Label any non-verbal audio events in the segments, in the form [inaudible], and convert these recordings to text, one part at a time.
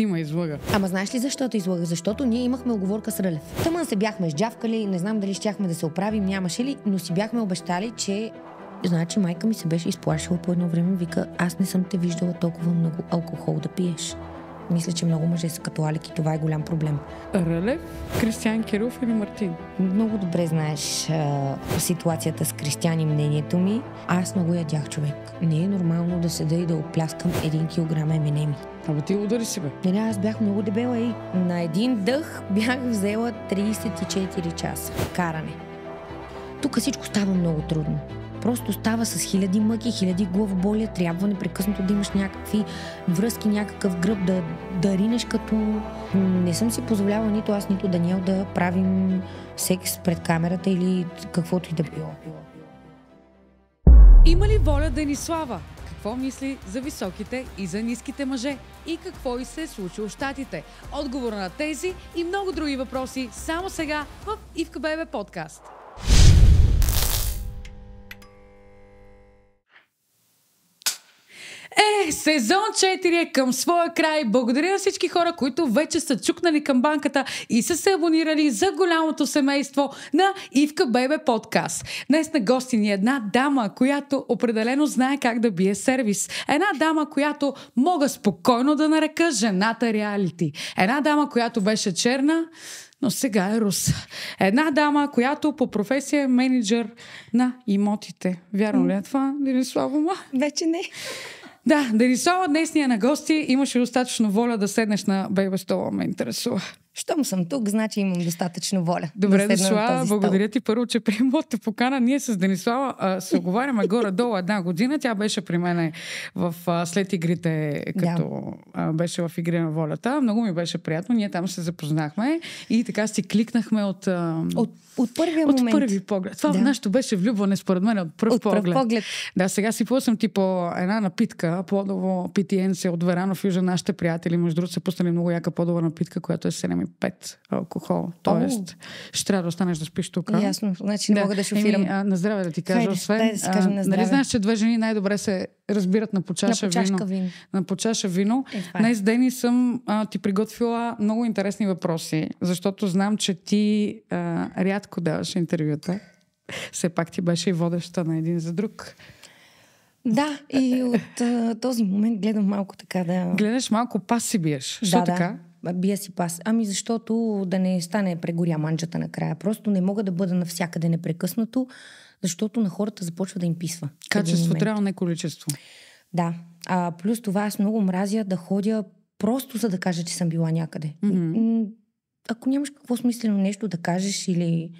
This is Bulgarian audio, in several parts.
ти ме излъга. Ама знаеш ли защо те излъга? Защото ние имахме оговорка с Рълев. Тъмън се бяхме изджавкали, не знам дали щяхме да се оправим, нямаше ли, но си бяхме обещали, че Значи майка ми се беше изплашила по едно време, вика, аз не съм те виждала толкова много алкохол да пиеш. Мисля, че много мъже са като Алек и това е голям проблем. Рълев, Кристиан Киров или Мартин? Много добре знаеш а, ситуацията с Кристиан и мнението ми. Аз много ядях човек. Не е нормално да седа и да опляскам един килограм еминеми. Абе ти удари си бе. Не, не, аз бях много дебела и на един дъх бях взела 34 часа каране. Тук всичко става много трудно. Просто става с хиляди мъки, хиляди главоболия, трябва непрекъснато да имаш някакви връзки, някакъв гръб, да, да ринеш като... Не съм си позволявала нито аз, нито Даниел да правим секс пред камерата или каквото и да било. Има ли воля Денислава? какво мисли за високите и за ниските мъже и какво и се е случило в Штатите. Отговор на тези и много други въпроси само сега в Ивка Бебе подкаст. Е, сезон 4 е към своя край. Благодаря на всички хора, които вече са чукнали към банката и са се абонирали за голямото семейство на Ивка Бебе подкаст. Днес на гости ни е една дама, която определено знае как да бие сервис. Една дама, която мога спокойно да нарека жената реалити. Една дама, която беше черна, но сега е руса. Една дама, която по професия е менеджер на имотите. Вярно ли е това, Дениславова? Вече не. Да, днес ни днесния на гости имаше достатъчно воля да седнеш на бейбе стола, ме интересува щом съм тук, значи имам достатъчно воля. Добре да дошла. Благодаря ти първо, че при моята покана. Ние с Денислава а, се оговаряме горе-долу една година. Тя беше при мене в, а, след игрите, като да. а, беше в Игри на волята. Много ми беше приятно. Ние там се запознахме и така си кликнахме от... А, от, от първия от момент. първи поглед. Това да. нашето беше влюбване, според мен, от първ от поглед. поглед. Да, сега си пусвам ти по една напитка, плодово се от Верано Фюжа, нашите приятели. Между другото, са пуснали много яка плодова напитка, която е 7 и пет алкохол. Тоест, oh. ще трябва да останеш да спиш тук. Ясно, значи не да. мога да шофирам. Еми, а, на здраве да ти кажа, Хайде, освен... да си на нали здраве. Нали знаеш, че две жени най-добре се разбират на почаша, на вино. вино. На почаша вино. Е, е, Днес, Дени, съм а, ти приготвила много интересни въпроси, защото знам, че ти а, рядко даваш интервюта. Все пак ти беше и водеща на един за друг. Да, и от а, този момент гледам малко така да. Гледаш малко пас си биеш. Що да, така? бия си пас. Ами защото да не стане прегоря манджата накрая. Просто не мога да бъда навсякъде непрекъснато, защото на хората започва да им писва. Качество трябва, не количество. Да. А, плюс това аз много мразя да ходя просто за да кажа, че съм била някъде. Mm-hmm. Ако нямаш какво смислено нещо да кажеш или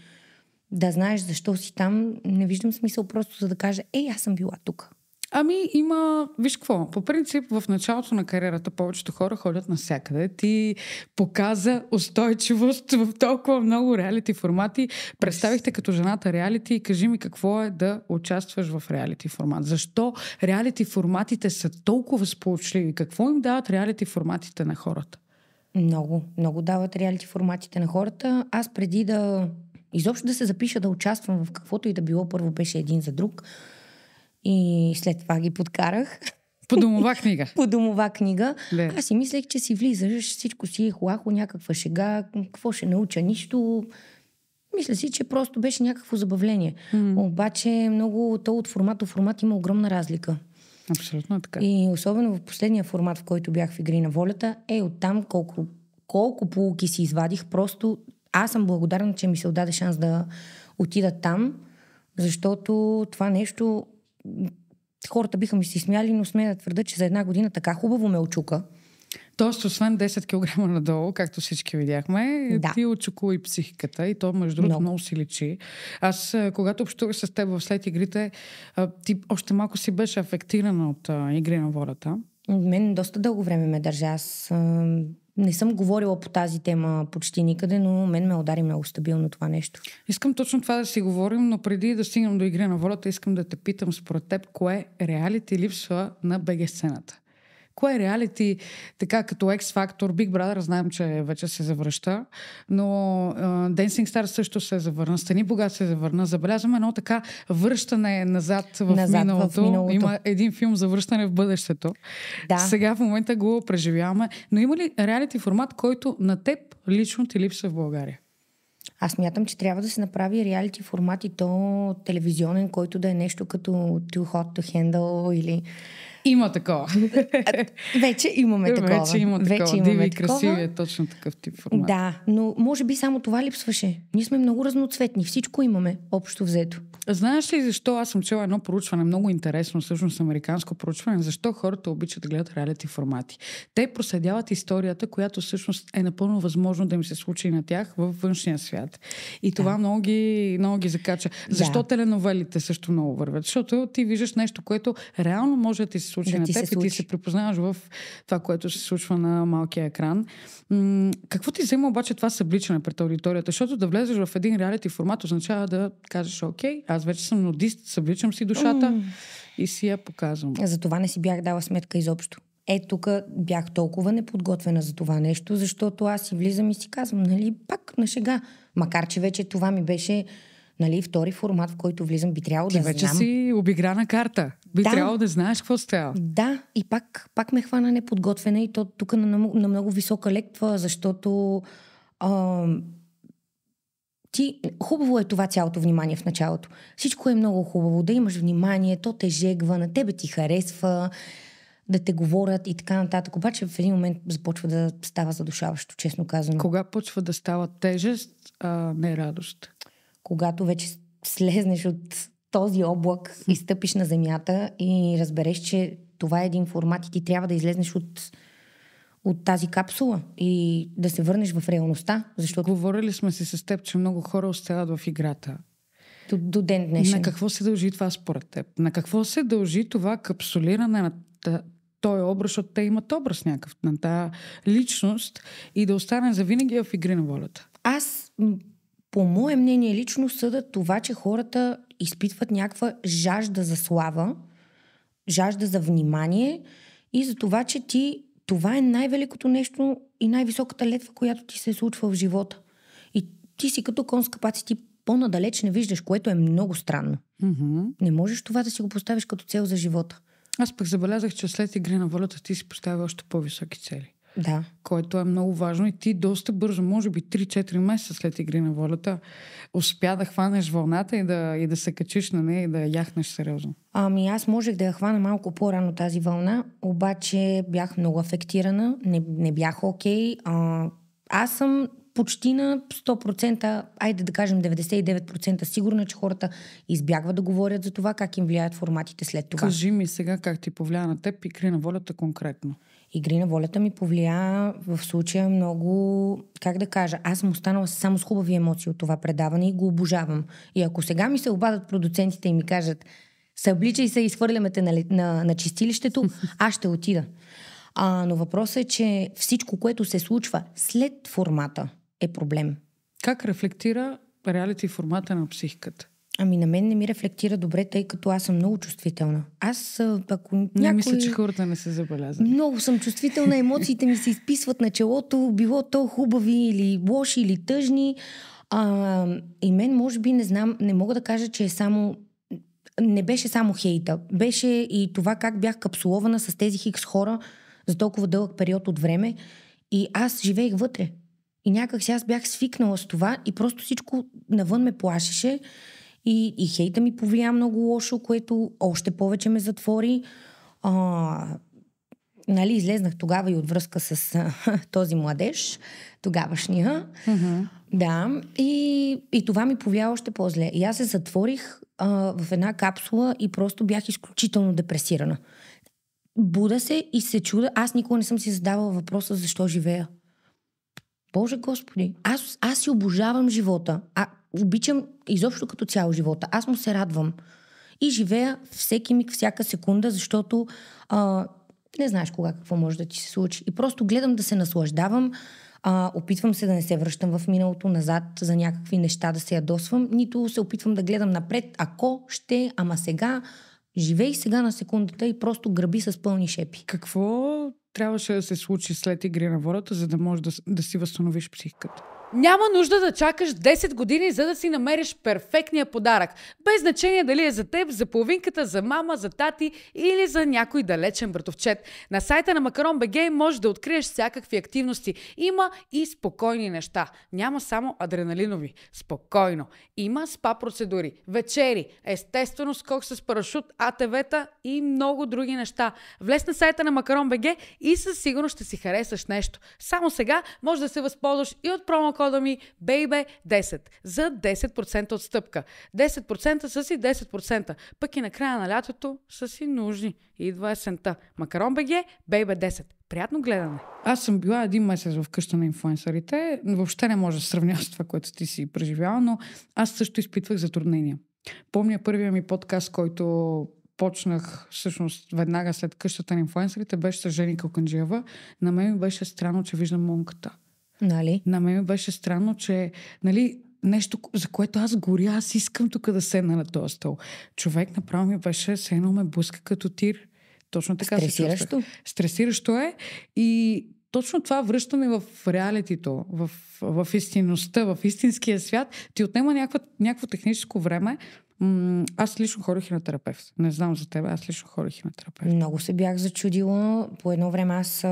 да знаеш защо си там, не виждам смисъл просто за да кажа, ей, аз съм била тук. Ами има, виж какво, по принцип в началото на кариерата повечето хора ходят навсякъде. Ти показа устойчивост в толкова много реалити формати. Представихте като жената реалити и кажи ми какво е да участваш в реалити формат. Защо реалити форматите са толкова сполучливи? Какво им дават реалити форматите на хората? Много, много дават реалити форматите на хората. Аз преди да изобщо да се запиша да участвам в каквото и да било, първо беше един за друг – и след това ги подкарах. По домова книга. [laughs] По домова книга. Ле. Аз си мислех, че си влизаш, всичко си е хлахо, някаква шега, какво ще науча, нищо. Мисля си, че просто беше някакво забавление. М-м. Обаче много то от формат до формат има огромна разлика. Абсолютно е така. И особено в последния формат, в който бях в Игри на волята, е оттам колко, колко полуки си извадих. Просто аз съм благодарна, че ми се отдаде шанс да отида там, защото това нещо хората биха ми се смяли, но сме да твърда, че за една година така хубаво ме очука. Тоест, освен 10 кг надолу, както всички видяхме, да. ти очукува и психиката. И то, между другото, много. много си личи. Аз, когато общувах с теб в след игрите, ти още малко си беше афектирана от игри на волята. Мен доста дълго време ме държа. Аз не съм говорила по тази тема почти никъде, но мен ме удари много стабилно това нещо. Искам точно това да си говорим, но преди да стигнем до Игра на волята, искам да те питам според теб, кое реалити липсва на БГ сцената? Кое е реалити, така като X Factor, Big Brother, знаем, че вече се завръща, но uh, Dancing Star също се завърна, Стани Богат се завърна. Забелязваме едно така връщане назад в, назад миналото. в миналото. Има един филм за връщане в бъдещето. Да. Сега в момента го преживяваме. Но има ли реалити формат, който на теб лично ти липсва в България? Аз мятам, че трябва да се направи реалити формат и то телевизионен, който да е нещо като Too Hot to Handle или има такова. [laughs] Вече имаме такова. Вече има такова. Вече имаме Диви такова. красиви е точно такъв тип формат. Да, но може би само това липсваше. Ние сме много разноцветни. Всичко имаме общо взето. Знаеш ли защо аз съм чела едно проучване, много интересно, всъщност американско проучване, защо хората обичат да гледат реалити формати? Те проследяват историята, която всъщност е напълно възможно да им се случи на тях във външния свят. И това да. много, ги, много ги закача. Защо да. теленовелите също много вървят? Защото ти виждаш нещо, което реално може да ти се се случи да на теб се случи. и ти се припознаваш в това, което се случва на малкия екран. М- какво ти взема обаче това събличане пред аудиторията? Защото да влезеш в един реалити формат означава да кажеш, окей, аз вече съм нодист, събличам си душата mm. и си я показвам. За това не си бях дала сметка изобщо е, тук бях толкова неподготвена за това нещо, защото аз си влизам и си казвам, нали, пак на шега. Макар, че вече това ми беше нали, втори формат, в който влизам, би трябвало Ти да вече знам. си обиграна карта. Би да. трябвало да знаеш какво става. Да, и пак, пак ме хвана неподготвена и то тук на, на, на много висока лектва, защото а, ти, хубаво е това цялото внимание в началото. Всичко е много хубаво. Да имаш внимание, то те жегва, на тебе ти харесва, да те говорят и така нататък. Обаче в един момент започва да става задушаващо, честно казано. Кога почва да става тежест, а не радост? когато вече слезнеш от този облак и стъпиш на земята и разбереш, че това е един формат и ти трябва да излезнеш от, от тази капсула и да се върнеш в реалността. Защото... Говорили сме си с теб, че много хора остават в играта. До, до ден днешен. На какво се дължи това според теб? На какво се дължи това капсулиране на той образ, защото те имат образ някакъв на тази личност и да остане завинаги в игри на волята? Аз по мое мнение лично съдат това, че хората изпитват някаква жажда за слава, жажда за внимание и за това, че ти това е най-великото нещо и най-високата летва, която ти се случва в живота. И ти си като конска паци, ти по-надалеч не виждаш, което е много странно. Mm-hmm. Не можеш това да си го поставиш като цел за живота. Аз пък забелязах, че след игри на волята ти си поставя още по-високи цели. Да. Което е много важно и ти доста бързо, може би 3-4 месеца след Игри на волята, успя да хванеш вълната и да, и да се качиш на нея и да яхнеш сериозно. Ами аз можех да я хвана малко по-рано тази вълна, обаче бях много афектирана, не, не бях окей. Okay. А, аз съм почти на 100%, айде да кажем 99% сигурна, че хората избягват да говорят за това, как им влияят форматите след това. Кажи ми сега как ти повлия на теб и на волята конкретно. Игри на волята ми повлия в случая много, как да кажа, аз съм останала само с хубави емоции от това предаване и го обожавам. И ако сега ми се обадат продуцентите и ми кажат, събличай се и свърляме те на, на, на чистилището, [laughs] аз ще отида. А, но въпросът е, че всичко, което се случва след формата е проблем. Как рефлектира реалити формата на психиката? Ами на мен не ми рефлектира добре, тъй като аз съм много чувствителна. Аз, ако някой... Не мисля, че хората не се забелязват. Много съм чувствителна, емоциите ми се изписват на челото, било то хубави или лоши или тъжни. А, и мен, може би, не знам, не мога да кажа, че е само не беше само хейта. Беше и това как бях капсулована с тези хикс хора за толкова дълъг период от време. И аз живеех вътре. И някак си аз бях свикнала с това и просто всичко навън ме плашеше. И, и хейта ми повлия много лошо, което още повече ме затвори. А, нали, излезнах тогава и от връзка с а, [laughs] този младеж, тогавашния. Mm-hmm. Да, и, и това ми повлия още по-зле. И аз се затворих а, в една капсула и просто бях изключително депресирана. Буда се и се чуда. Аз никога не съм си задавала въпроса защо живея. Боже Господи, аз, аз си обожавам живота. А обичам изобщо като цяло живота. Аз му се радвам. И живея всеки миг, всяка секунда, защото а, не знаеш кога какво може да ти се случи. И просто гледам да се наслаждавам. А, опитвам се да не се връщам в миналото назад за някакви неща, да се ядосвам, нито се опитвам да гледам напред, ако ще, ама сега. Живей сега на секундата и просто граби с пълни шепи. Какво трябваше да се случи след Игри на волята, за да можеш да, да си възстановиш психиката? Няма нужда да чакаш 10 години, за да си намериш перфектния подарък. Без значение дали е за теб, за половинката, за мама, за тати или за някой далечен братовчет. На сайта на Макарон БГ можеш да откриеш всякакви активности. Има и спокойни неща. Няма само адреналинови. Спокойно. Има спа процедури, вечери, естествено скок с парашут, АТВ-та и много други неща. Влез на сайта на Макарон БГ и със сигурност ще си харесаш нещо. Само сега можеш да се възползваш и от промо кода ми BABY10 за 10% отстъпка. 10% са си 10%. Пък и на края на лятото са си нужни. Идва есента. Макарон БГ, BABY10. Приятно гледане! Аз съм била един месец в къща на инфуенсърите. Въобще не може да сравня с това, което ти си преживяла, но аз също изпитвах затруднения. Помня първия ми подкаст, който почнах всъщност веднага след къщата на инфуенсерите, беше с Жени Калканджиева. На мен ми беше странно, че виждам монката. Нали? На мен ми беше странно, че нали, нещо, за което аз горя, аз искам тук да седна на този стол. Човек направо ми беше, се едно ме буска като тир. Точно така Стресиращо. се чувствах. Стресиращо е и точно това връщане в реалитито, в, в истинността, в истинския свят, ти отнема някакво, някакво техническо време. аз лично хорих и на терапевт. Не знам за теб, аз лично хорих и на терапевт. Много се бях зачудила. По едно време аз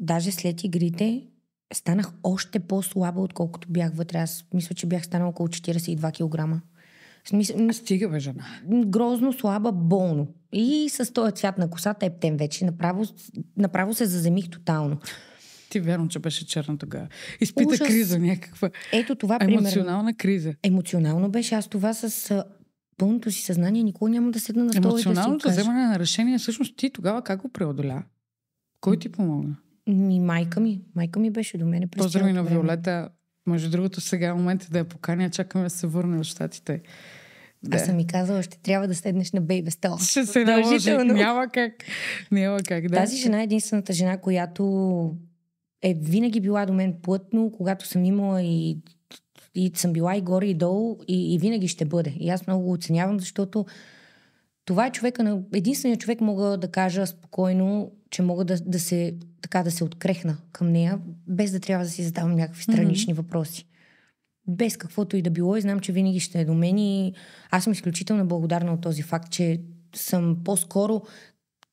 даже след игрите станах още по-слаба, отколкото бях вътре. Аз мисля, че бях станала около 42 кг. Смисъл, Стига бе, жена. Грозно, слаба, болно. И с този цвят на косата ептен вече. Направо, направо се заземих тотално. Ти вярно, че беше черна тогава. Изпита Ужас. криза някаква. Ето това, Емоционална примерно, криза. Емоционално беше. Аз това с пълното си съзнание никога няма да седна на стола и да си Емоционалното вземане на решение, всъщност ти тогава как го преодоля? Кой ти помогна? Ми, майка ми. Майка ми беше до мене. Поздрави на Виолета. Между другото, сега е момента да я поканя. Чакаме да се върне от щатите. Да. Аз съм ми казала, ще трябва да седнеш на бейбе стол. Ще се наложи. Няма как. Няма как, да. Тази жена е единствената жена, която е винаги била до мен плътно, когато съм имала и, и съм била и горе и долу и, и винаги ще бъде. И аз много го оценявам, защото това е човека на... Единственият човек мога да кажа спокойно, че мога да, да се така да се открехна към нея, без да трябва да си задавам някакви странични mm-hmm. въпроси. Без каквото и да било и знам, че винаги ще е до мен и аз съм изключително благодарна от този факт, че съм по-скоро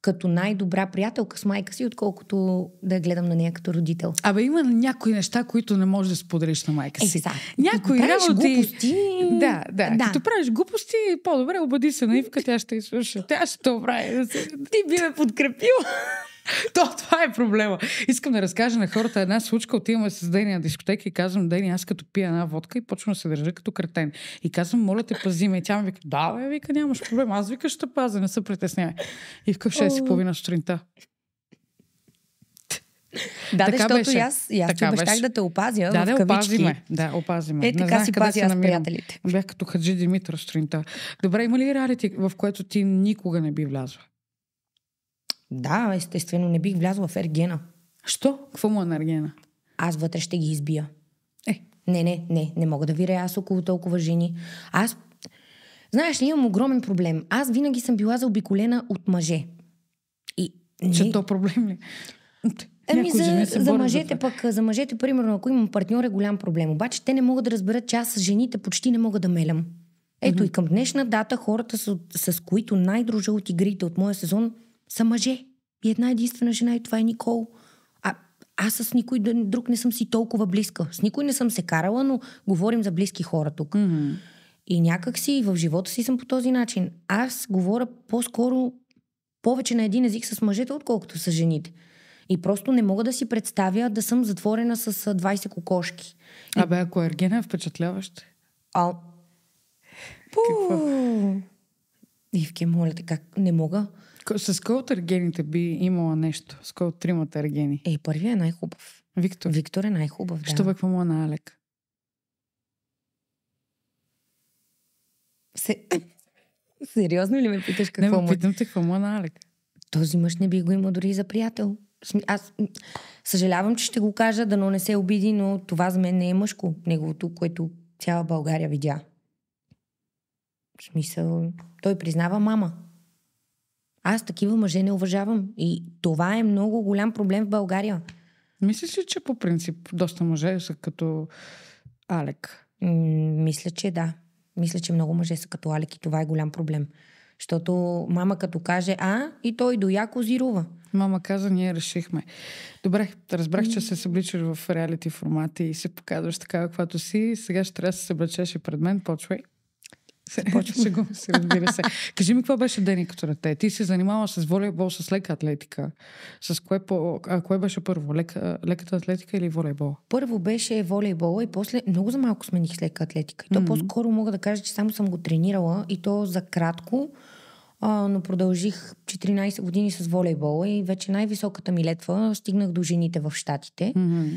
като най-добра приятелка с майка си, отколкото да я гледам на нея като родител. Абе, има някои неща, които не можеш да споделиш на майка си. Exact. Някои правиш работи... глупости. Да, да, да. Като правиш глупости, по-добре обади се на Ивка, тя ще изслуша. Тя ще добра оправи. Е. Ти би ме подкрепила. [laughs] То, това е проблема. Искам да разкажа на хората една случка. Отиваме с Дени на дискотека и казвам, Дени, аз като пия една водка и почвам да се държа като кретен. И казвам, моля те, пази ме. И тя ми вика, да, бе, вика, нямаш проблем. Аз вика, ще пазя, не се притеснявай. И в къв 6 и половина сутринта. Да, така защото беше. аз, и аз така ти обещах беше. да те опазя да, в кавички. ме. Да, опазиме. Е, така си пази аз приятелите. Бях като Хаджи Димитър сутринта. Добре, има ли реалити, в което ти никога не би влязла? Да, естествено, не бих влязла в Ергена. Що? Какво му е на Ергена? Аз вътре ще ги избия. Е. Не, не, не, не мога да виря аз около толкова жени. Аз, знаеш, имам огромен проблем. Аз винаги съм била заобиколена от мъже. И... Не... Че то проблем ли? Ами за, за мъжете за пък, за мъжете, примерно, ако имам партньор е голям проблем. Обаче те не могат да разберат, че аз с жените почти не мога да мелям. Ето mm-hmm. и към днешна дата хората, с, с които най-дружа от игрите от моя сезон, са мъже. И една единствена жена и това е Никол. А, аз с никой друг не съм си толкова близка. С никой не съм се карала, но говорим за близки хора тук. Mm-hmm. И някак си в живота си съм по този начин. Аз говоря по-скоро повече на един език с мъжете, отколкото с жените. И просто не мога да си представя да съм затворена с 20 кокошки. Абе, ако Ергена е впечатляващ. А... Пу! Какво? Ивке, моля те, как не мога. С кой от би имала нещо? С кой от тримата ергени? Е, първият е най-хубав. Виктор. Виктор е най-хубав, да. Що какво му е на Алек? Се... [coughs] Сериозно ли ме питаш какво не, му? Не, питам те какво му е на Алек. Този мъж не би го имал дори и за приятел. Аз съжалявам, че ще го кажа, да но не се обиди, но това за мен не е мъжко. Неговото, което цяла България видя. В смисъл, той признава мама. Аз такива мъже не уважавам. И това е много голям проблем в България. Мислиш ли, че по принцип доста мъже са като Алек? М- мисля, че да. Мисля, че много мъже са като Алек и това е голям проблем. Защото мама като каже А, и той яко зирува. Мама каза, ние решихме. Добре, разбрах, че се събличаш в реалити формати и се показваш така, каквато си. Сега ще трябва да се съблечеш и пред мен. Почвай. Шегувам се, разбира се. Кажи ми, какво беше Дени като дете? Ти се занимава с волейбол, с лека атлетика. С кое, по... а, кое беше първо? Лека, леката атлетика или волейбол? Първо беше волейбола и после много за малко смених с лека атлетика. И то mm-hmm. по-скоро мога да кажа, че само съм го тренирала и то за кратко, а, но продължих 14 години с волейбола и вече най-високата ми летва стигнах до жените в Штатите. Mm-hmm.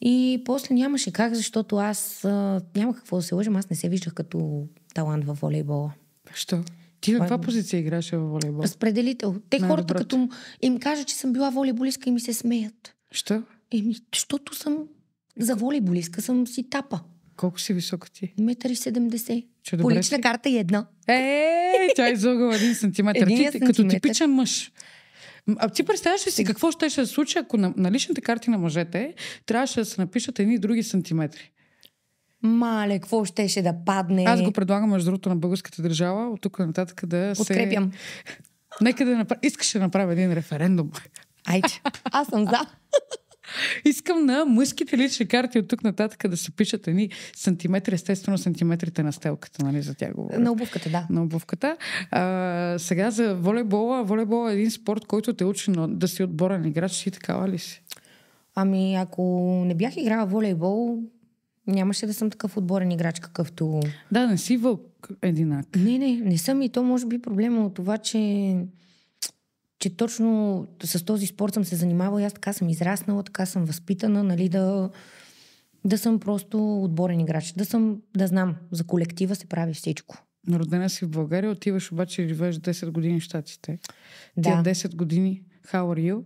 И после нямаше как, защото аз а, няма какво да се лъжам, аз не се виждах като талант във волейбола. Що? Ти на каква позиция играеш във волейбол? Разпределител. Те Най-доброто. хората, като им кажа, че съм била волейболистка и ми се смеят. Що? Еми, защото съм за волейболистка, съм си тапа. Колко си висока ти? 1,70 м. По лична карта и една. Е, тя е излъгала един сантиметр. Един ти, сантиметр. Като типичен мъж. А ти представяш ли си какво ще се случи, ако на, на личните карти на мъжете трябваше да се напишат едни други сантиметри? Мале, какво щеше да падне? Аз го предлагам, между другото, на българската държава от тук нататък да се... Подкрепям. Нека да направя... Искаш да направя един референдум. Айде, аз съм за. Искам на мъжките лични карти от тук нататък да се пишат едни сантиметри, естествено сантиметрите на стелката, нали, за тях говоря. На обувката, да. На обувката. А, сега за волейбола. волейбол е един спорт, който те учи но да си отборен играч. Си такава ли си? Ами, ако не бях играла волейбол, нямаше да съм такъв отборен играч, какъвто... Да, не си вълк единак. Не, не, не съм и то може би проблема от това, че че точно с този спорт съм се занимавала и аз така съм израснала, така съм възпитана, нали, да, да съм просто отборен играч, да съм, да знам, за колектива се прави всичко. Родена си в България, отиваш обаче и живееш 10 години в Штатите. Да. Тя 10 години, how are you?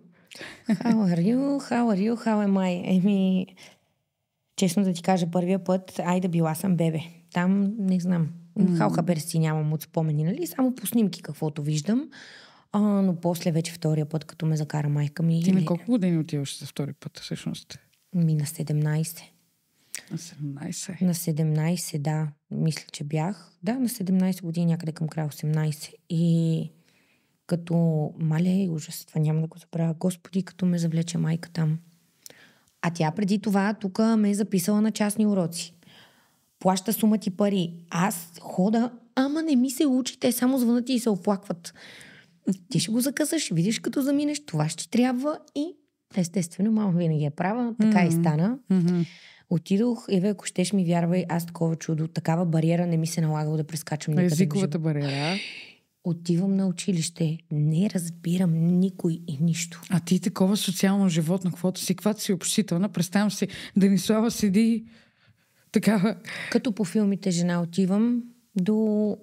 How are you? How are you? How am I? Еми, Честно да ти кажа, първия път, айде била съм бебе. Там не знам. Mm. Халка Берси нямам от спомени, нали? Само по снимки каквото виждам. А, но после вече втория път, като ме закара майка ми. Ти на колко години отиваш за втори път, всъщност? Ми на 17. На 17. На 17, да. Мисля, че бях. Да, на 17 години, някъде към края 18. И като маля, и ужас, това няма да го забравя. Господи, като ме завлече майка там. А тя преди това тук ме е записала на частни уроци. Плаща сума ти пари. Аз хода, ама не ми се учи, те само звънат и се оплакват. Ти ще го закъсаш, видиш като заминеш, това ще трябва и естествено, мама винаги е права, така mm-hmm. и стана. Mm-hmm. Отидох и ако щеш ми вярвай, аз такова чудо, такава бариера не ми се налагало да прескачам. Езиковата бариера отивам на училище, не разбирам никой и нищо. А ти такова социално животно, каквото си, каквато си общителна, представям си, Данислава седи такава. Като по филмите жена отивам до...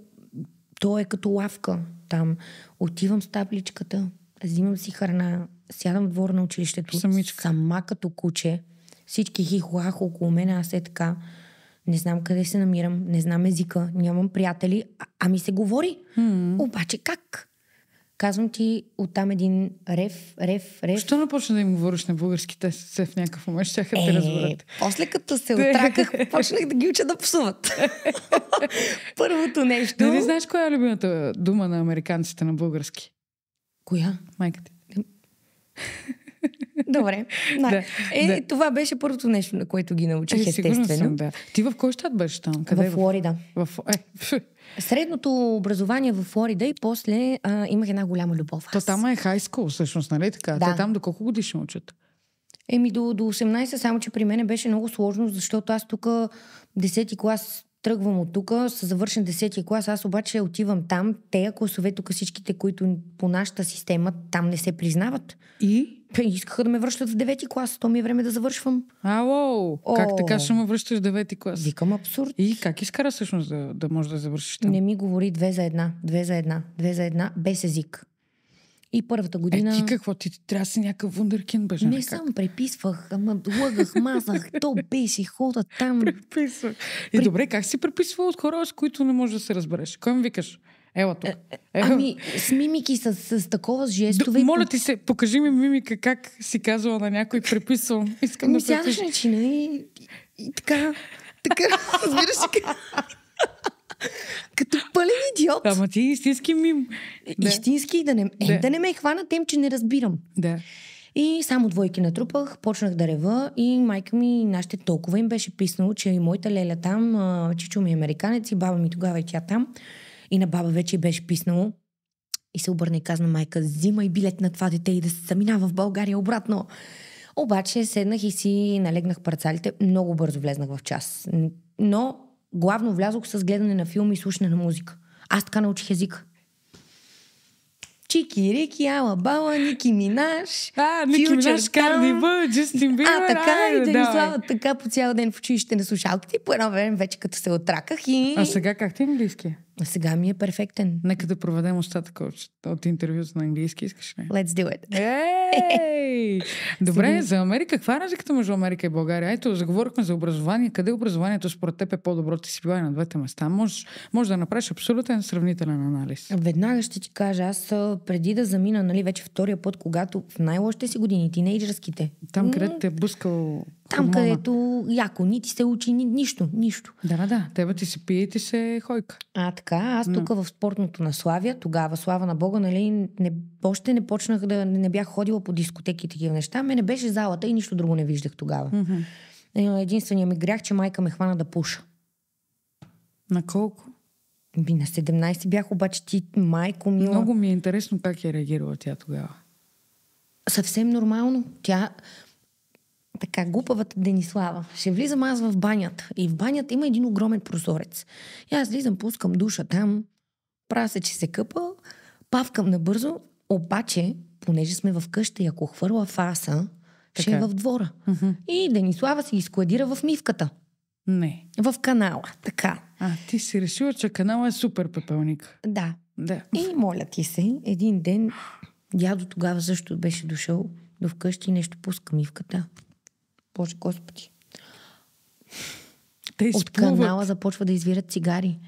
То е като лавка там. Отивам с табличката, взимам си храна, сядам в двор на училището, Самичка. сама като куче, всички хихуах около мен, аз е така не знам къде се намирам, не знам езика, нямам приятели, а, ами се говори. hmm Обаче как? Казвам ти оттам един рев, рев, рев. Защо напочна да им говориш на български? Те се в някакъв момент ще те е, разберат. После като се [laughs] отраках, почнах да ги уча да псуват. [laughs] Първото нещо. Да нали не знаеш коя е любимата дума на американците на български? Коя? Майка ти. Добре. [laughs] Да, да, е, да. това беше първото нещо, на което ги научих, е, естествено. Съм, да. Ти в кой щат беше там? Къде в Флорида. В... Е. Средното образование в Флорида и после а, имах една голяма любов. Аз. То там е хай school, всъщност, нали така? Да. Те там до колко годиш учат? Еми до, до 18, само че при мен беше много сложно, защото аз тук 10 клас тръгвам от тук, са завършен 10-ти клас, аз обаче отивам там, те класове тук всичките, които по нашата система там не се признават. И? Искаха да ме връщат в 9-ти клас, то ми е време да завършвам. Ало, О, как така ще ме връщаш в 9-ти клас? Викам абсурд. И как изкара всъщност да, да можеш да завършиш там? Не ми говори две за една, две за една, две за една, без език. И първата година... Е, ти какво? Ти, трябва да си някакъв вундеркин бъжа. Не как? само преписвах, ама лъгах, мазах, [laughs] то беше, хода там. Преписвах. И При... добре, как си преписвал от хора, с които не можеш да се разбереш? Кой ми викаш? Ела тук. Ела. Е, ами, с мимики, с, с такова жестове. Д, моля ти се, покажи ми мимика, как си казвала на някой, преписвам. Искам ами, да сядаш начина и, и, така, така, [laughs] разбираш като пълен идиот. Ама ти истински ми... Истински да не, е, да. да не ме хвана тем, че не разбирам. Да. И само двойки натрупах, почнах да рева и майка ми, нашите толкова им беше писнало, че и моята леля там, чичо ми е американец и баба ми тогава и тя там. И на баба вече беше писнало. И се обърна и казна майка, взимай билет на това дете и да се заминава в България обратно. Обаче седнах и си налегнах парцалите. Много бързо влезнах в час. Но главно влязох с гледане на филми и слушане на музика. Аз така научих език. Чики, Рики, Ала Бала, Ники Минаш. А, Ники Минаш, Кардиба, Джастин Бибър. А, така и да ни слават така по цял ден в училище на слушалките. По едно време вече като се отраках и... А сега как ти е английски? Сега ми е перфектен. Нека да проведем остатъка от, от интервюто на английски, искаш ли? Let's do it. Hey! [laughs] Добре, за Америка, каква е разликата между Америка и България? Ето, заговорихме за образование. Къде образованието според теб е по-добро? Ти си била и на двете места. Може, може да направиш абсолютен сравнителен анализ. Веднага ще ти кажа, аз преди да замина, нали, вече втория път, когато в най-лошите си години, тинейджерските. Там, където те е бускал там, Хумана. където яко ни ти се учи ни, нищо, нищо. Да, да, тебе ти се пие и ти се хойка. А така, аз Но. тук в спортното на Славия, тогава, слава на Бога, нали, не, още не почнах да не бях ходила по дискотеки и такива неща. Мене беше залата и нищо друго не виждах тогава. Mm-hmm. Единствения ми грях, че майка ме хвана да пуша. На колко? Би на 17 бях, обаче ти, майко мила. Много ми е интересно как е реагирала тя тогава. Съвсем нормално. Тя така глупавата Денислава. Ще влизам аз в банята. И в банята има един огромен прозорец. И аз влизам, пускам душа там, правя се, че се къпа, павкам набързо, обаче, понеже сме в къща и ако хвърла фаса, така. ще е в двора. Mm-hmm. И Денислава се изкладира в мивката. Не. В канала, така. А, ти си решила, че канала е супер пепелник. Да. да. И моля ти се, един ден, дядо тогава също беше дошъл до вкъщи и нещо пуска мивката. Боже, Господи. Те От канала започва да извират цигари.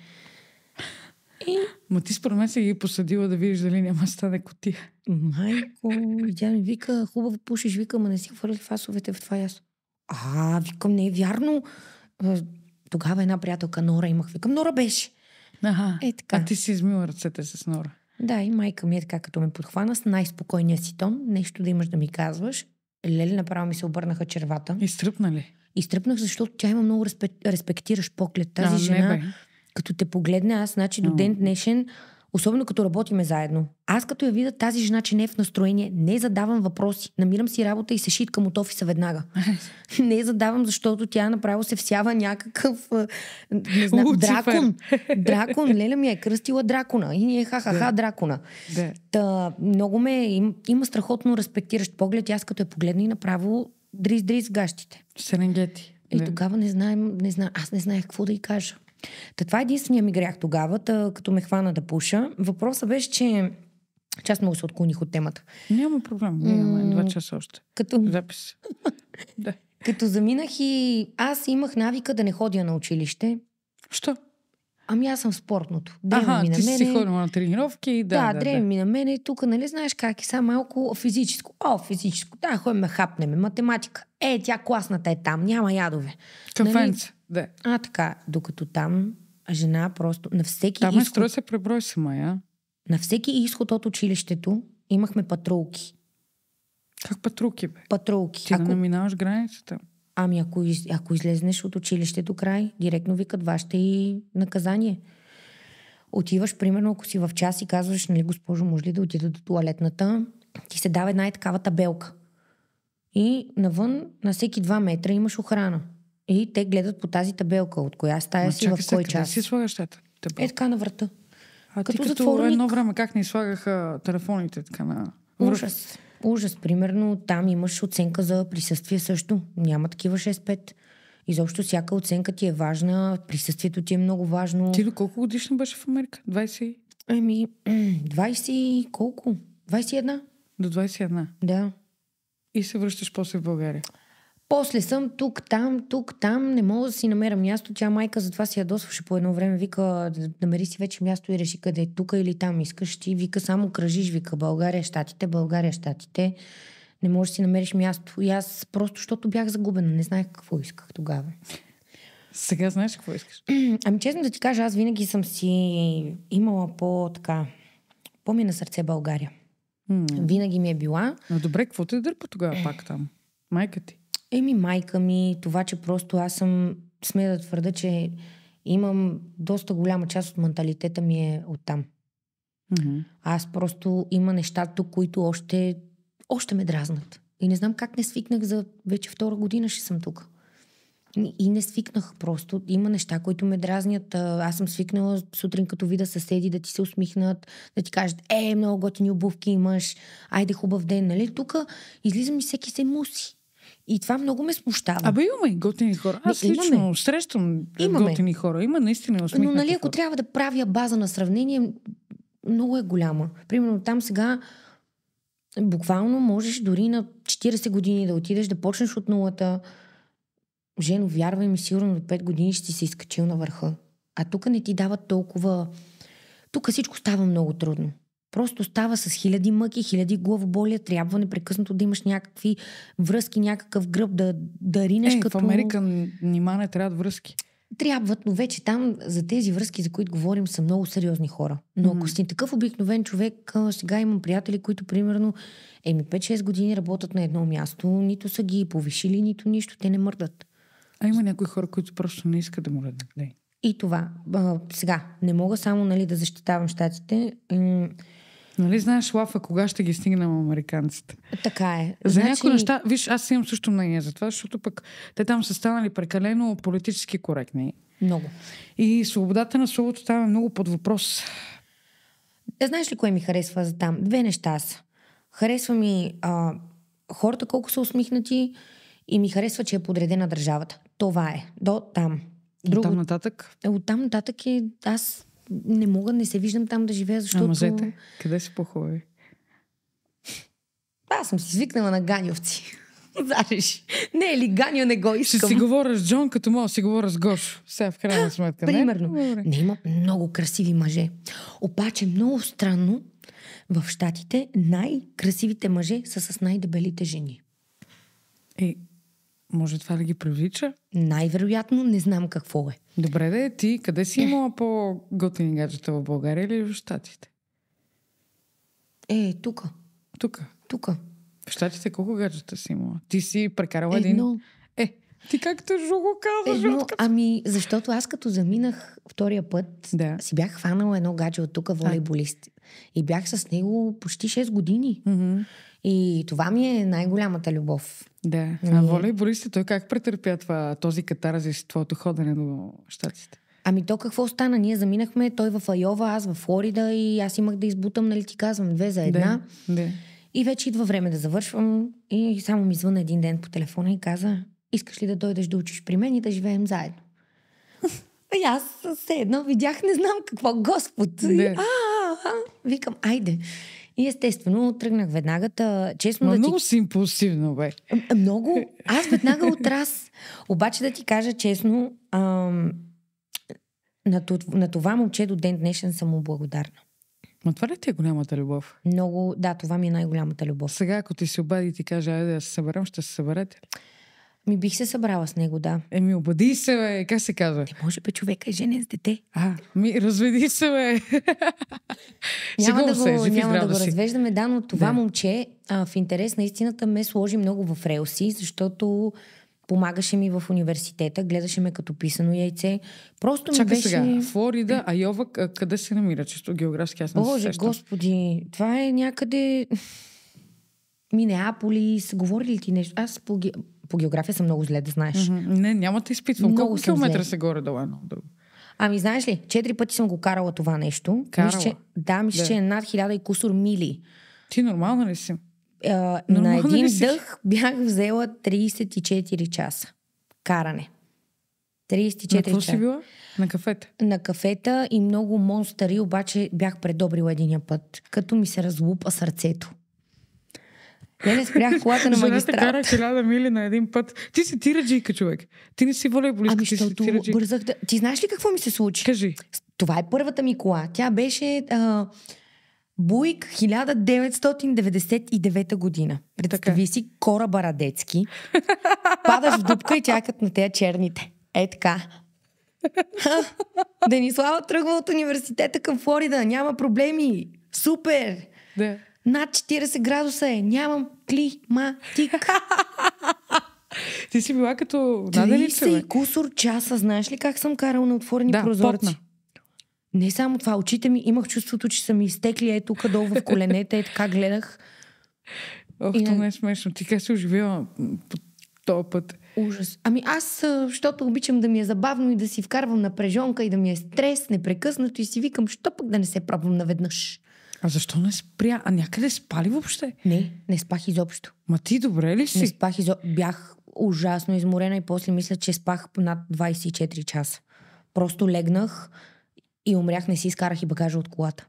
И... Ма ти според мен се ги посадила да видиш дали няма стане котия. Майко, тя ми вика, хубаво пушиш, вика, ма не си хвърли фасовете в това ясно. А, викам, не е вярно. Тогава една приятелка Нора имах. Викам, Нора беше. Ага. Е, така. А ти си измила ръцете с Нора. Да, и майка ми е така, като ме подхвана с най-спокойния си тон, нещо да имаш да ми казваш. Леле, направо ми се обърнаха червата. Изтръпна ли? Изтръпнах, защото тя има много респектираш поглед. Тази а, жена, не, като те погледне, аз, значи, до ден днешен Особено като работиме заедно. Аз като я видя тази жена, че не е в настроение, не задавам въпроси. Намирам си работа и се шиткам от офиса веднага. [laughs] не задавам, защото тя е направо се всява някакъв не знам, Луцифер. дракон. [laughs] Дракон. Леля ми е кръстила дракона. И ние ха-ха-ха да. дракона. Да. Та, много ме... Им, има страхотно респектиращ поглед. Аз като я погледна и направо дрис дриз гащите. Серенгети. И да. тогава не знаем, не знам, аз не знаех какво да й кажа. Та това е единствения ми грях тогава, тъ, като ме хвана да пуша. Въпросът беше, че Час много се отклоних от темата. Няма проблем. Имаме два часа още. Като... Запис. [laughs] да. Като заминах и аз имах навика да не ходя на училище. Що? Ами аз съм в спортното. Дреме ми ми ти на мене. си ходила на тренировки. Да, да, да дреме да. ми на мене. Тук, нали, знаеш как е сега малко физическо. О, физическо. Да, ходим, хапнеме. Математика. Е, тя класната е там. Няма ядове. Кафенце. Нали? Да. А, така. Докато там жена просто на всеки там е, изход... Там се преброй сама, я. На всеки изход от училището имахме патрулки. Как патрулки, бе? Патрулки. Ти ако... не минаваш границата. Ами ако, из... ако излезнеш от училището край, директно викат ваше и наказание. Отиваш, примерно, ако си в час и казваш, нали, госпожо, може ли да отида до туалетната, ти се дава една и такава табелка. И навън, на всеки два метра имаш охрана. И те гледат по тази табелка, от коя стая Но си, в кой час. си слагаш тата? Табел. Е така на врата. А като ти като затворник... едно време как ни слагаха телефоните така на Ужас. Ужас. Примерно там имаш оценка за присъствие също. Няма такива 6-5. Изобщо всяка оценка ти е важна, присъствието ти е много важно. Ти до колко годишна беше в Америка? 20? Ами, 20 [clears throat] колко? 21? До 21? Да. И се връщаш после в България? После съм тук, там, тук, там, не мога да си намеря място. Тя майка затова си ядосваше по едно време, вика, намери си вече място и реши къде е тук или там искаш. Ти вика, само кръжиш, вика, България, щатите, България, щатите, Не можеш да си намериш място. И аз просто, защото бях загубена, не знаех какво исках тогава. Сега знаеш какво искаш? [clears throat] Ами честно да ти кажа, аз винаги съм си имала по-така, по-ми е на сърце България. м Винаги ми е била. Но добре, какво те дърпа тогава пак там? Майка ти? Еми, майка ми, това, че просто аз съм, смея да твърда, че имам доста голяма част от менталитета ми е оттам. Mm-hmm. Аз просто има неща тук, които още, още ме дразнат. И не знам как не свикнах за вече втора година ще съм тук. И не свикнах просто. Има неща, които ме дразнят. Аз съм свикнала сутрин като вида съседи да ти се усмихнат, да ти кажат, е, много готини обувки имаш, айде хубав ден, нали? Тук излизам и всеки се муси. И това много ме смущава. Абе имаме и готини хора. Аз имаме. лично срещам имаме. готини хора. Има наистина усмихнати Но нали, ако хора. трябва да правя база на сравнение, много е голяма. Примерно там сега буквално можеш дори на 40 години да отидеш, да почнеш от нулата. Жено, вярвай ми, сигурно до 5 години ще си се изкачил на върха. А тук не ти дават толкова... Тук всичко става много трудно. Просто става с хиляди мъки, хиляди главоболия, трябва непрекъснато да имаш някакви връзки, някакъв гръб да, да ринеш е, като... в Америка нима не трябват връзки. Трябват, но вече там за тези връзки, за които говорим, са много сериозни хора. Но mm-hmm. ако си такъв обикновен човек, сега имам приятели, които примерно еми 5-6 години работят на едно място, нито са ги повишили, нито нищо, те не мърдат. А има някои хора, които просто не искат да мърдат. И това. А, сега, не мога само нали, да защитавам щатите. Нали знаеш, Лафа, кога ще ги стигнем американците? Така е. За значи... някои неща, виж, аз имам също мнение за това, защото пък те там са станали прекалено политически коректни. Много. И свободата на словото там е много под въпрос. Да, е, знаеш ли кое ми харесва за там? Две неща са. Харесва ми а, хората колко са усмихнати и ми харесва, че е подредена държавата. Това е. До там. Друго... От там нататък? От там нататък е аз не мога, не се виждам там да живея, защото... А мъжете? Къде са по-хубави? Аз съм си свикнала на ганьовци. [laughs] Знаеш, Не, е ли Ганьо не го искам. Ще си говоря с Джон, като мога си говоря с Гош. Сега в крайна сметка. Примерно. Не? не има много красиви мъже. Обаче много странно, в Штатите най-красивите мъже са с най-дебелите жени. Е, може това да ги привлича? Най-вероятно не знам какво е. Добре да е ти. Къде си имала по-готини гаджета в България или в Штатите? Е, тук. Тук? Тук. В Штатите колко гаджета си имала? Ти си прекарала един... Едно. Е, ти как тъжо жу го казваш? Едно, ами, защото аз като заминах втория път, да. си бях хванала едно гадже от тук, волейболист. А. И бях с него почти 6 години. Mm-hmm. И това ми е най-голямата любов. Да. А нали? Воля и Борис, той как претърпя това, този катарзис, твоето ходене до щатите? Ами то какво стана? Ние заминахме, той в Айова, аз в Флорида и аз имах да избутам, нали ти казвам, две за една. Да, да. И вече идва време да завършвам и само ми звъна един ден по телефона и каза, искаш ли да дойдеш да учиш при мен и да живеем заедно? И аз все едно видях, не знам какво, Господ. Да. а, викам, айде. И естествено тръгнах веднага. Та, честно Но да много ти... си импулсивно, бе. Много. Аз веднага отрас. Обаче да ти кажа честно, ам, на, на това момче до ден днешен съм му благодарна. Ма това ли ти е голямата любов? Много, да, това ми е най-голямата любов. Сега, ако ти се обади и ти каже, айде да се съберем, ще се съберете. Ми бих се събрала с него, да. Еми, обади се, бе. Как се казва? Не може, бе, човека е женен с дете. А, ми, разведи се, бе. няма да го, се, няма да го развеждаме, да, но това да. момче а, в интерес на истината ме сложи много в релси, защото помагаше ми в университета, гледаше ме като писано яйце. Просто ми Чакай беше... сега, Флорида, Айова, къде се намира? Чисто географски, аз не Боже, се господи, това е някъде... Минеаполис, говори ли ти нещо? Аз по по география съм много зле, да знаеш. Mm-hmm. Не, няма да изпитвам. Много Колко километра се горе долу едно друго? Ами, знаеш ли, четири пъти съм го карала това нещо. Карала? Мисля, че, да, мисля, да. че е над хиляда и кусор мили. Ти нормална ли си? Uh, на един нали дъх бях взела 34 часа каране. 34 на какво часа. си била? На кафета? На кафета и много монстъри, обаче бях предобрила единия път, като ми се разлупа сърцето. Не, нали, не спрях колата на магистралата. Жената кара хиляда мили на един път. Ти си тираджийка, човек. Ти не си волейболистка, ами, ти си тираджийка. Бързах да... Ти знаеш ли какво ми се случи? Кажи. Това е първата ми кола. Тя беше а, Буик 1999 година. Представи така. Е. си кораба Радецки. Падаш в дупка и чакат на тея черните. Е така. Денислава тръгва от университета към Флорида. Няма проблеми. Супер! Да. Над 40 градуса е. Нямам климатик. [laughs] Ти си била като надали човек. кусор часа. Знаеш ли как съм карал на отворени да, прозорци? Потна. Не само това. Очите ми имах чувството, че са ми изтекли е тук долу в коленете. Е така гледах. Ох, и... то не е смешно. Ти как се оживила по този път? Ужас. Ами аз, защото обичам да ми е забавно и да си вкарвам напрежонка и да ми е стрес непрекъснато и си викам, що пък да не се пробвам наведнъж. А защо не спря? А някъде спали въобще? Не, не спах изобщо. Ма ти добре ли си? Не спах изобщо. Бях ужасно изморена и после мисля, че спах над 24 часа. Просто легнах и умрях, не си изкарах и багажа от колата.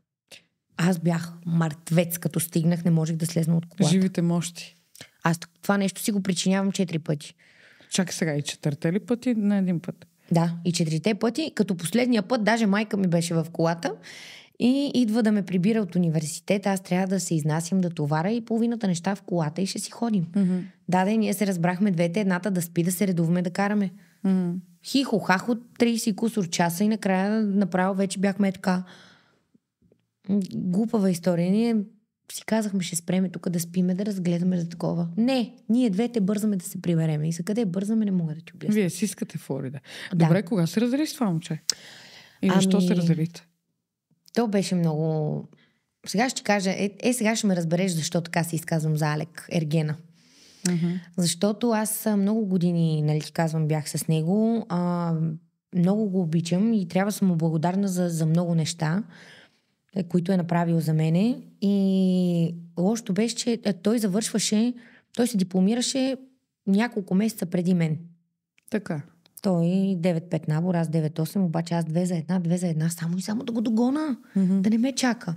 Аз бях мъртвец, като стигнах, не можех да слезна от колата. Живите мощи. Аз това нещо си го причинявам четири пъти. Чакай сега, и четвърте ли пъти на един път? Да, и четирите пъти, като последния път, даже майка ми беше в колата и идва да ме прибира от университета, аз трябва да се изнасям да товара и половината неща в колата и ще си ходим. Mm-hmm. Да, да, ние се разбрахме двете, едната да спи, да се редуваме, да караме. Mm-hmm. Хихо-хах от 30 кусор часа и накрая направо вече бяхме така глупава история. Ние си казахме, ще спреме тук да спиме, да разгледаме за такова. Не, ние двете бързаме да се прибереме. И за къде бързаме, не мога да ти обясня. Вие си искате Флорида. Добре, кога се разрели с това момче? И ами, защо ами... се разделите? То беше много... Сега ще кажа, е, е сега ще ме разбереш защо така се изказвам за Алек Ергена. Mm-hmm. Защото аз много години, нали ти казвам, бях с него. А, много го обичам и трябва да съм му благодарна за, за много неща, е, които е направил за мене. И лошото беше, че е, той завършваше, той се дипломираше няколко месеца преди мен. Така той 9-5 набор, аз 9-8, обаче аз 2 за една, 2 за една, само и само да го догона, mm-hmm. да не ме чака.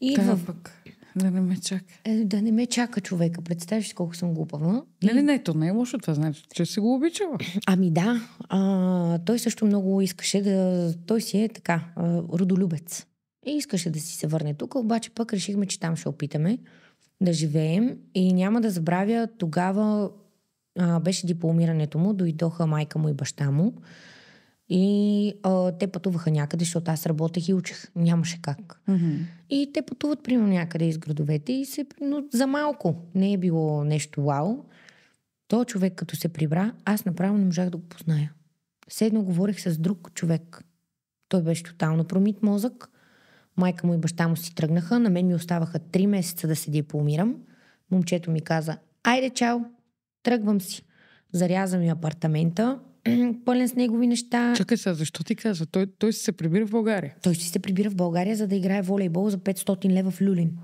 И да, в... пък. Да не ме чака. Е, да не ме чака човека. Представяш колко съм глупава. Не, и... не, не, то не е лошо. Това значи, че си го обичала. Ами да. А, той също много искаше да... Той си е така, родолюбец. И искаше да си се върне тук, обаче пък решихме, че там ще опитаме да живеем. И няма да забравя тогава а, беше дипломирането му, дойдоха майка му и баща му. И а, те пътуваха някъде, защото аз работех и учех. Нямаше как. Mm-hmm. И те пътуват, примерно, някъде из градовете и се... Но за малко не е било нещо вау. То човек, като се прибра, аз направо не можах да го позная. Седно говорих с друг човек. Той беше тотално промит мозък. Майка му и баща му си тръгнаха. На мен ми оставаха три месеца да се дипломирам. Момчето ми каза, айде чао, Тръгвам си. Зарязам и апартамента, [clears throat] пълен с негови неща. Чакай сега, защо ти каза? Той, той си се прибира в България. Той ще се прибира в България, за да играе волейбол за 500 лева в Люлин.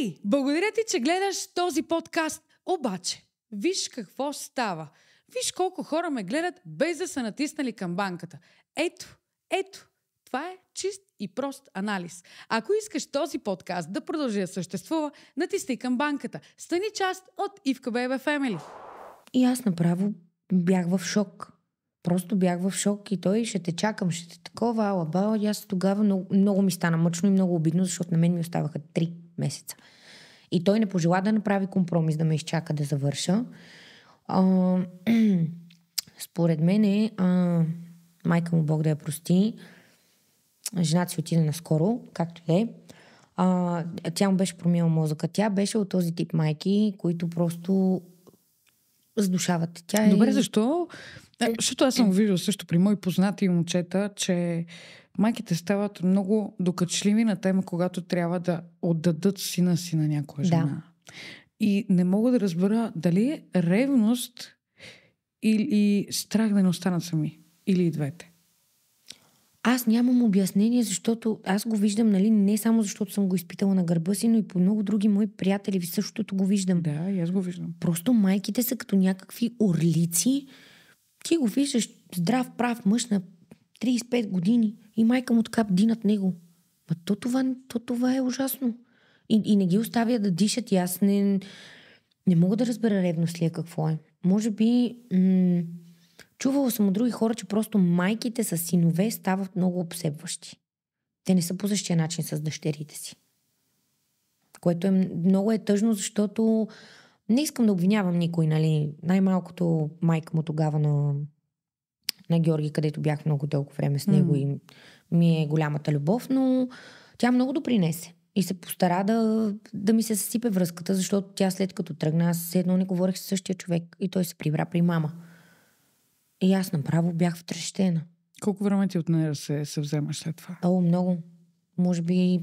Ей, благодаря ти, че гледаш този подкаст. Обаче, виж какво става. Виж колко хора ме гледат без да са натиснали към банката. Ето, ето, това е чист и прост анализ. Ако искаш този подкаст да продължи да съществува, натисни към банката. Стани част от Ивка Бебе Фемили. И аз направо бях в шок. Просто бях в шок и той ще те чакам, ще те такова, ала ба, И аз тогава много, много ми стана мъчно и много обидно, защото на мен ми оставаха три месеца. И той не пожела да направи компромис, да ме изчака да завърша. А, [clears throat] според мен е, а, майка му Бог да я прости, жената си отиде наскоро, както е, а, тя му беше промила мозъка. Тя беше от този тип майки, които просто задушават. Тя е... Добре, защо? Е, защото аз съм виждал също при мои познати момчета, че майките стават много докачливи на тема, когато трябва да отдадат сина си на някоя жена. Да. И не мога да разбера дали е ревност или страх да не останат сами. Или и двете. Аз нямам обяснение, защото аз го виждам, нали, не само защото съм го изпитала на гърба си, но и по много други мои приятели същото го виждам. Да, и аз го виждам. Просто майките са като някакви орлици. Ти го виждаш здрав, прав мъж на 35 години и майка му така бди над него. Ма то това, то това е ужасно. И, и не ги оставя да дишат и аз не, не мога да разбера ревност ли е какво е. Може би... М- Чувала съм от други хора, че просто майките с синове стават много обсебващи. Те не са по същия начин с дъщерите си. Което е, много е тъжно, защото не искам да обвинявам никой, нали? Най-малкото майка му тогава на, на Георги, където бях много дълго време с него mm. и ми е голямата любов, но тя много допринесе. И се постара да, да ми се съсипе връзката, защото тя след като тръгна, аз едно не говорех с същия човек и той се прибра при мама. И аз направо бях втрещена. Колко време ти от да се, се вземаш след това? О, много. Може би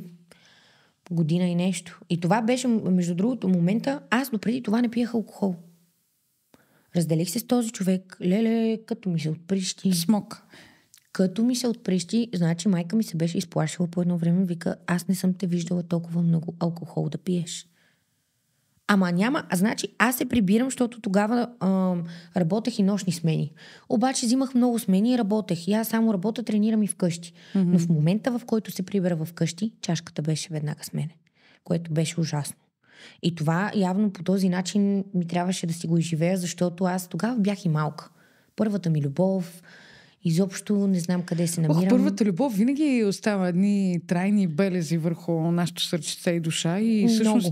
година и нещо. И това беше, между другото, момента, аз допреди това не пиях алкохол. Разделих се с този човек. Леле, като ми се отприщи. Смок. Като ми се отприщи, значи майка ми се беше изплашила по едно време. Вика, аз не съм те виждала толкова много алкохол да пиеш. Ама няма, а значи аз се прибирам, защото тогава а, работех и нощни смени. Обаче взимах много смени и работех. И аз само работя, тренирам и вкъщи. Mm-hmm. Но в момента, в който се прибера вкъщи, чашката беше веднага с мене, което беше ужасно. И това явно по този начин ми трябваше да си го изживея, защото аз тогава бях и малка. Първата ми любов, изобщо не знам къде се намирам. Ох, първата любов винаги остава едни трайни белези върху нашето сърце и душа и Много.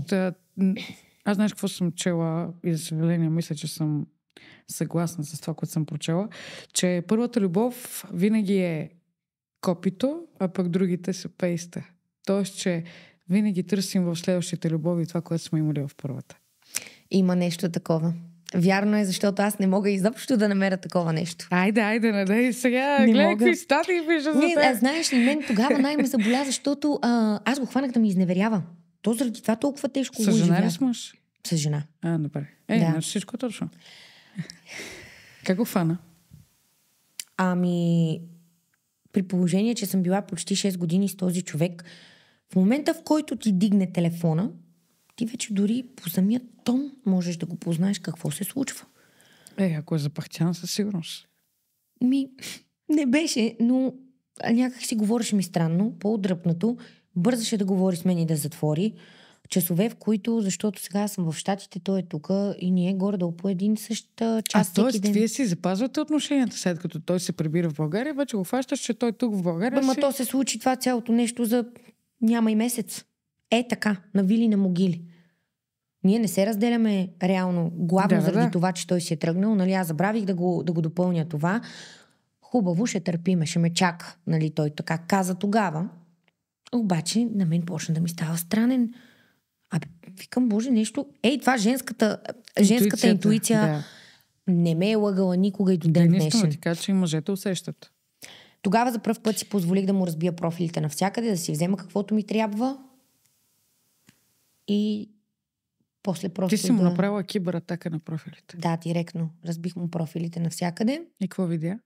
Аз знаеш какво съм чела и за съжаление мисля, че съм съгласна с това, което съм прочела, че първата любов винаги е копито, а пък другите са пейста. Тоест, че винаги търсим в следващите любови това, което сме имали в първата. Има нещо такова. Вярно е, защото аз не мога изобщо да намеря такова нещо. Айде, айде, надей нали? сега. Не гледай какви статии пиша за не, знаеш ли, мен тогава най-ме заболя, защото а, аз го хванах да ми изневерява. То заради това толкова тежко Със го жена ли с мъж? С жена. А, добре. Е, да. значи всичко е точно. как го фана? Ами, при положение, че съм била почти 6 години с този човек, в момента в който ти дигне телефона, ти вече дори по самия тон можеш да го познаеш какво се случва. Е, ако е запахтян, със сигурност. Ми, [laughs] не беше, но някак си говореше ми странно, по-отдръпнато бързаше да говори с мен и да затвори. Часове, в които, защото сега съм в Штатите, той е тук и ние горе-долу по един същ част. А, т.е. Ден... вие си запазвате отношенията, след като той се прибира в България, вече го фащаш, че той е тук в България. Ама си... то се случи това цялото нещо за няма и месец. Е така, на вили на могили. Ние не се разделяме реално, главно да, заради да. това, че той си е тръгнал. Нали, аз забравих да го, да го допълня това. Хубаво, ще търпиме, ще ме чака. Нали, той така каза тогава. Обаче на мен почна да ми става странен. А викам, боже, нещо... Ей, това женската, женската интуиция да. не ме е лъгала никога и до ден да, днешен. Така, че и мъжете усещат. Тогава за първ път си позволих да му разбия профилите навсякъде, да си взема каквото ми трябва и после просто Ти си му да... направила кибератака на профилите. Да, директно. Разбих му профилите навсякъде. И какво видя?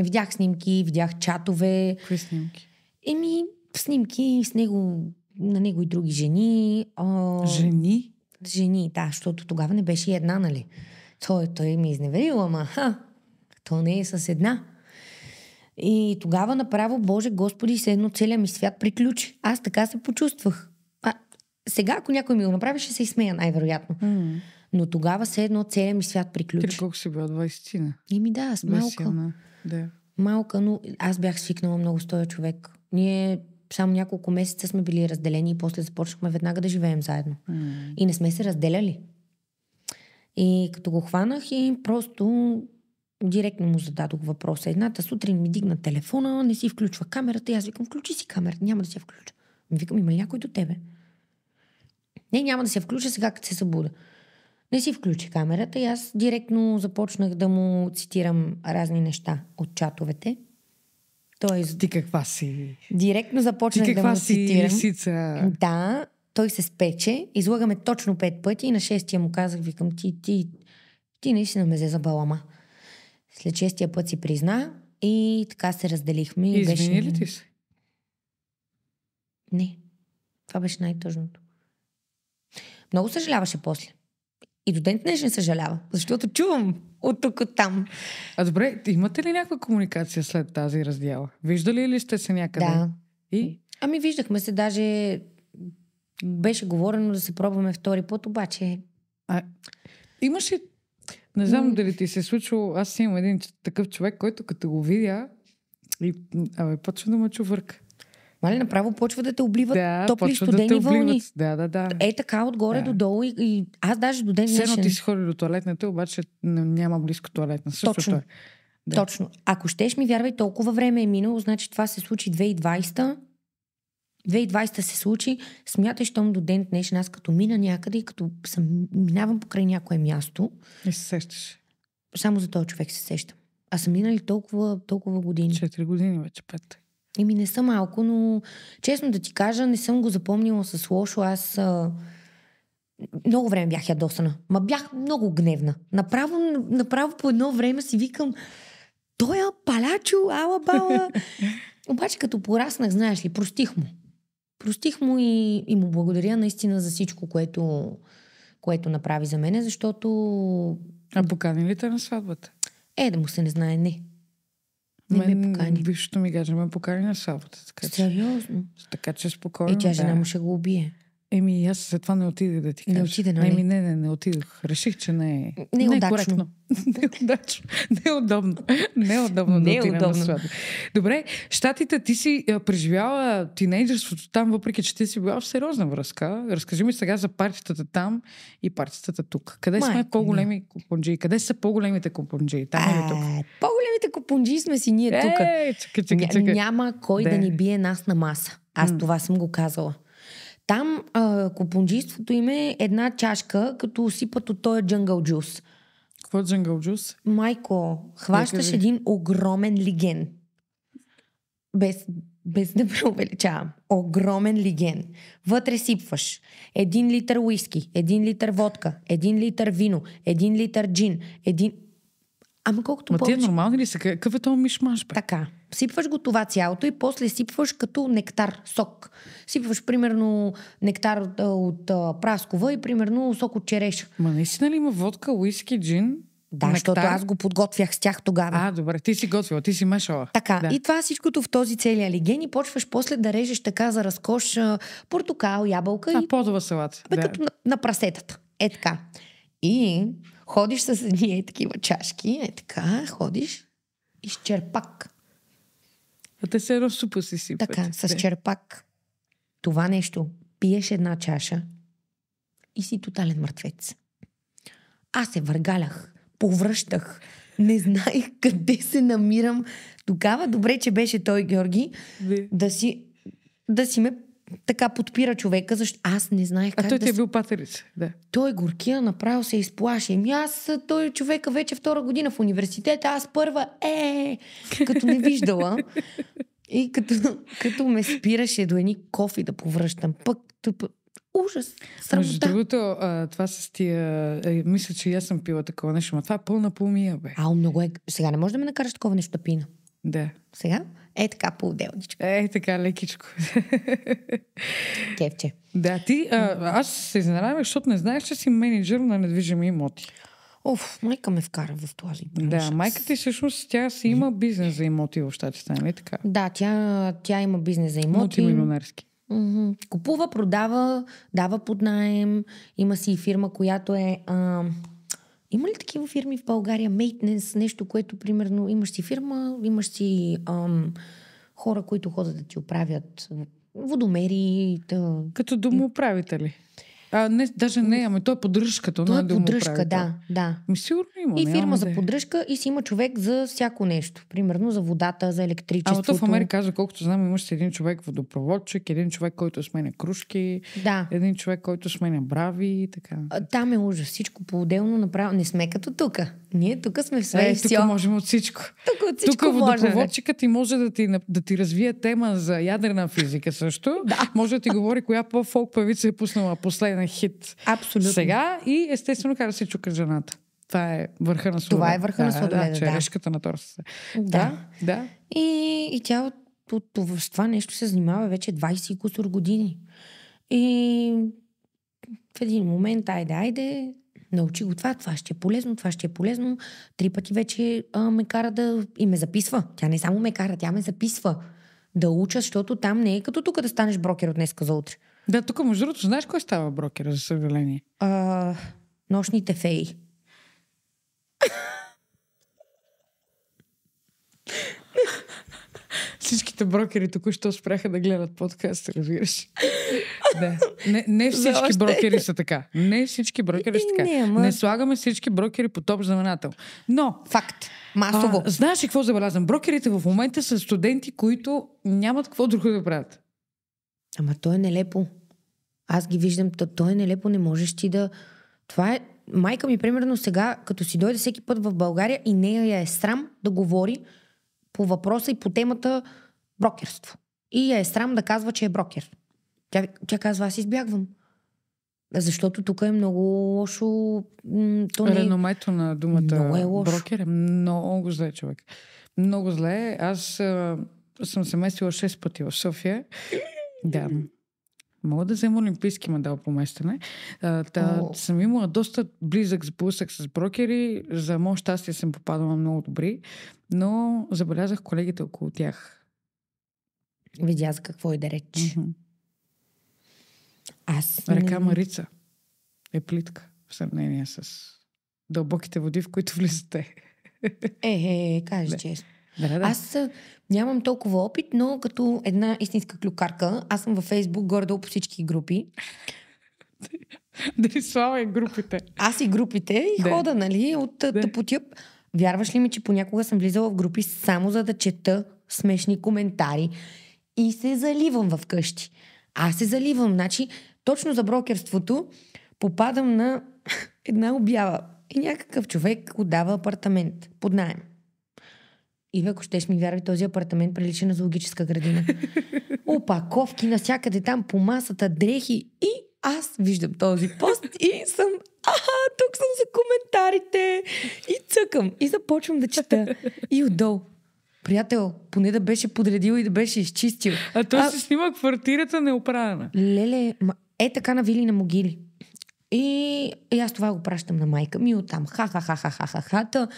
Видях снимки, видях чатове. Какви снимки? Еми, снимки с него, на него и други жени. А... Жени? Жени, да, защото тогава не беше и една, нали? Той, той ми е изневерил, ама ха, то не е с една. И тогава направо, Боже Господи, се едно целият ми свят приключи. Аз така се почувствах. А, сега, ако някой ми го направи, ще се изсмея най-вероятно. Mm. Но тогава се едно целият ми свят приключи. Ти колко си била? 20 Еми да, аз малка. Да. Малка, но аз бях свикнала много с този човек. Ние само няколко месеца сме били разделени и после започнахме веднага да живеем заедно. Mm. И не сме се разделяли. И като го хванах и просто директно му зададох въпроса. Едната сутрин ми дигна телефона, не си включва камерата и аз викам, включи си камерата, няма да се включа. Викам, има ли някой до тебе? Не, няма да се включа сега, като се събуда. Не си включи камерата и аз директно започнах да му цитирам разни неща от чатовете. Той... ти каква си? Директно започнах каква да му си цитирам. Лисица? Да, той се спече. Излагаме точно пет пъти и на шестия му казах, викам, ти, ти, ти наистина ме взе за балама. След шестия път си призна и така се разделихме. И Извини беше... ли ти се? Не. Това беше най-тъжното. Много съжаляваше после. И до ден днешен съжалява, защото чувам от тук от там. А добре, имате ли някаква комуникация след тази раздяла? Виждали ли сте се някъде? Да. И? Ами виждахме се, даже беше говорено да се пробваме втори път, обаче... А, имаш ли... Не знам Но... дали ти се е случило, аз имам един такъв човек, който като го видя и абе, почва да ме чувърка. Мали направо почва да те обливат да, топли студени да вълни. Да, да, да. Е така, отгоре да. додолу и, и, аз даже до ден днешен... ти си ходи до туалетната, обаче няма близко туалетна. Също Точно. Е. Да. Точно. Ако щеш ми, вярвай, толкова време е минало, значи това се случи 2020 2020 се случи, смятай, щом до ден днешен аз като мина някъде и като съм, минавам покрай някое място. И се сещаш. Само за този човек се сещам. А съм минали толкова, толкова години. Четири години вече, пет. Еми не са малко, но честно да ти кажа, не съм го запомнила с лошо. Аз а... много време бях ядосана. Ма бях много гневна. Направо, направо по едно време си викам той е палячо, ала бала. [laughs] Обаче като пораснах, знаеш ли, простих му. Простих му и, и му благодаря наистина за всичко, което, което направи за мене, защото... А покани ли те на сватбата? Е, да му се не знае, не. Не ме покани. Вижте ми каже, ме покани на събота. Така, Сериозно? Така че спокойно. И е, тя жена да. му ще го убие. Еми, аз след това не отиде да ти кажа. Не отиде, нали? Еми, не, не, не отидох. Реших, че не е. Не е, е удачно. коректно. [laughs] е Неудобно. Е Неудобно е да отидем на сватба. Добре, щатите, ти си преживяла тинейджерството там, въпреки че ти си била в сериозна връзка. Разкажи ми сега за партитата там и партитата тук. Къде Май, сме по-големи купунджи? Къде са по-големите купунджи? Там или тук? По-големите купунджи сме си ние тук. Е, чакай, чакай. чека. Няма кой да. да ни бие нас на маса. Аз това съм го казала. Там а, купунджийството им е една чашка, като усипат от този джангъл джус. Какво е джангъл джус? Майко, хващаш един огромен лиген. Без, без да преувеличавам. Огромен лиген. Вътре сипваш един литър уиски, един литър водка, един литър вино, един литър джин, един Ама колкото Ма повече... ти е нормално ли са? Какъв е то мишмаш, бе? Така. Сипваш го това цялото и после сипваш като нектар, сок. Сипваш примерно нектар от, от, праскова и примерно сок от череша. Ма наистина ли има водка, уиски, джин? Да, нектар? защото аз го подготвях с тях тогава. А, добре, ти си готвила, ти си мешала. Така, да. и това всичкото в този целия алиген и почваш после да режеш така за разкош портокал, ябълка а, и... подова салата. Бе, да. като на, на прасетата. Е така. И Ходиш с едни е такива чашки, е така, ходиш и с черпак. А те се супа си си. Така, с черпак. Това нещо. Пиеш една чаша и си тотален мъртвец. Аз се въргалях, повръщах, не знаех къде се намирам. Тогава добре, че беше той, Георги, да си, да си ме така подпира човека, защото аз не знаех как а той да ти е бил патерица, да. Той е горкия направо се е изплаши. Ами аз, той е човека вече втора година в университета, аз първа, е, като не виждала. И като, като ме спираше до едни кофи да повръщам, пък тъп, ужас. Срамота. Между другото, а, това с тия... мисля, че и аз съм пила такова нещо, но това е пълна полумия, бе. А, много е... Сега не може да ме накараш такова нещо да пина. Да. Сега? Е така по отделничко. Е така лекичко. [laughs] Кевче. Да, ти, а, аз се изненадах, защото не знаеш, че си менеджер на недвижими имоти. Оф, майка ме вкара в този бизнес. Да, майка ти всъщност, тя си има е. бизнес за имоти в щатите, нали така? Да, тя, тя има бизнес за имоти. Мултимилионерски. Купува, продава, дава под найем. Има си и фирма, която е... А, има ли такива фирми в България? Мейтненс, нещо, което, примерно, имаш си фирма, имаш си ам, хора, които ходят да ти оправят водомери. Да... Като домоуправители. А, не, даже не, ами той е поддръжката. Той е поддръжка, да, да. Ми сигурно има. И фирма за е. поддръжка и си има човек за всяко нещо. Примерно за водата, за електричеството. то в Америка, казва, колкото знам, имаш един човек водопроводчик, един човек, който сменя кружки, да. един човек, който сменя брави и така. А, там е ужас. Всичко по-отделно направо. Не сме като тук. Ние тук сме в е, Тук можем от всичко. Тук от всичко тука водопроводчикът ти може да ти, да ти развие тема за ядрена физика също. да. Може да ти говори коя по-фолк певица е пуснала последно на хит. Абсолютно. Сега и естествено кара се чука жената. Това е върха на сладоледа. Това е върха на сладоледа, да. Черешката да. на торса. Да. да. да. И, и тя от, от, от, с това нещо се занимава вече 20 и кусор години. И в един момент, айде, айде, научи го това, това ще е полезно, това ще е полезно. Три пъти вече а, ме кара да... и ме записва. Тя не само ме кара, тя ме записва да уча, защото там не е като тук да станеш брокер от днеска за утре. Да, тук между другото, знаеш кой става брокера, за съжаление? А, нощните феи. Всичките брокери току-що спряха да гледат подкаст, разбираш. да. Не, не всички брокери са така. Не всички брокери са така. Не, ама... не слагаме всички брокери по топ знаменател. Но. Факт. Масово. А, знаеш ли какво забелязвам? Брокерите в момента са студенти, които нямат какво друго да правят. Ама то е нелепо. Аз ги виждам, то, то е нелепо, не можеш ти да... Това е... Майка ми, примерно, сега, като си дойде всеки път в България и нея я е срам да говори по въпроса и по темата брокерство. И я е срам да казва, че е брокер. Тя, тя казва, аз избягвам. Защото тук е много лошо. То не... Е- Реномето на думата много е лошо. брокер е много зле човек. Много зле. Аз а, съм се местила 6 пъти в София. Да мога да взема олимпийски медал по местене. Та, oh. съм имала доста близък сблъсък с брокери. За мое щастие съм попадала много добри, но забелязах колегите около тях. Видя за какво и да реч. Mm-hmm. Аз. Река не... Марица е плитка в сравнение с дълбоките води, в които влизате. Е, е, е, кажи честно. Да, да, да. Аз нямам толкова опит, но като една истинска клюкарка, аз съм във Фейсбук горе-долу по всички групи. [laughs] Дали слава и е групите. Аз и групите и да. хода, нали, от да. тъпотя. Вярваш ли ми, че понякога съм влизала в групи само за да чета смешни коментари и се заливам в къщи. Аз се заливам. Значи, точно за брокерството попадам на [laughs] една обява. И някакъв човек отдава апартамент под найем. И ако щеш ми вярвай, този апартамент прилича на зоологическа градина. [laughs] Опаковки навсякъде там по масата, дрехи и аз виждам този пост и съм А, тук съм за коментарите и цъкам и започвам да чета. И отдолу приятел, поне да беше подредил и да беше изчистил. А той а... си снима квартирата неоправена. Леле, ма... е така на вили на могили. И, и аз това го пращам на майка ми оттам. Ха-ха-ха-ха-ха-ха. Та,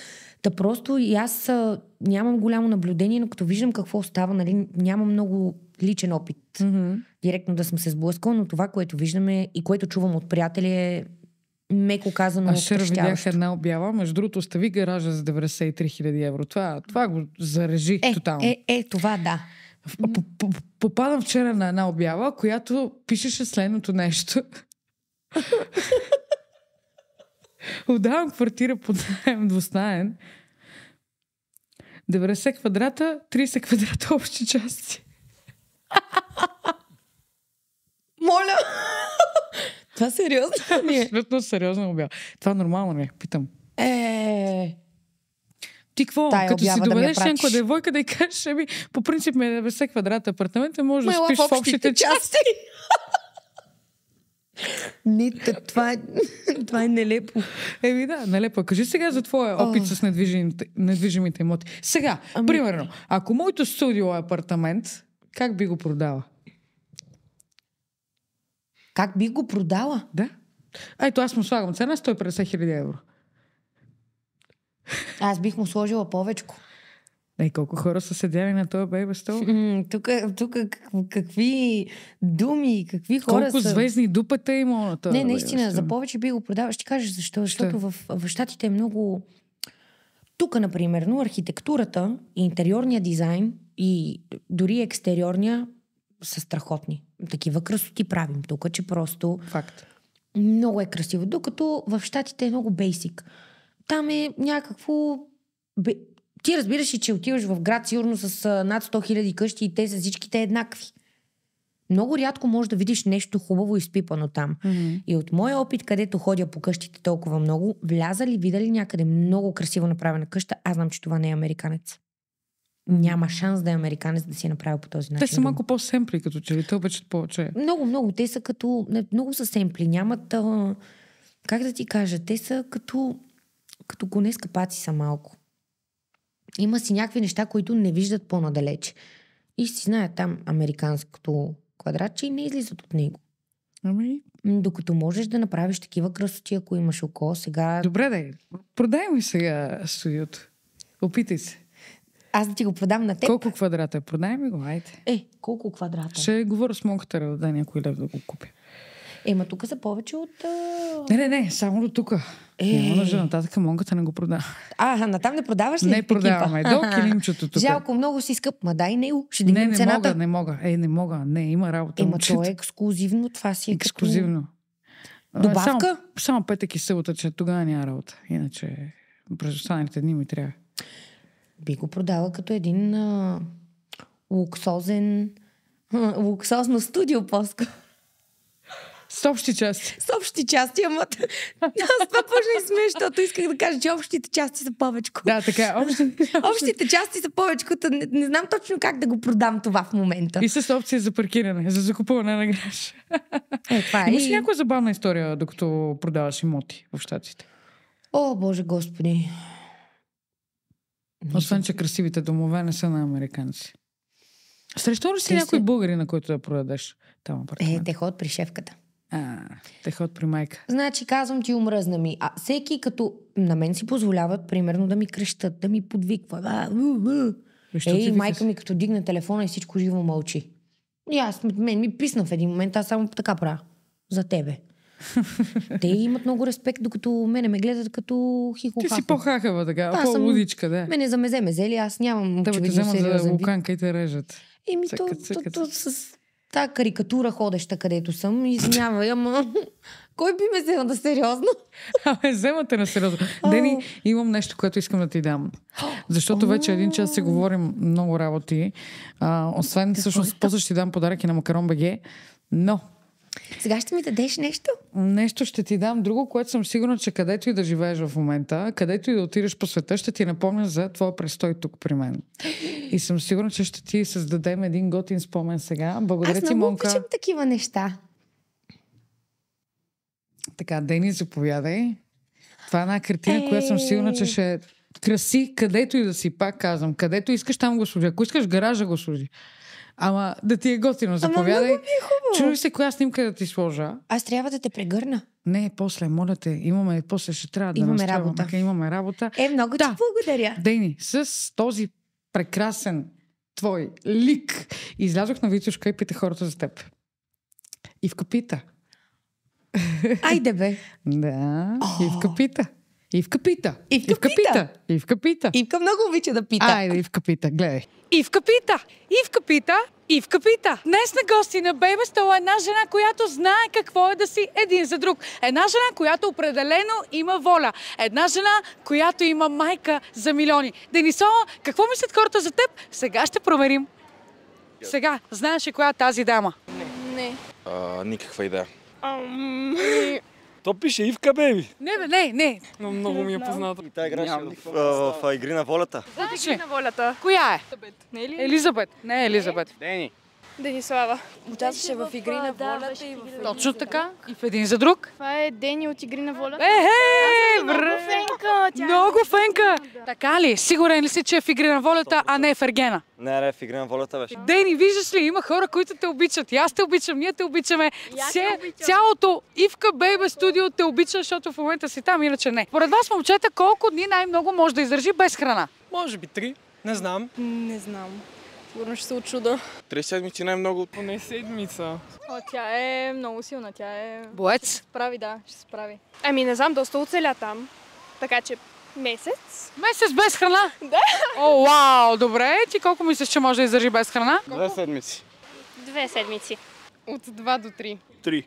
та просто и аз а, нямам голямо наблюдение, но като виждам какво става, нали, нямам много личен опит. Mm-hmm. Директно да съм се сблъскала, но това, което виждаме и което чувам от приятели е меко казано Аз ще видях една обява, между другото остави гаража за 93 000 евро. Това, това го зарежи е, тотално. Е, е, това да. Попадам вчера на една обява, която пишеше следното нещо. Отдавам квартира под найем двустаен. 90 квадрата, 30 квадрата общи части. Моля! Това сериозно ли е? Абсолютно сериозно е обява. Това нормално ли е? Питам. Е, ти какво? Тай, като си доведеш да някоя девойка да й кажеш, ами, по принцип ме 90 квадрата апартамент, е, може да спиш в общите части. Не, това е, [laughs] това е нелепо. Еми да, нелепо. Кажи сега за твоя опит oh. с недвижимите, недвижимите имоти. Сега, ами... примерно, ако моето студио е апартамент, как би го продала? Как би го продала? Да. Айто ето аз му слагам цена 150 хиляди евро. Аз бих му сложила повече. Ей, колко хора са седяли на този бейба стол? тук, тук какви думи, какви хора Колко са... звездни дупата има на този Не, наистина, за повече би го продавал. Ще кажеш защо, защото в, в е много... Тук, например, но архитектурата, интериорния дизайн и дори екстериорния са страхотни. Такива красоти правим тук, че просто... Факт. Много е красиво. Докато в щатите е много бейсик. Там е някакво ти разбираш и, че отиваш в град сигурно с над 100 хиляди къщи и те са всичките еднакви. Много рядко можеш да видиш нещо хубаво изпипано там. Mm-hmm. И от моя опит, където ходя по къщите толкова много, влязали, видали някъде много красиво направена къща, аз знам, че това не е американец няма шанс да е американец да си е направил по този начин. Те са малко по-семпли, като че ли те обичат повече. Много, много. Те са като... Много са семпли. Нямат... А... Как да ти кажа? Те са като... Като коне с капаци са малко има си някакви неща, които не виждат по-надалече. И си знаят там американското квадратче и не излизат от него. Ами... Докато можеш да направиш такива красоти, ако имаш око, сега... Добре, да. Продай ми сега студиото. Опитай се. Аз да ти го продам на теб. Колко квадрата е? Продай ми го, айде. Е, колко квадрата? Ще говоря с моята да някой е лев да го купи. Ема тук са повече от... Не, не, не, само до тук. Е... Няма нужда нататък, монката не го продава. А, на там не продаваш ли? Не продаваме. Е, до килимчето тук. Жалко, много си скъп. Ма дай не ще дигнем не, не цената. мога, не мога. Е, не мога. Не, има работа. Ема то е ексклюзивно, това си е Ексклюзивно. Като... Добавка? Само, само петък и събота, че тогава няма работа. Иначе през останалите дни ми трябва. Би го продала като един а, луксозен... [laughs] Луксозно студио по-скоро. С общи части. С общи части, ама аз това почна и смея, защото исках да кажа, че общите части са повечко. Да, така. Е. Общ... [laughs] общите части са повече. Не, не знам точно как да го продам това в момента. И с опция за паркиране, за закупуване на гараж. Е, това е. Имаш ли някоя забавна история, докато продаваш имоти в щатите? О, Боже Господи. Освен, че красивите домове не са на американци. Срещу ли си някой българи, на който да продадеш там апартамент? Е, те ходят при шефката. А, те ход при майка. Значи казвам ти умръзна ми. А всеки като на мен си позволяват примерно да ми крещат, да ми подвикват. А, у, у. Ей, майка ми като дигна телефона и всичко живо мълчи. И аз, мен ми писна в един момент, аз само така правя. За тебе. Те имат много респект, докато мене ме гледат като хихо. Ти си по-хахава така, да, по-лудичка, да. Мене за мезе мезели, аз нямам Да, те вземат за луканка и те режат. Еми, то, то, то, с Та карикатура ходеща, където съм, извинявай, ама [laughs] кой би ме взел на сериозно? [laughs] Абе, вземате на сериозно. Oh. Дени, имам нещо, което искам да ти дам. [gasps] Защото вече един час си говорим много работи. А, освен, е? всъщност, е? после ще ти дам подаръки на Макарон БГ, но сега ще ми дадеш нещо? Нещо ще ти дам. Друго, което съм сигурна, че където и да живееш в момента, където и да отидеш по света, ще ти напомня за твоя престой тук при мен. И съм сигурна, че ще ти създадем един готин спомен сега. Благодаря Аз ти, Монка. Аз много такива неща. Така, Дени, заповядай. Това е една картина, Ей. която съм сигурна, че е. ще краси където и да си, пак казвам. Където искаш, там го служи. Ако искаш гаража, го служи. Ама да ти е готино, заповядай. Ама много е Чули се коя снимка да ти сложа? Аз трябва да те прегърна. Не, после, моля те, имаме, после ще трябва да имаме работа. Имаме работа. Е, много да. ти благодаря. Дени, с този прекрасен твой лик излязох на Витушка и пита хората за теб. И в капита. Айде бе. [laughs] Да, oh. и в капита. Ивка пита. Ивка, Ивка пита. пита. Ивка пита. Ивка много обича да пита. Айде, Ивка пита, гледай. Ивка пита. Ивка пита. Ивка пита. Днес на гости на Бейбе Стола една жена, която знае какво е да си един за друг. Една жена, която определено има воля. Една жена, която има майка за милиони. Денисова, какво мислят хората за теб? Сега ще проверим. Сега, знаеш ли коя е тази дама? Не. Не. А, никаква идея. Ам... То пише Ивка, беби. Не, бе, не, не. Но много ми е позната. И тая игра ще в, в, Игри на волята. Да, Игри на волята. Коя е? Елизабет. Не е Елизабет. Е? Дени. Денислава. Участваше в Игри на волята и в... Точно така. И в един за друг. Това е Дени от Игри на волята. е, Много фенка! много фенка! Така ли? Сигурен ли си, че е в Игри на волята, а не е в Ергена? Не, не, в Игри на волята беше. Дени, виждаш ли, има хора, които те обичат. И аз те обичам, ние те обичаме. Цялото Ивка Бейбе студио те обича, защото в момента си там, иначе не. Поред вас, момчета, колко дни най-много може да издържи без храна? Може би три. Не знам. Не знам. Сигурно ще се очуда. Три седмици най-много. Поне седмица. О, тя е много силна, тя е... Боец? Ще се справи, да, ще се справи. Ами не знам, доста оцеля там. Така че Месец. Месец без храна? Да. О, вау, добре. Ти колко мислиш, че може да издържи без храна? Две седмици. Две седмици. От два до три. Три.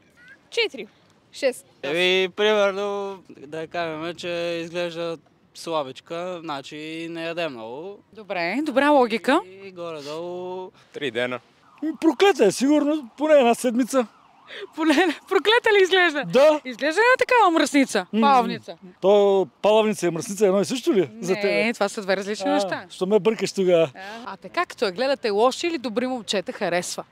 Четири. Шест. Еми, примерно, да кажем, че изглежда слабичка, значи не яде много. Добре, добра логика. И горе-долу... Три дена. Ами, проклета е, сигурно, поне една седмица. Поне, проклета ли изглежда? Да. Изглежда е такава мръсница, палавница. То палавница и мръсница е едно и също ли? Не, За тебе? това са две различни а, неща. Що ме бъркаш тогава? А те както я гледате, лоши или добри момчета харесва?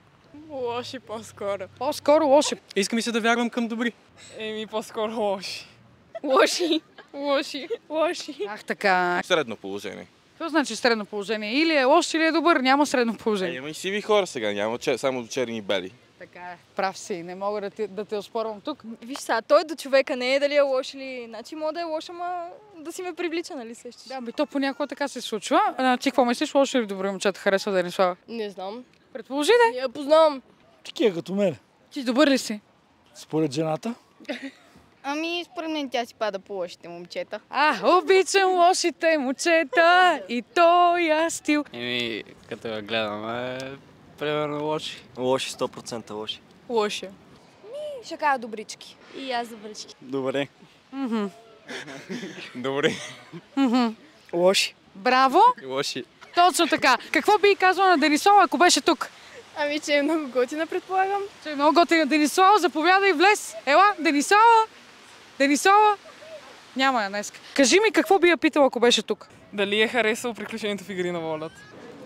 Лоши по-скоро. По-скоро лоши. Искам и се да вярвам към добри. Еми, по-скоро лоши. Лоши. Лоши. Лоши. Ах така. Средно положение. Какво значи средно положение? Или е лош, или е добър. Няма средно положение. Е, има и сиви хора сега, няма само черни и бели. Така е. Прав си, не мога да те, да те оспорвам тук. Виж сега, той до човека не е дали е лош или... Значи мога да е лош, ама да си ме привлича, нали сещаш? Да, би то понякога така се случва. А, ти значи, какво мислиш, лошо или добро момчета, харесва Денислава? Не знам. Предположи да. Не я познавам. Ти е като мен. Ти добър ли си? Според жената. [laughs] Ами, според мен тя си пада по лошите момчета. А, обичам лошите момчета и то я стил. Еми, като я гледам, е примерно лоши. Лоши, 100% лоши. Лоши. Ми, ще кажа добрички. И аз добрички. Добре. Добре. Лоши. Браво. Лоши. Точно така. Какво би казала на Денисова, ако беше тук? Ами, че е много готина, предполагам. Че е много готина. Денисова, заповядай, влез. Ела, Денисова. Денисова, няма я днес. Кажи ми какво би я питала, ако беше тук? Дали е харесал приключението в Игри на волята?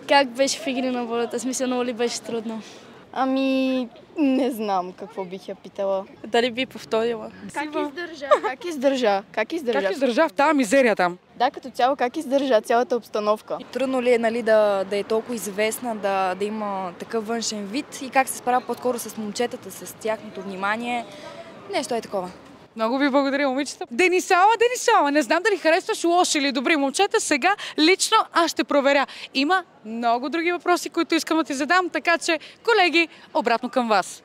Как беше в Игри на волята? Смисъл, много ли беше трудно? Ами, не знам какво бих я питала. Дали би повторила? Как издържа? Как издържа? Как издържа? Как издържа в тази мизерия там? Да, като цяло как издържа цялата обстановка. И трудно ли е нали, да, да е толкова известна, да, да има такъв външен вид и как се справя по-скоро с момчетата, с тяхното внимание? Нещо е такова. Много ви благодаря, момичета. Денисала, Денисала, не знам дали харесваш лоши или добри момчета. Сега лично аз ще проверя. Има много други въпроси, които искам да ти задам, така че, колеги, обратно към вас.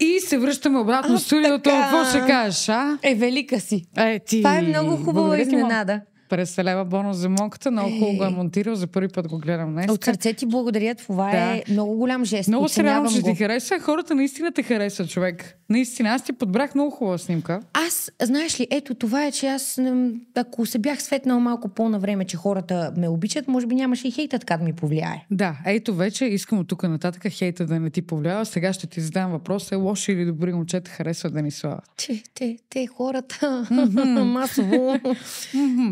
И се връщаме обратно в студиото. Какво ще кажеш, а? Е, велика си. Е, ти... Това е много хубава изненада. 50 лева бонус за монката. Много хубаво го е, е монтирал. За първи път го гледам днес. От сърце ти благодаря. Това е да. е много голям жест. Много се радвам, че ти хареса. Хората наистина те хареса, човек. Наистина. Аз ти подбрах много хубава снимка. Аз, знаеш ли, ето това е, че аз, ако се бях светнал малко по-на време, че хората ме обичат, може би нямаше и хейта така да ми повлияе. Да, ето вече искам от тук нататък хейта да не ти повлиява. Сега ще ти задам въпрос. Е лоши или добри момчета харесват да ни Те, те, те хората. [laughs] Масово.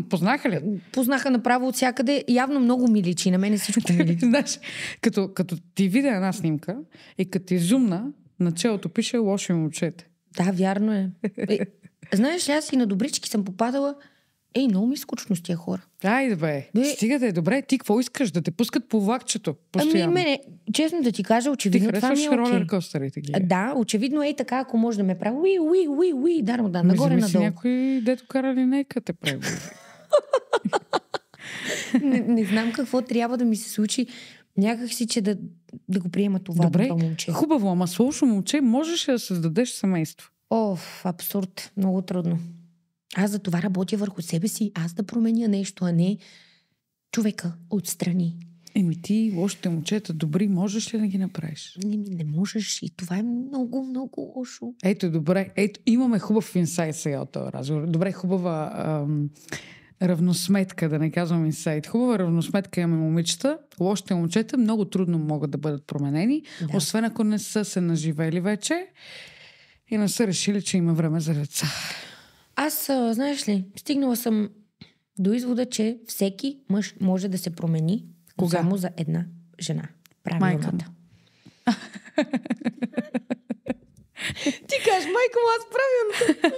Познах Познаха ли? Познаха направо от всякъде. Явно много ми личи. На мен всичко ми личи. [laughs] Знаеш, като, като ти видя една снимка и като ти зумна, началото пише лоши момчете. Да, вярно е. е знаеш, аз и на добрички съм попадала. Ей, много ми е скучно с тия хора. Айде бе, бе... стига да е добре. Ти какво искаш? Да те пускат по влакчето ами, постоянно. Ами мене, честно да ти кажа, очевидно ти това ми е okay. ролер костерите ги. Да, очевидно е така, ако може да ме прави. Уи, уи, уи, уи, дарно да, нагоре, надолу. Някой, дето кара линейка те прави не, не знам какво трябва да ми се случи. Някак си, че да, да го приема това Добре, това момче. Хубаво, ама с лошо момче можеш да създадеш семейство. О, абсурд. Много трудно. Аз за това работя върху себе си. Аз да променя нещо, а не човека отстрани. Еми ти, лошите момчета, добри, можеш ли да ги направиш? Не, не можеш и това е много, много лошо. Ето, добре. Ето, имаме хубав инсайт сега от този разговор. Добре, хубава... Ам равносметка, да не казвам инсайт. Хубава равносметка имаме момичета. Лошите момчета много трудно могат да бъдат променени, да. освен ако не са се наживели вече и не са решили, че има време за деца. Аз, а, знаеш ли, стигнала съм до извода, че всеки мъж може да се промени Кога? само за една жена. Правилната. Майка [laughs] Ти кажеш, майко, му, аз правим.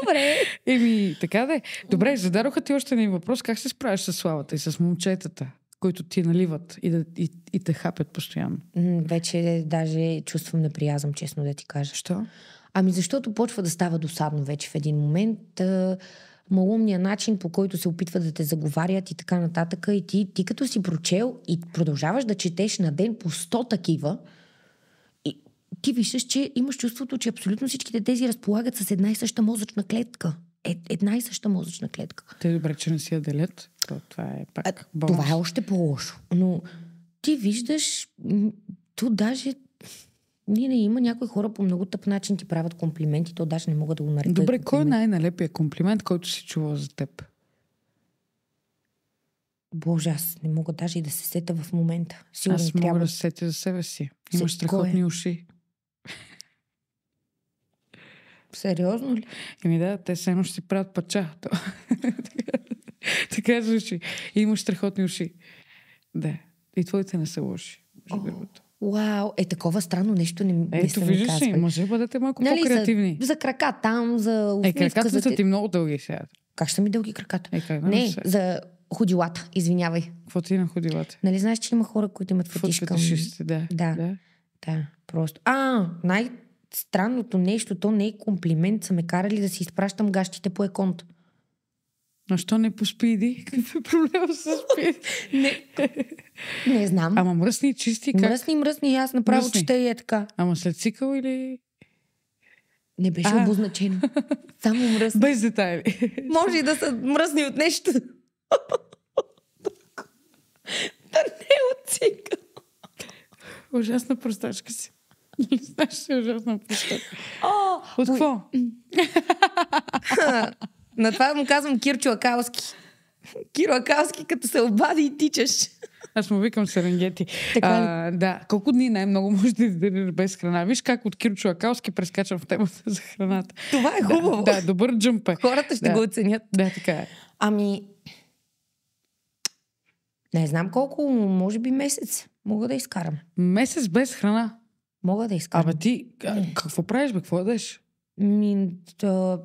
Добре. Еми, така да е. Добре, зададоха ти още един въпрос. Как се справиш с славата и с момчетата? които ти наливат и, да, и, и те хапят постоянно. Вече даже чувствам неприязъм, честно да ти кажа. Що? Ами защото почва да става досадно вече в един момент. Малумният начин, по който се опитват да те заговарят и така нататък. И ти, ти като си прочел и продължаваш да четеш на ден по 100 такива, ти виждаш, че имаш чувството, че абсолютно всичките тези разполагат с една и съща мозъчна клетка. Е, една и съща мозъчна клетка. Те добре, че не си я делят. То, това е пак а, Това е още по-лошо. Но ти виждаш, то даже ние не има някои хора по много тъп начин ти правят комплименти, то даже не мога да го нарека. Добре, кой е най-налепия комплимент, който си чувал за теб? Боже, аз не мога даже и да се сета в момента. Сигурно аз трябва... мога да се сетя за себе си. Имаш е? страхотни е? уши. Сериозно ли? Еми да, те все едно ще си правят пача. [laughs] така звучи. И имаш страхотни уши. Да. И твоите не са лоши. Вау, е такова странно нещо не, Ето, не съм виждаш ли, може да бъдете малко нали, по-креативни. За, за крака там, за усмивка. Е, краката за... са ти много дълги сега. Как ще ми дълги краката? Е, как, не, се. за ходилата, извинявай. Какво ти е на ходилата? Нали знаеш, че има хора, които имат фотишка? Фотишка, да. Да, да. да просто. А, най- странното нещо, то не е комплимент, са ме карали да си изпращам гащите по еконт. Но що не по спиди? Какъв е проблем с спиди? [laughs] не. не знам. Ама мръсни, чисти как? Мръсни, мръсни, аз направо мръсни. чета и е така. Ама след цикъл или... Не беше а. обозначено. [laughs] Само мръсни. Без детайли. Може и да са мръсни от нещо. [laughs] да не е от цикъл. Ужасна простачка си. Това ще е ужасно О, От какво? На това му казвам Кирчо Акалски. Киро Акалски, като се обади и тичаш. Аз му викам серенгети. Така... А, да. Колко дни най-много може да издържиш без храна? Виж как от Кирчо Акалски прескачам в темата за храната. Това е хубаво. Да, да добър джумп е. Хората ще да. го оценят. Да, така е. Ами, не знам колко, може би месец мога да изкарам. Месец без храна? Мога да изкарам. Абе ти, е. какво правиш бе? Какво ядеш? Ми, да...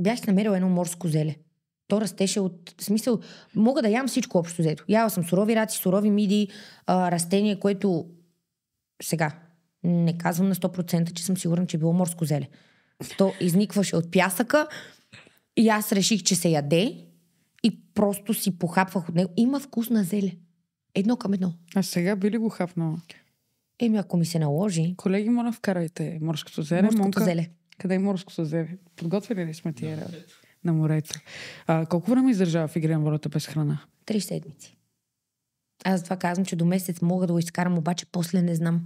Бях намерила едно морско зеле. То растеше от... В смисъл, мога да ям всичко общо взето. Яла съм сурови раци, сурови миди, а, растение, което сега не казвам на 100%, че съм сигурна, че е било морско зеле. То изникваше от пясъка и аз реших, че се яде и просто си похапвах от него. Има вкус на зеле. Едно към едно. А сега би ли го хапнала? Еми, ако ми се наложи. Колеги, моля, вкарайте морското зеле. Морското Монка, зеле. Къде е морското зеле? Подготвили ли сме тия? Да на морето. А, колко време издържава в игра на волята без храна? Три седмици. Аз това казвам, че до месец мога да го изкарам, обаче после не знам.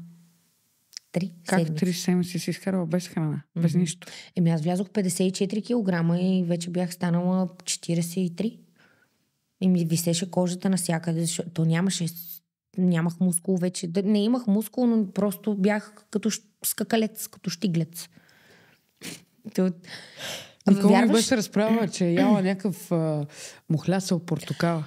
Три как седмици. три седмици си изкарала без храна? Mm-hmm. Без нищо? Еми аз влязох 54 кг и вече бях станала 43. И ми висеше кожата навсякъде, защото то нямаше нямах мускул вече. Не имах мускул, но просто бях като скакалец, като щиглец. Никога ми беше разправила, че е яла някакъв а, мухлясал портокал.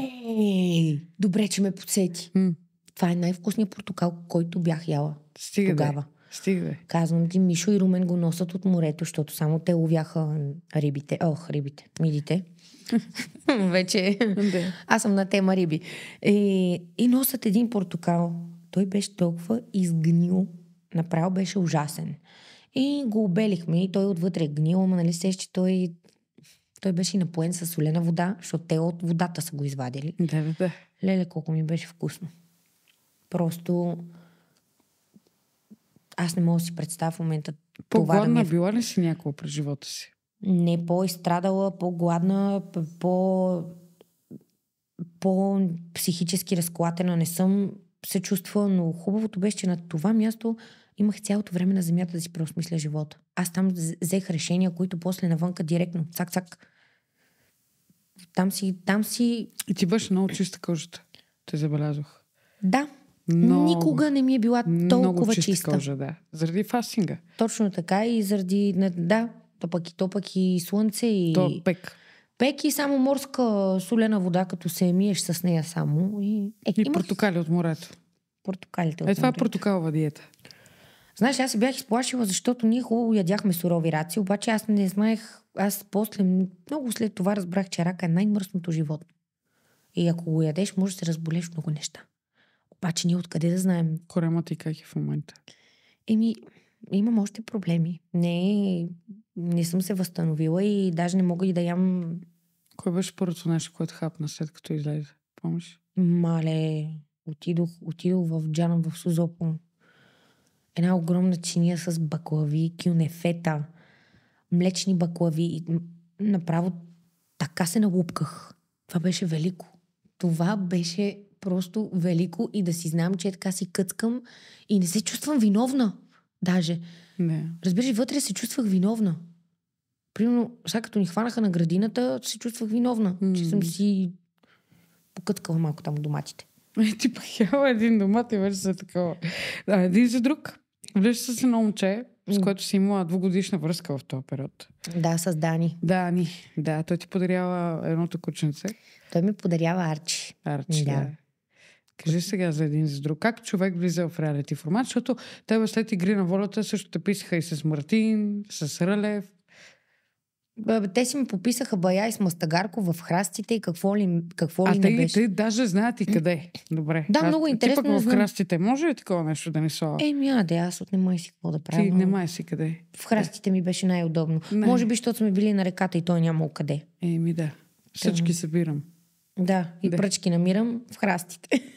Ей, добре, че ме подсети. М. Това е най-вкусният портокал, който бях яла Стига е. тогава. Да. Стига. Казвам ти, Мишо и Румен го носят от морето, защото само те ловяха рибите. Ох, рибите. Мидите. [laughs] Вече. Да. Аз съм на тема риби. И, и носят един портокал. Той беше толкова изгнил. Направо беше ужасен. И го обелихме и той отвътре е гнил, ама нали се, че той, той беше напоен с солена вода, защото те от водата са го извадили. Да, да. Леле, колко ми беше вкусно. Просто аз не мога да си представя в момента По-гладна това да ми... Е била ли си някога през живота си? Не, по-изстрадала, по-гладна, по... по-психически разклатена не съм се чувства, но хубавото беше, че на това място имах цялото време на земята да си преосмисля живота. Аз там взех решения, които после навънка директно, цак-цак. Там си, там си... И ти беше много чиста кожата, те забелязвах. Да, но... Никога не ми е била толкова чиста. чиста. Кожа, да. Заради фастинга. Точно така и заради, да, то пък и то пък и слънце и... То пек. Пек и само морска солена вода, като се миеш с нея само. И, е, и портокали от морето. Портокалите от Е, това е портокалова диета. Знаеш, аз се бях изплашила, защото ние хубаво ядяхме сурови раци, обаче аз не знаех, аз после, много след това разбрах, че рака е най-мръсното животно. И ако го ядеш, може да се разболеш много неща. Обаче ние откъде да знаем? Корема ти как е в момента? Еми, имам още проблеми. Не, не съм се възстановила и даже не мога и да ям... Кое беше първото нещо, което хапна след като излезе? Помниш? Мале, отидох, отидох в Джана в Сузопо. Една огромна чиния с баклави, кюнефета, млечни баклави. Направо така се налупках. Това беше велико. Това беше просто велико и да си знам, че е така си къцкам и не се чувствам виновна. Даже. Не. Разбираш, вътре се чувствах виновна. Примерно, сега като ни хванаха на градината, се чувствах виновна, mm. че съм си покъткала малко там доматите. И [laughs] е, ти пахяла един домат и вече се такова. Да, един за друг. Влече с едно момче, с което си имала двугодишна връзка в този период. Да, с Дани. Дани, да. Той ти подарява едното кученце. Той ми подарява Арчи. Арчи, да. да. Кажи сега за един за друг. Как човек влиза в реалити формат? Защото те след Игри на волята също те писаха и с Мартин, с Рълев. Бе, те си ми пописаха бая и с Мастагарко в храстите и какво ли, какво а ли те, не беше. те даже знаят и къде. Добре. Да, а, много интересно. Ти пък в храстите може ли такова нещо да ни Е, ми аде, аз от немай си какво да правя. Ти немай си къде. В храстите ми беше най-удобно. Не. Може би, защото сме били на реката и той няма къде. Еми, да. Всички събирам. Да, и да. пръчки намирам в храстите. [laughs]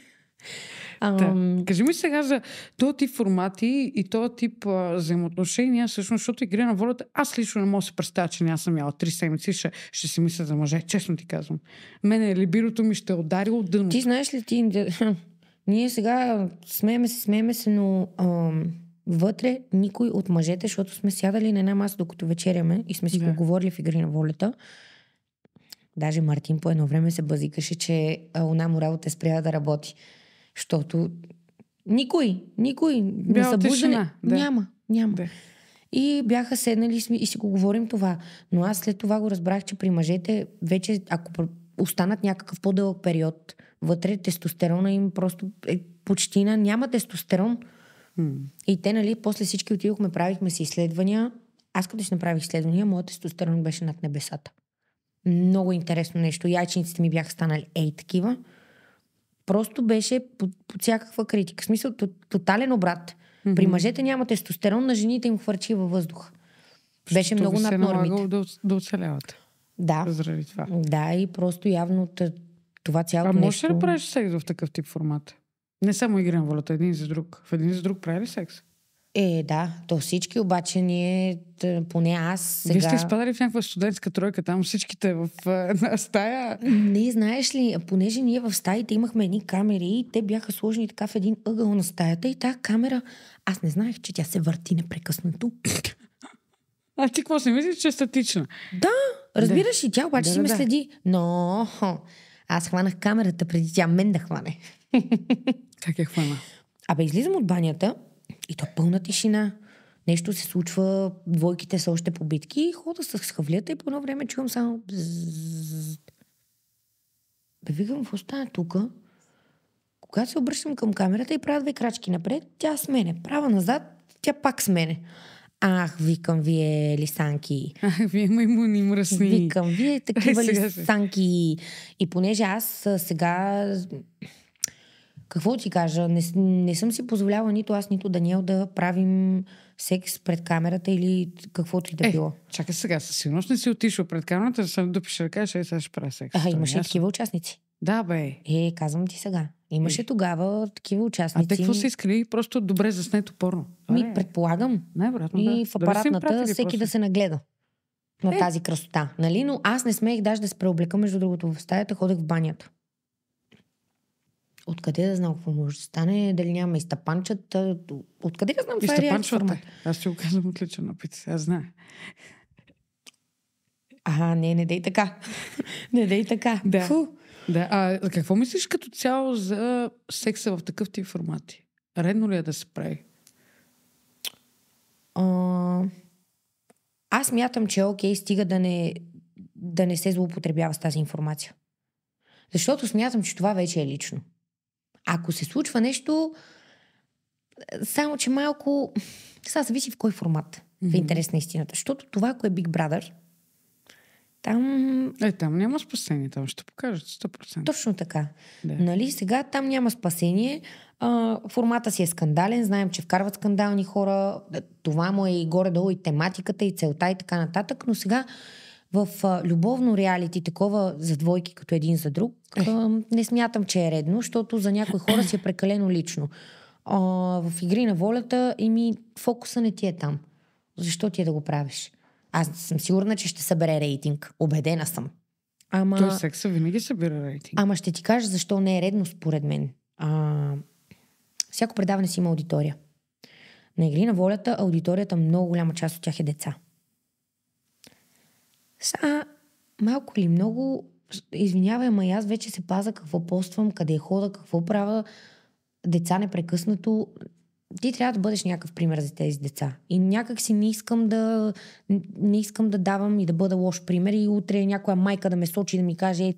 Да. Кажи ми сега за този тип формати и този тип а, взаимоотношения, всъщност, защото игри на волята, аз лично не мога да се представя, че не аз съм яла три седмици, ще, ще си мисля за мъже, честно ти казвам. Мене е либирото ми ще е удари от дъно. Ти знаеш ли ти... [laughs] Ние сега смееме се, смееме се, но ам, вътре никой от мъжете, защото сме сядали на една маса докато вечеряме и сме си да. поговорили в игри на волята, Даже Мартин по едно време се базикаше, че она му работа е спря да работи. Защото никой, никой не събуждане. Да. Няма, няма. Да. И бяха седнали и си го говорим това. Но аз след това го разбрах, че при мъжете вече, ако останат някакъв по-дълъг период, вътре тестостерона им просто е почти на... Няма тестостерон. Mm. И те, нали, после всички отидохме, правихме си изследвания. Аз като си направих изследвания, моят тестостерон беше над небесата. Много интересно нещо. Яйчниците ми бяха станали ей такива просто беше под, под всякаква критика. В смисъл, тотален обрат. Mm-hmm. При мъжете няма тестостерон, на жените им хвърчи във въздух. Беше Защото много над нормите. да, да оцеляват. Да. Заради това. Да, и просто явно това цялото нещо... А можеш ли да правиш секс в такъв тип формат? Не само игрен волята, един за друг. В един за друг прави ли секс? Е, да, то всички, обаче ние, тъ, поне аз сега... Вие сте изпадали в някаква студентска тройка, там всичките в една стая. Не, знаеш ли, понеже ние в стаите имахме едни камери и те бяха сложени така в един ъгъл на стаята и тази камера, аз не знаех, че тя се върти непрекъснато. А ти какво си мислиш, че е статична? Да, разбираш да. и тя обаче да, си да, ме да. следи. Но аз хванах камерата преди тя мен да хване. Как я хвана? Абе, излизам от банята и то пълна тишина. Нещо се случва, двойките са още по битки и хода с хавлията и по едно време чувам само... Бе, викам, какво стана тук? Когато се обръщам към камерата и правя две крачки напред, тя с мене. Права назад, тя пак с мене. Ах, викам вие лисанки. Ах, вие маймуни мръсни. Викам, вие такива е, лисанки. И понеже аз сега какво ти кажа? Не, не съм си позволяла нито аз, нито Даниел да правим секс пред камерата или каквото и да е, било. Чакай сега, със сигурност не си отишла пред камерата, да се дупиш да ще сега ще правя секс. А, имаше и такива участници. Да, бе. Е, казвам ти сега. Имаше е. тогава такива участници. А те какво са искали? Просто добре заснето порно. Ми, е? предполагам. Най-вероятно. И да. в апаратната да всеки просто. да се нагледа на е. тази красота. Нали? Но аз не смех даже да се преоблека, между другото, в стаята ходех в банята. Откъде да знам какво може да стане, дали няма и стъпанчата? откъде да знам и това е формат. Аз ще го казвам отличен опит, аз знае. А, не, не дей така. не дей така. [laughs] Да. Фу. да. А какво мислиш като цяло за секса в такъв тип формати? Редно ли е да се прави? А, аз мятам, че е окей, стига да не, да не се злоупотребява с тази информация. Защото смятам, че това вече е лично. Ако се случва нещо, само че малко... Сега зависи в кой формат. Mm-hmm. Е в интерес на истината. Защото това, ако е Big Brother, там... Е, там няма спасение, там ще покажат 100%. Точно така. Да. Нали, сега там няма спасение. А, формата си е скандален, знаем, че вкарват скандални хора, е, това му е и горе-долу и тематиката, и целта, и така нататък, но сега в а, любовно реалити, такова за двойки като един за друг, а, не смятам, че е редно, защото за някои хора си е прекалено лично. А, в игри на волята, и ми фокуса не ти е там. Защо ти е да го правиш? Аз съм сигурна, че ще събере рейтинг. Обедена съм. Ама... То секса винаги събира рейтинг. Ама ще ти кажа защо не е редно според мен. А, всяко предаване си има аудитория. На Игри на волята аудиторията, много голяма част от тях е деца. Са, малко или много, извинявай, ама аз вече се паза какво поствам, къде хода, какво правя. Деца непрекъснато. Ти трябва да бъдеш някакъв пример за тези деца. И някак си не искам да, не искам да давам и да бъда лош пример и утре някоя майка да ме сочи да ми каже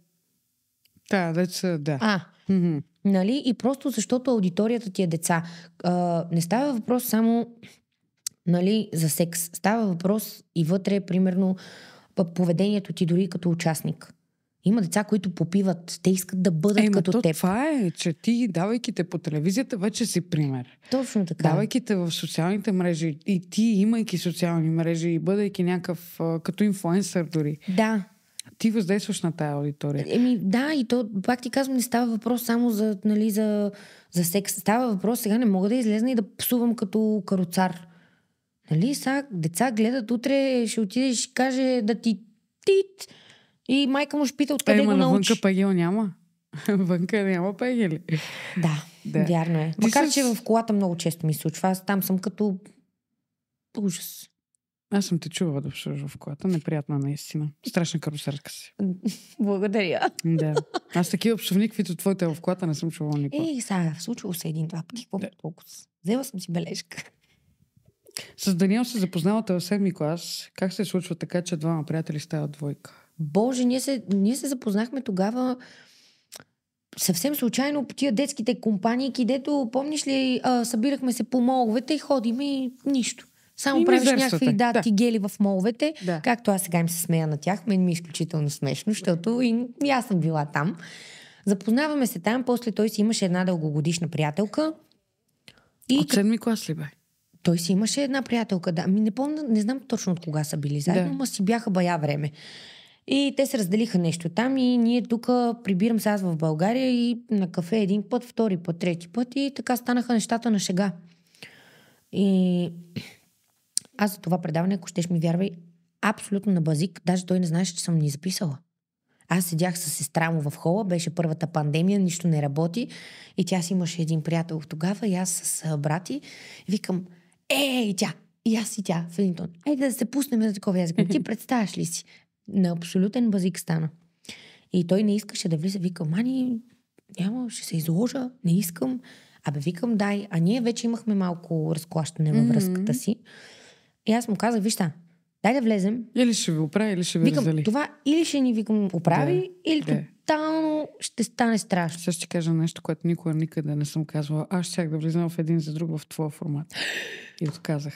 да, деца, да. А, mm-hmm. нали? И просто защото аудиторията ти е деца. А, не става въпрос само нали, за секс. Става въпрос и вътре, примерно, поведението ти дори като участник. Има деца, които попиват. Те искат да бъдат Ема, като то теб. Това е, че ти, давайки те по телевизията, вече си пример. Точно така. Давайки те в социалните мрежи и ти, имайки социални мрежи и бъдайки някакъв, като инфлуенсър дори. Да. Ти въздействаш на тая аудитория. Еми, да, и то, пак ти казвам, не става въпрос само за, нали, за, за секс. Става въпрос, сега не мога да излезна и да псувам като каруцар. Нали, сега деца гледат, утре ще отидеш и каже да ти тит. И майка му ще пита е, откъде е, го научи. Вънка пагил няма. [laughs] Вънка няма пагили. Да, да, вярно е. Ти Макар, с... че в колата много често ми се случва. Аз там съм като ужас. Аз съм те чувала да обслужвам в колата. Неприятна наистина. Страшна карусерка си. [laughs] Благодаря. Да. Аз такива обсъвни, каквито твоите в колата не съм чувала никога. Е, сега, случило се един-два пъти. да. Взела съм си бележка. С Даниел се запознавате в седми клас. Как се случва така, че двама приятели стават двойка? Боже, ние се, ние се запознахме тогава съвсем случайно по тия детските компании, където, помниш ли, а, събирахме се по моловете и ходим и нищо. Само и правиш някакви да, да. гели в моловете, да. както аз сега им се смея на тях. Мен ми е изключително смешно, защото и, и аз съм била там. Запознаваме се там, после той си имаше една дългогодишна приятелка. И... От седми клас ли бе? той си имаше една приятелка, да. ми не помня, не знам точно от кога са били заедно, да. но си бяха бая време. И те се разделиха нещо там и ние тук прибирам се аз в България и на кафе един път, втори път, трети път и така станаха нещата на шега. И аз за това предаване, ако щеш ми вярвай, абсолютно на базик, даже той не знаеше, че съм ни записала. Аз седях с сестра му в хола, беше първата пандемия, нищо не работи и тя си имаше един приятел тогава и аз с брати. Викам, Ей, тя! И аз и тя в един тон. Айде да се пуснем за такова. язик. ти [laughs] представяш ли си? На абсолютен базик стана. И той не искаше да влиза. Вика, мани, няма, ще се изложа, не искам. Абе, викам, дай. А ние вече имахме малко разклащане във връзката си. И аз му казах, вижте, дай да влезем. Или ще ви оправи, или ще ви викам, раздели. Това или ще ни викам оправи, да. или да. тотално ще стане страшно. Ще ще кажа нещо, което никога никъде не съм казвала. Аз щях да влизам в един за друг в твоя формат. И отказах.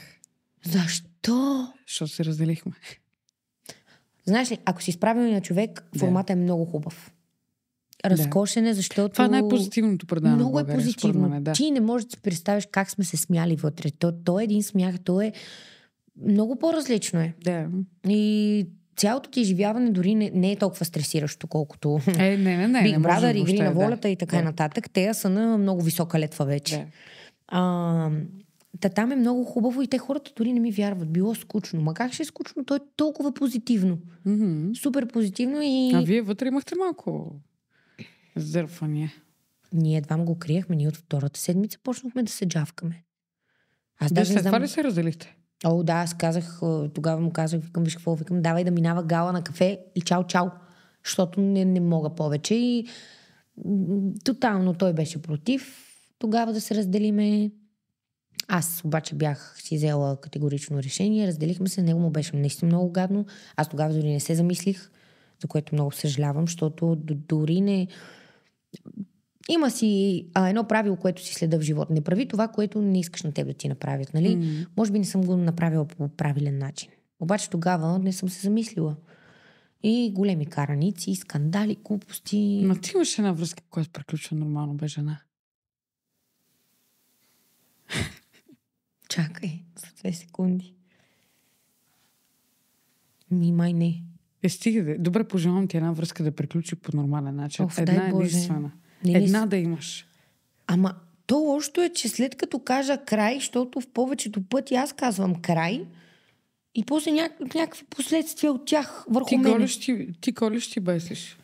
Защо? Защото се разделихме. Знаеш ли, ако си изправил на човек, формата да. е много хубав. Разкошен е, защото... Това е най-позитивното предаване. Много е България, е позитивно. Мен, да. Ти не можеш да си представиш как сме се смяли вътре. То, то е един смях, то е много по-различно е. Да. И цялото ти изживяване дори не, не е толкова стресиращо, колкото е, не, не, не, Big Brother, игри на волята да. и така да. нататък. Те са на много висока летва вече. Да. А, та там е много хубаво и те хората дори не ми вярват. Било скучно. Ма как ще е скучно? То е толкова позитивно. Mm-hmm. Супер позитивно и... А вие вътре имахте малко зърфания. Ние едва го криехме. Ние от втората седмица почнахме да се джавкаме. Аз да, даже не знам... това ли се разделихте? О, да, аз казах, тогава му казах, викам, виж какво, викам, давай да минава гала на кафе и чао, чао, защото не, не мога повече. И тотално той беше против тогава да се разделиме. Аз обаче бях си взела категорично решение, разделихме се, него му беше наистина много гадно. Аз тогава дори не се замислих, за което много съжалявам, защото дори не... Има си а, едно правило, което си следа в живота. Не прави това, което не искаш на теб да ти направят. Нали? Mm. Може би не съм го направила по правилен начин. Обаче тогава не съм се замислила. И големи караници, и скандали, глупости. Но ти имаш една връзка, която приключва нормално бе жена. Чакай за две секунди. Ми май не. Е, стига. Добре, пожелавам ти една връзка да приключи по нормален начин. Оф, една единствена. Боже. Не Една ли... да имаш. Ама то лошото е, че след като кажа край, защото в повечето пъти аз казвам край, и после ня... някакви последствия от тях върху ти мене. Колиш, ти, ти колиш, ти бесиш.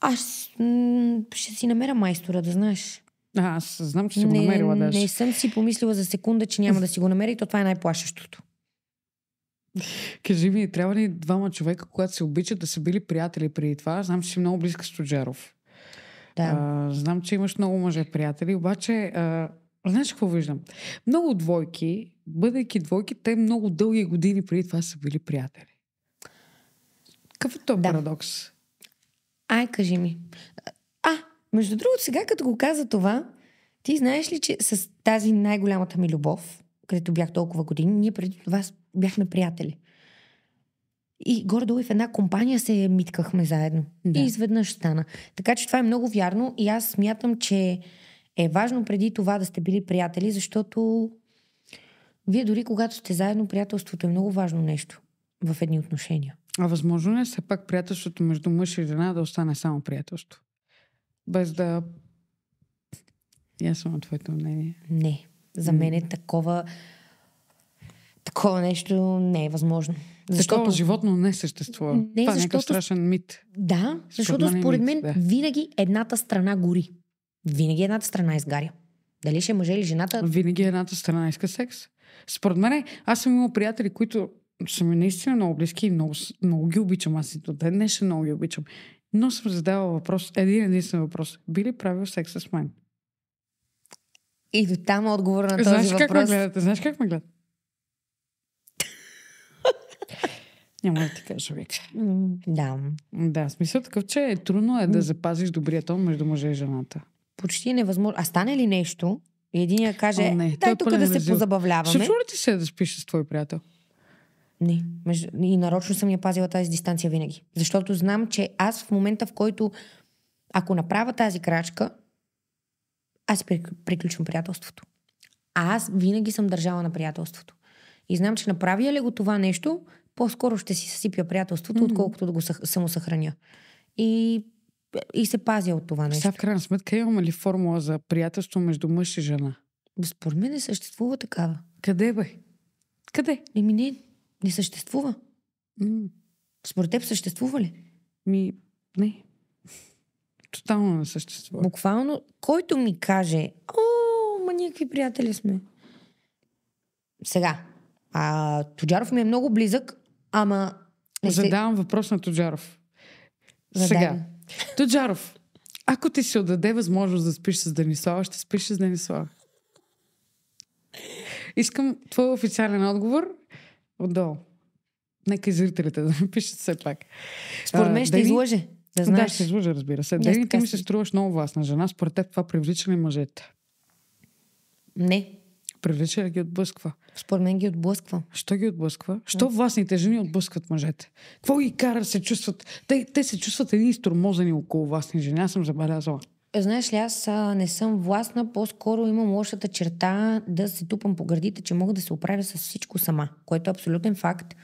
Аз м- ще си намеря майстора, да знаеш. А, аз знам, че си не, го намерила даже. Не съм си помислила за секунда, че няма да си го намери, и то това е най-плашещото. Кажи ми, трябва ли двама човека, когато се обичат, да са били приятели преди това? Знам, че си много близка с Тоджаров. Да. А, знам, че имаш много мъже приятели, обаче а, знаеш какво виждам? Много двойки, бъдейки двойки, те много дълги години преди това са били приятели. Какъв е този да. парадокс? Ай, кажи ми. А, между другото, сега като го каза това, ти знаеш ли, че с тази най-голямата ми любов, където бях толкова години, ние преди това бяхме приятели. И горе-долу и в една компания се миткахме заедно. Да. И изведнъж стана. Така че това е много вярно и аз смятам, че е важно преди това да сте били приятели, защото вие дори когато сте заедно, приятелството е много важно нещо в едни отношения. А възможно ли е все пак приятелството между мъж и жена да остане само приятелство? Без да... Я съм на твоето мнение. Не. За мен е такова... Такова нещо не е възможно. Защото Такова животно не съществува. Не, Това защото... е някакъв страшен мит. Да, защото е според, според мен мит, да. винаги едната страна гори. Винаги едната страна изгаря. Дали ще е мъже или жената. Винаги едната страна иска секс. Според мен, аз съм имал приятели, които са ми наистина много близки и много, много ги обичам. Аз и до ден днешен много ги обичам. Но съм задавал въпрос, един единствен въпрос. Би ли правил секс с мен? И до там отговор на този знаеш въпрос. Как ме гледате? Знаеш как ме гледате? Няма да ти кажа човек. Да. Да, смисъл такъв, че е трудно е да запазиш добрия тон между мъжа и жената. Почти невъзможно. А стане ли нещо, и единия каже, О, не. дай е тук да се позабавляваме. Случва ли ти се да спиш с твой приятел? Не. Между... И нарочно съм я пазила тази дистанция винаги. Защото знам, че аз в момента, в който ако направя тази крачка, аз приключвам приятелството. А аз винаги съм държала на приятелството. И знам, че направя ли го това нещо, по-скоро ще си съсипя приятелството, mm-hmm. отколкото да го самосъхраня. И и се пазя от това нещо. Сега в крайна сметка имаме ли формула за приятелство между мъж и жена? Според мен не съществува такава. Къде бе? Къде? Еми не, не съществува. Mm. Според теб съществува ли? Ми, не. Тотално не съществува. Буквално, който ми каже, о, ма някакви приятели сме. Сега, а, Тоджаров ми е много близък, ама... Не Задавам въпрос на Тоджаров. Сега. Тоджаров, ако ти се отдаде възможност да спиш с Данислава, ще спиш с Данислава. Искам твой официален отговор отдолу. Нека и зрителите да ми пишат все пак. Според мен ще Дени... излъже. Да, знаеш. да, ще излъже, разбира се. Дени, ти ми се струваш много властна жена. Според теб това привлича ли мъжете? Не. Привлича ли ги отблъсква? Според мен ги отблъсква. Що ги отблъсква? Що властните жени отблъскват мъжете? Какво ги кара се чувстват? Те, те се чувстват едни изтормозени около властни жени. Аз съм забелязала. Е, знаеш ли, аз а, не съм властна, по-скоро имам лошата черта да се тупам по гърдите, че мога да се оправя с всичко сама, което е абсолютен факт.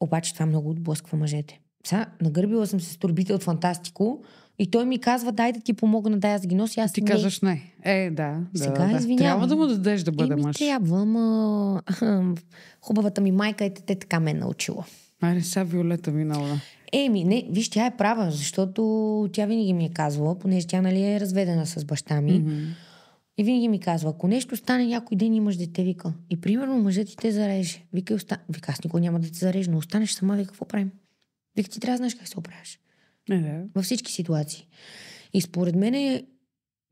Обаче това много отблъсква мъжете. Сега нагърбила съм се с турбите от Фантастико, и той ми казва, дай да ти помогна, дай аз да ги нося. Аз ти не. казваш не. Е, да. да Сега да, извинявам. Трябва да му дадеш да бъде мъж. трябва, ма... Хубавата ми майка е те така ме е научила. Айде, сега Виолета минала. Еми, не, виж, тя е права, защото тя винаги ми е казвала, понеже тя нали е разведена с баща ми. Mm-hmm. И винаги ми казва, ако нещо стане някой ден имаш дете, вика. И примерно мъжът ти те зареже. Вика, оста... вика аз никога няма да те зарежа, но останеш сама, вика, какво правим? Вика, ти трябва да знаеш как се оправяш. Във всички ситуации. И според мен е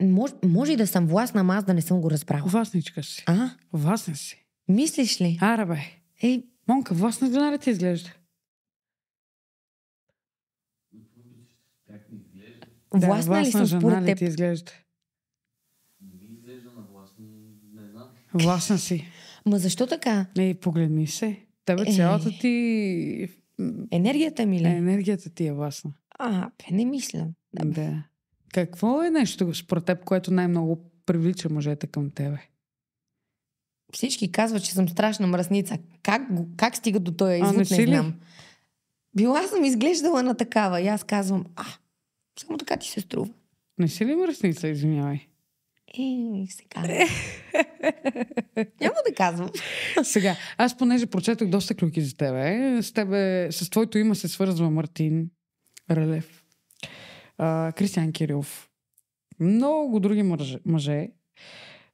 може, може и да съм властна, ама аз да не съм го разбрала. Властничка си. А? Властна си. Мислиш ли? Ара бе. Ей, Монка, властна жена ли ти изглежда? Да, властна, властна ли съм жена според теб? ти изглежда? Властна си. Ма защо така? Ей, погледни се. Тебе е. цялата ти... Енергията ми ли? Е, енергията ти е властна. А, бе, не мисля. Да. Какво е нещо според теб, което най-много привлича мъжете към тебе? Всички казват, че съм страшна мръсница. Как, как стига до този извод, не, не знам. Била съм изглеждала на такава и аз казвам, а, само така ти се струва. Не си ли мръсница, извинявай? Е, сега. [laughs] Няма да казвам. Сега, аз понеже прочетох доста клюки за тебе, с, тебе, с твоето име се свързва Мартин. Релев. А, Кристиан Кирилов. Много други мъже. мъже.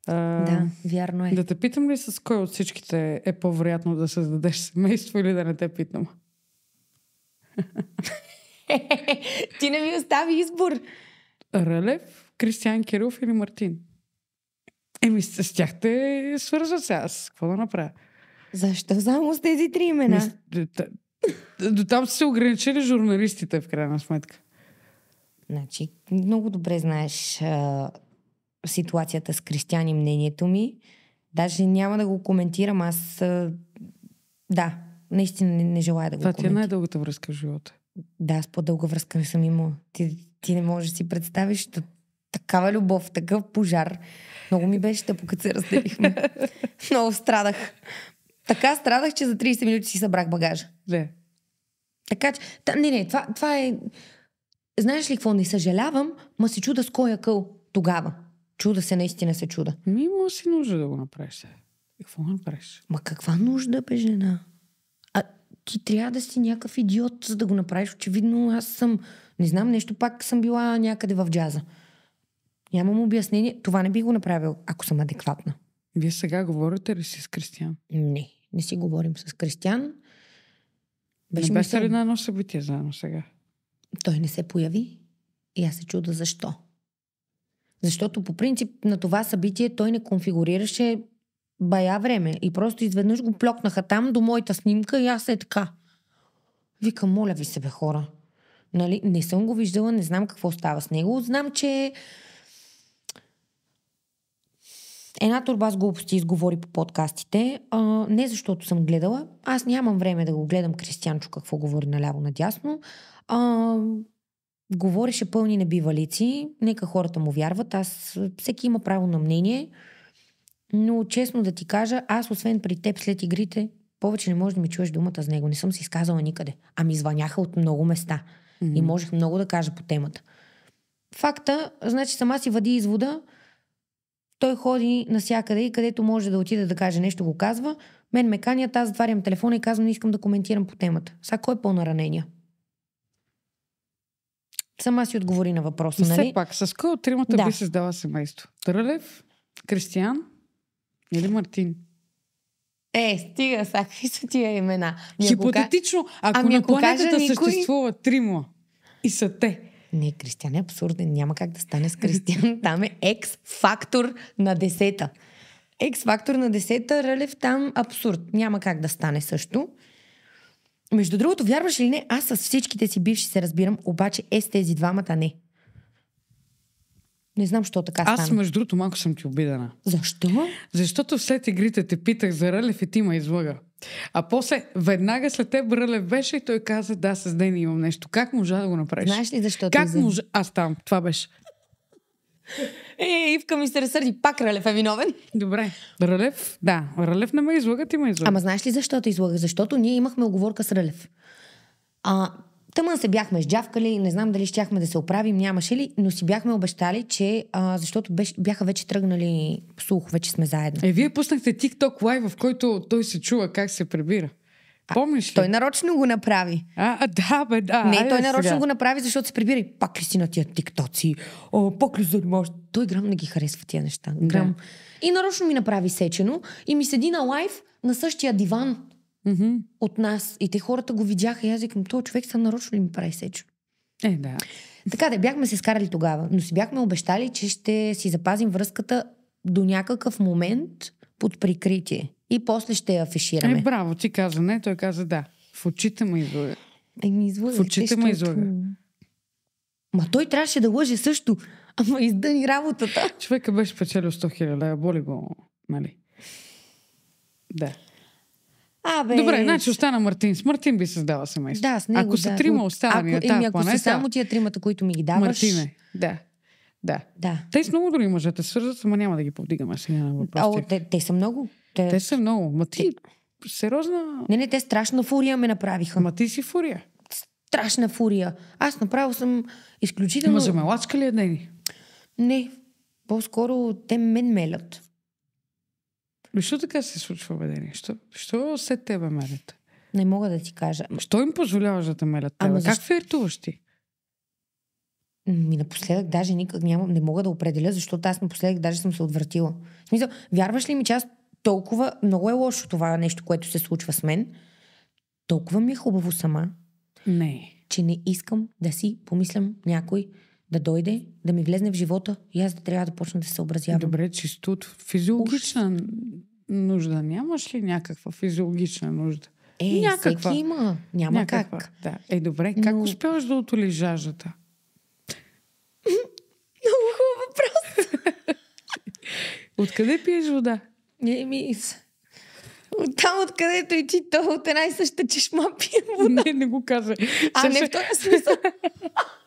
А, да, вярно е. Да те питам ли с кой от всичките е по-вероятно да създадеш семейство или да не те питам? [laughs] Ти не ми остави избор. Релев, Кристиан Кирилов или Мартин? Еми, с тях те свързват се. Аз какво да направя? Защо само с тези три имена? До там са се ограничили журналистите, в крайна сметка. Значи, много добре знаеш а, ситуацията с крестяни мнението ми. Даже няма да го коментирам. Аз, а, да, наистина не, не желая да го Това коментирам. Това ти е най-дългата връзка в живота. Да, с по-дълга връзка не съм имала. Ти, ти не можеш да си представиш да, такава любов, такъв пожар. Много ми беше тъпо, като се разделихме. [laughs] Много страдах. Така страдах, че за 30 минути си събрах багажа. Не. Така че, та, не, не, това, това е... Знаеш ли какво? Не съжалявам, ма се чуда с кой къл тогава. Чуда се, наистина се чуда. Ми има си нужда да го направиш. И какво направиш? Ма каква нужда, бе, жена? А ти трябва да си някакъв идиот, за да го направиш. Очевидно, аз съм... Не знам, нещо пак съм била някъде в джаза. Нямам обяснение. Това не би го направил, ако съм адекватна. Вие сега говорите ли си с Кристиан? Не не си говорим с Кристиян. Беше не беше ли на едно събитие заедно сега? Той не се появи и аз се чуда защо. Защото по принцип на това събитие той не конфигурираше бая време. И просто изведнъж го плокнаха там до моята снимка и аз е така. Викам, моля ви се хора. Нали, не съм го виждала, не знам какво става с него. Знам, че Една турба с глупости изговори по подкастите, а, не защото съм гледала, аз нямам време да го гледам Кристианчо какво говори наляво-надясно. А, говореше пълни небивалици, нека хората му вярват, аз всеки има право на мнение, но честно да ти кажа, аз освен при теб след игрите, повече не можеш да ми чуеш думата за него, не съм си изказала никъде, а ми звъняха от много места mm-hmm. и можех много да кажа по темата. Факта, значи сама си вади извода, той ходи насякъде и където може да отиде да каже нещо, го казва. Мен ме канят, аз затварям телефона и казвам, не искам да коментирам по темата. Сега кой е по-наранения? Сама си отговори на въпроса, нали? Все пак, с кой от тримата да. би създала семейство? Трълев, Кристиян или Мартин? Е, стига, са, какви са тия имена? Хипотетично, ако ами, на планетата никой... съществува трима и са те, не, Кристиан е абсурден. Няма как да стане с Кристиан. [laughs] Там е екс-фактор на десета. Екс-фактор на десета, Рълев там абсурд. Няма как да стане също. Между другото, вярваш ли не, аз с всичките си бивши се разбирам, обаче е с тези двамата не. Не знам, що така стана. Аз, между другото, малко съм ти обидена. Защо? Защото след игрите те питах за Рълев и ти ме излъга. А после, веднага след теб Рълев беше и той каза, да, с Дени имам нещо. Как можа да го направиш? Знаеш ли защо? Как ти можа? Аз там, това беше. Е, е, е Ивка ми се разсърди. Пак Ралев е виновен. Добре. Ралев, да. Ралев не ме излага, ти ме излага. Ама знаеш ли защо те излага? Защото ние имахме оговорка с Ралев. А, Тъмън се бяхме сджавкали, не знам дали щяхме да се оправим, нямаше ли, но си бяхме обещали, че а, защото беш, бяха вече тръгнали слух, вече сме заедно. Е, вие пуснахте TikTok лайв, в който той се чува как се прибира. Помниш ли? Той нарочно го направи. А, а да, бе, да. Не, той нарочно сега. го направи, защото се прибира и пак ли си на тия тиктоци, О, пак ли занимаваш? Той грам не ги харесва тия неща. Грам. Да. И нарочно ми направи сечено и ми седи на лайв на същия диван, mm-hmm. от нас. И те хората го видяха и аз викам, този човек са нарочно ли ми прави сечо? Е, да. Така да, бяхме се скарали тогава, но си бяхме обещали, че ще си запазим връзката до някакъв момент под прикритие. И после ще я афишираме. Е, браво, ти каза не, той каза да. В очите му излъга. Е, ми излъга. В очите му излъга. Ма той трябваше да лъже също. Ама издъни работата. Човека беше печелил 100 хиляди, боли го, нали? Да. Абе, Добре, значи остана Мартин. С Мартин би създала семейство. Да, с него, ако да, са трима останали ако, ако са само тия тримата, които ми ги даваш... Мартине, да. Да. да. Те са много други мъжете свързат, ама няма да ги повдигаме сега на въпросите. О, те, те са много. Те, те са много. Ма ти, те... сериозна... Не, не, те страшна фурия ме направиха. Ма ти си фурия. Страшна фурия. Аз направо съм изключително... Ма замелачка ли е дени? Не. По-скоро те мен мелят. Защо така се случва, бе, нещо? Що се тебе мерят? Не мога да ти кажа. Що им позволяваш да те мерят? Ама защо... как ти? Ми напоследък даже никак нямам, не мога да определя, защото аз напоследък даже съм се отвратила. В смисъл, вярваш ли ми, че аз толкова много е лошо това нещо, което се случва с мен, толкова ми е хубаво сама. Не. Че не искам да си помислям някой да дойде, да ми влезне в живота и аз да трябва да почна да се съобразявам. Добре, чисто физиологична Уж... нужда. Нямаш ли някаква физиологична нужда? Е, някаква. всеки има. Няма някаква. как. Да. Е, добре, как Но... успяваш да отолиш жаждата? [laughs] Много хубав въпрос. [laughs] Откъде пиеш вода? Еми, от там, откъдето и ти, то от една и съща чешма пием вода. Не, не го казвай. А, Също... не в този смисъл. [laughs]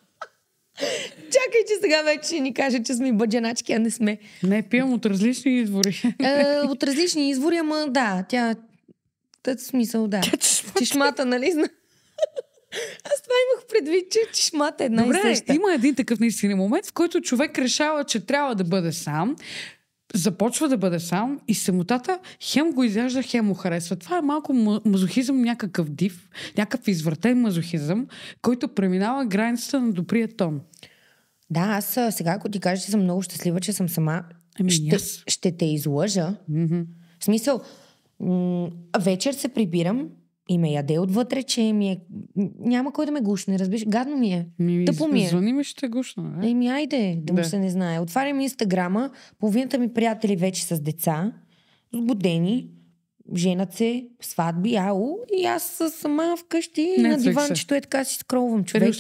Чакай, че сега вече ни каже, че сме бъдженачки, а не сме. Не, пием от различни извори. Е, от различни извори, ама да, тя... Тът смисъл, да. Тя чешмата. чешмата, нали? [laughs] Аз това имах предвид, че чешмата е една Добре, и има един такъв наистина момент, в който човек решава, че трябва да бъде сам започва да бъде сам и самотата хем го изяжда, хем му харесва. Това е малко мазохизъм, някакъв див, някакъв извъртен мазохизъм, който преминава границата на добрия тон. Да, аз сега, ако ти кажа, че съм много щастлива, че съм сама, ами, ще, ще те излъжа. Mm-hmm. В смисъл, м- вечер се прибирам, и ме яде отвътре, че ми е... Няма кой да ме гушне, разбираш? Гадно ми е. Ми, Тъпо ми е. Звъни ми, ще те гушна. Е. Еми, айде, да, да му се не знае. Отварям инстаграма, половината ми приятели вече с деца, сгодени, женат се, сватби, ау, и аз сама вкъщи не, на е. диванчето е така си скролвам човек.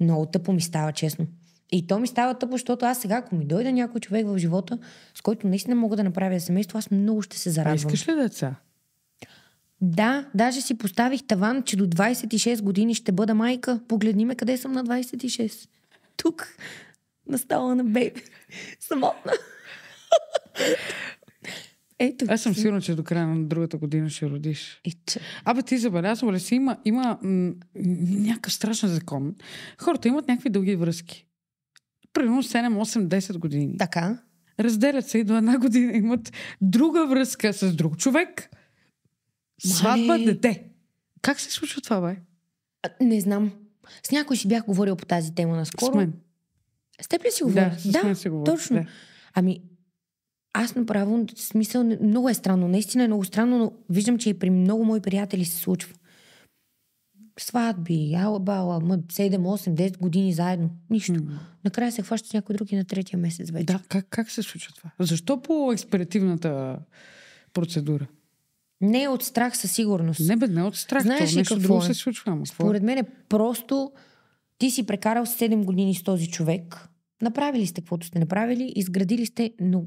Много тъпо ми става, честно. И то ми става тъпо, защото аз сега, ако ми дойде някой човек в живота, с който наистина мога да направя семейство, аз много ще се зарадвам. искаш ли деца? Да, даже си поставих таван, че до 26 години ще бъда майка. Погледни ме къде съм на 26. Тук, на стола на бейби. Самотна. [laughs] Ето. Аз съм сигурна, че до края на другата година ще родиш. Ето. Абе, ти забелязвам ли си, има, има някакъв страшен закон. Хората имат някакви дълги връзки. Примерно 7, 8, 10 години. Така. Разделят се и до една година имат друга връзка с друг човек Сватба, дете. Как се случва това, бе? не знам. С някой си бях говорил по тази тема наскоро. С мен. С теб ли си говорил? Да, с мен да си говорил. точно. Да. Ами, аз направо, смисъл, много е странно. Наистина е много странно, но виждам, че и при много мои приятели се случва. Сватби, алабала, 7, 8, 10 години заедно. Нищо. Mm. Накрая се хваща някой някой други на третия месец вече. Да, как, как се случва това? Защо по експеративната процедура? Не е от страх със сигурност. Не бе, не е от страх. Знаеш ли какво какво е? се случва. Ама. Е? Според мен е просто ти си прекарал 7 години с този човек. Направили сте каквото сте направили, изградили сте, но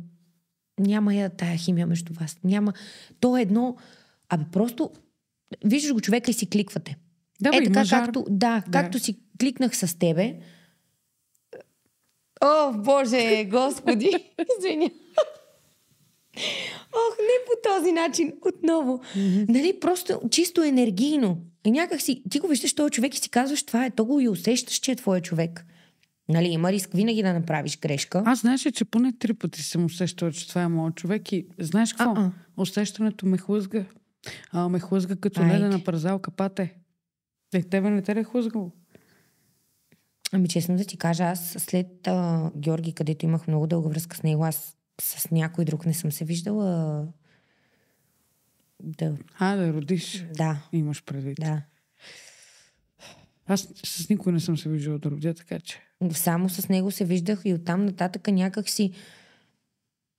няма я тая химия между вас. Няма. То е едно... Абе, просто виждаш го човека и си кликвате. Да, е така, както, да, да, както си кликнах с тебе. О, Боже, [laughs] Господи! Извиня. Ох, не по този начин, отново. Mm-hmm. Нали, просто чисто енергийно. И някак си, ти го виждаш този човек и си казваш, това е, то го и усещаш, че е твоя човек. Нали, има риск винаги да направиш грешка. Аз знаеш че поне три пъти съм усещала, че това е моят човек и знаеш какво? А-а. Усещането ме хлъзга. А, ме хлъзга като ледена пързалка пате. Е, тебе не те е хлъзгало. Ами честно да ти кажа, аз след а, Георги, където имах много дълга връзка с него, аз с някой друг не съм се виждала да... А, да родиш? Да. Имаш предвид. Да. Аз с никой не съм се виждала да родя, така че... Само с него се виждах и оттам нататък някак си...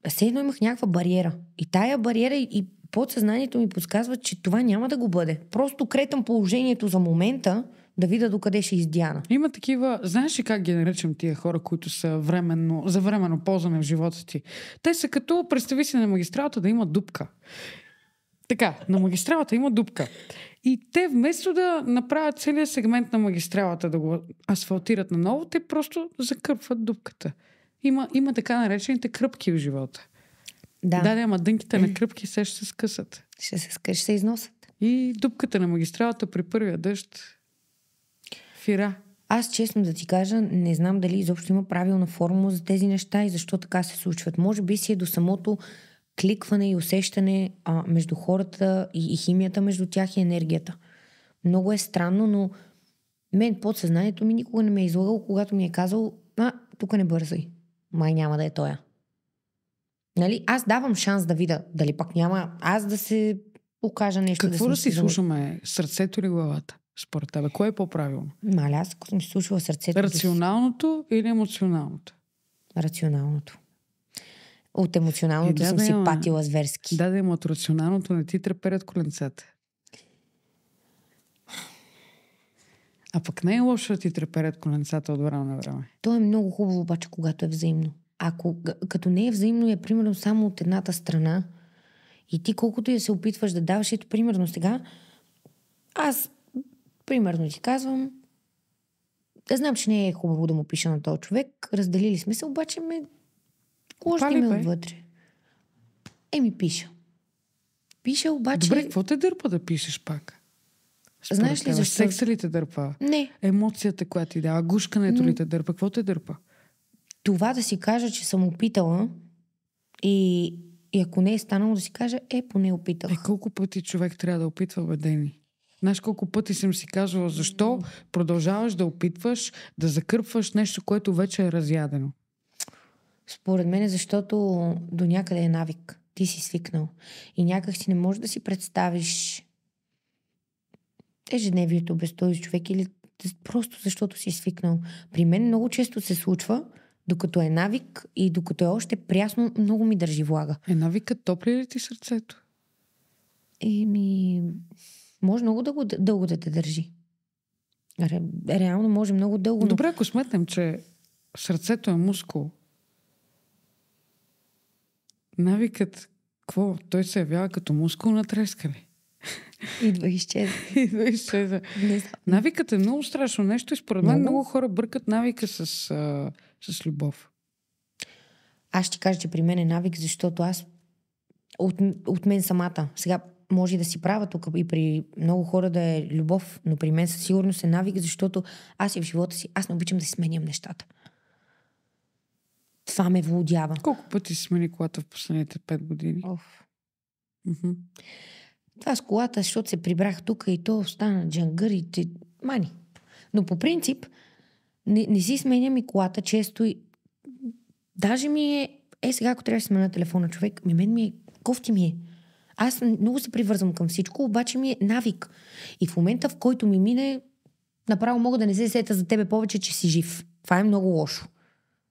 Все едно имах някаква бариера. И тая бариера и подсъзнанието ми подсказва, че това няма да го бъде. Просто кретам положението за момента, да видя докъде ще издяна. Има такива, знаеш ли как ги наричам тия хора, които са временно, за временно ползване в живота ти? Те са като, представи си на магистралата да има дупка. Така, на магистралата има дупка. И те вместо да направят целият сегмент на магистралата да го асфалтират наново, те просто закърпват дупката. Има, има така наречените кръпки в живота. Да. Да, да, ама дънките на е. кръпки се ще се скъсат. Ще се скъсат, ще се износят. И дупката на магистралата при първия дъжд фира. Аз честно да ти кажа, не знам дали изобщо има правилна формула за тези неща и защо така се случват. Може би си е до самото кликване и усещане а, между хората и, и химията между тях и енергията. Много е странно, но мен подсъзнанието ми никога не ме е излагал, когато ми е казал, а, тук не бързай, май няма да е тоя. Нали, аз давам шанс да видя дали пак няма аз да се покажа нещо. Какво да, да си слушаме? Сърцето или главата? Според тебе, кое е по-правилно? Маля, аз ако съм слушала сърцето... Рационалното или емоционалното? Рационалното. От емоционалното е, да, съм да си има, патила зверски. Да, да има от рационалното, не ти треперят коленцата. А пък не е лошо да ти треперят коленцата от време на време. То е много хубаво обаче, когато е взаимно. Ако като не е взаимно, е примерно само от едната страна и ти колкото я се опитваш да даваш, ето примерно сега, аз Примерно ти казвам, да знам, че не е хубаво да му пиша на този човек, разделили сме се, обаче ме кложи ме отвътре. Еми пиша. Пиша обаче... Добре, какво те дърпа да пишеш пак? Според Знаеш ли защо? Секса ли те дърпа? Не. Емоцията, която ти дава, гушкането ли те дърпа? Какво те дърпа? Това да си кажа, че съм опитала и, и ако не е станало да си кажа, е, поне опитала. Е, колко пъти човек трябва да опитва, бедени? Знаеш колко пъти съм си казвала, защо продължаваш да опитваш да закърпваш нещо, което вече е разядено? Според мен е защото до някъде е навик. Ти си свикнал. И някак си не можеш да си представиш ежедневието без този човек или просто защото си свикнал. При мен много често се случва, докато е навик и докато е още прясно, много ми държи влага. Е навикът топли ли ти сърцето? Еми, може много дълго, дълго да те държи. Ре, реално може много дълго. Но... Добре, ако сметнем, че сърцето е мускул, навикът, какво? Той се явява като мускул на трескане. [laughs] Идва и изчезва. [laughs] Идва и изчезва. Навикът е много страшно нещо и според мен много, много хора бъркат навика с, а, с любов. Аз ще кажа, че при мен е навик, защото аз от, от мен самата. Сега може да си права тук и при много хора да е любов, но при мен със сигурност е навик, защото аз и в живота си, аз не обичам да сменям нещата. Това ме влудява. Колко пъти си смени колата в последните 5 години? Оф. Това с колата, защото се прибрах тук и то стана джангър и ти... мани. Но по принцип не, не си сменям и колата често. И... Даже ми е... Е, сега ако трябва да сменя телефона човек, ми мен ми е... Кофти ми е аз много се привързвам към всичко, обаче ми е навик. И в момента, в който ми мине, направо мога да не се сета за тебе повече, че си жив. Това е много лошо.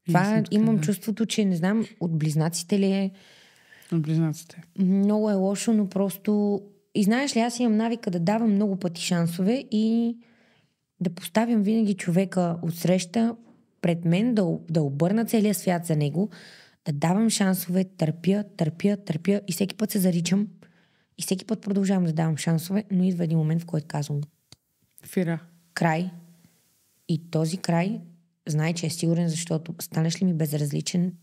Това Ясно, имам да. чувството, че не знам, от близнаците ли е. От близнаците. Много е лошо, но просто. И знаеш ли, аз имам навика да давам много пъти шансове и да поставям винаги човека от среща пред мен, да, да обърна целия свят за него, да давам шансове, търпя, търпя, търпя и всеки път се заричам и всеки път продължавам да давам шансове, но идва един момент, в който казвам Фира. Край. И този край знае, че е сигурен, защото станеш ли ми безразличен,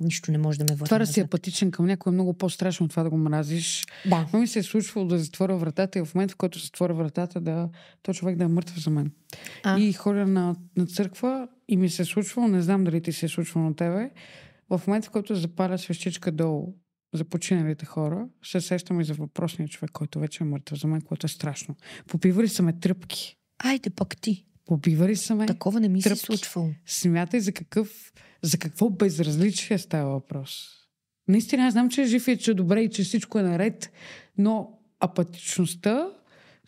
нищо не може да ме върне. Това да си апатичен към някой е много по-страшно от това да го мразиш. Да. Но ми се е случвало да затворя вратата и в момента, в който затворя вратата, да, то човек да е мъртъв за мен. А. И ходя на, на църква и ми се е случвало, не знам дали ти се е случвало на тебе, в момента, в който запаля свещичка долу за починалите хора, се сещам и за въпросния човек, който вече е мъртъв за мен, което е страшно. Попивали са ме тръпки. Айде пак ти. Побивали са ме. Такова не ми е тръпки. се случва. Смятай за какъв, за какво безразличие става въпрос. Наистина, аз знам, че е жив и че е добре и че всичко е наред, но апатичността,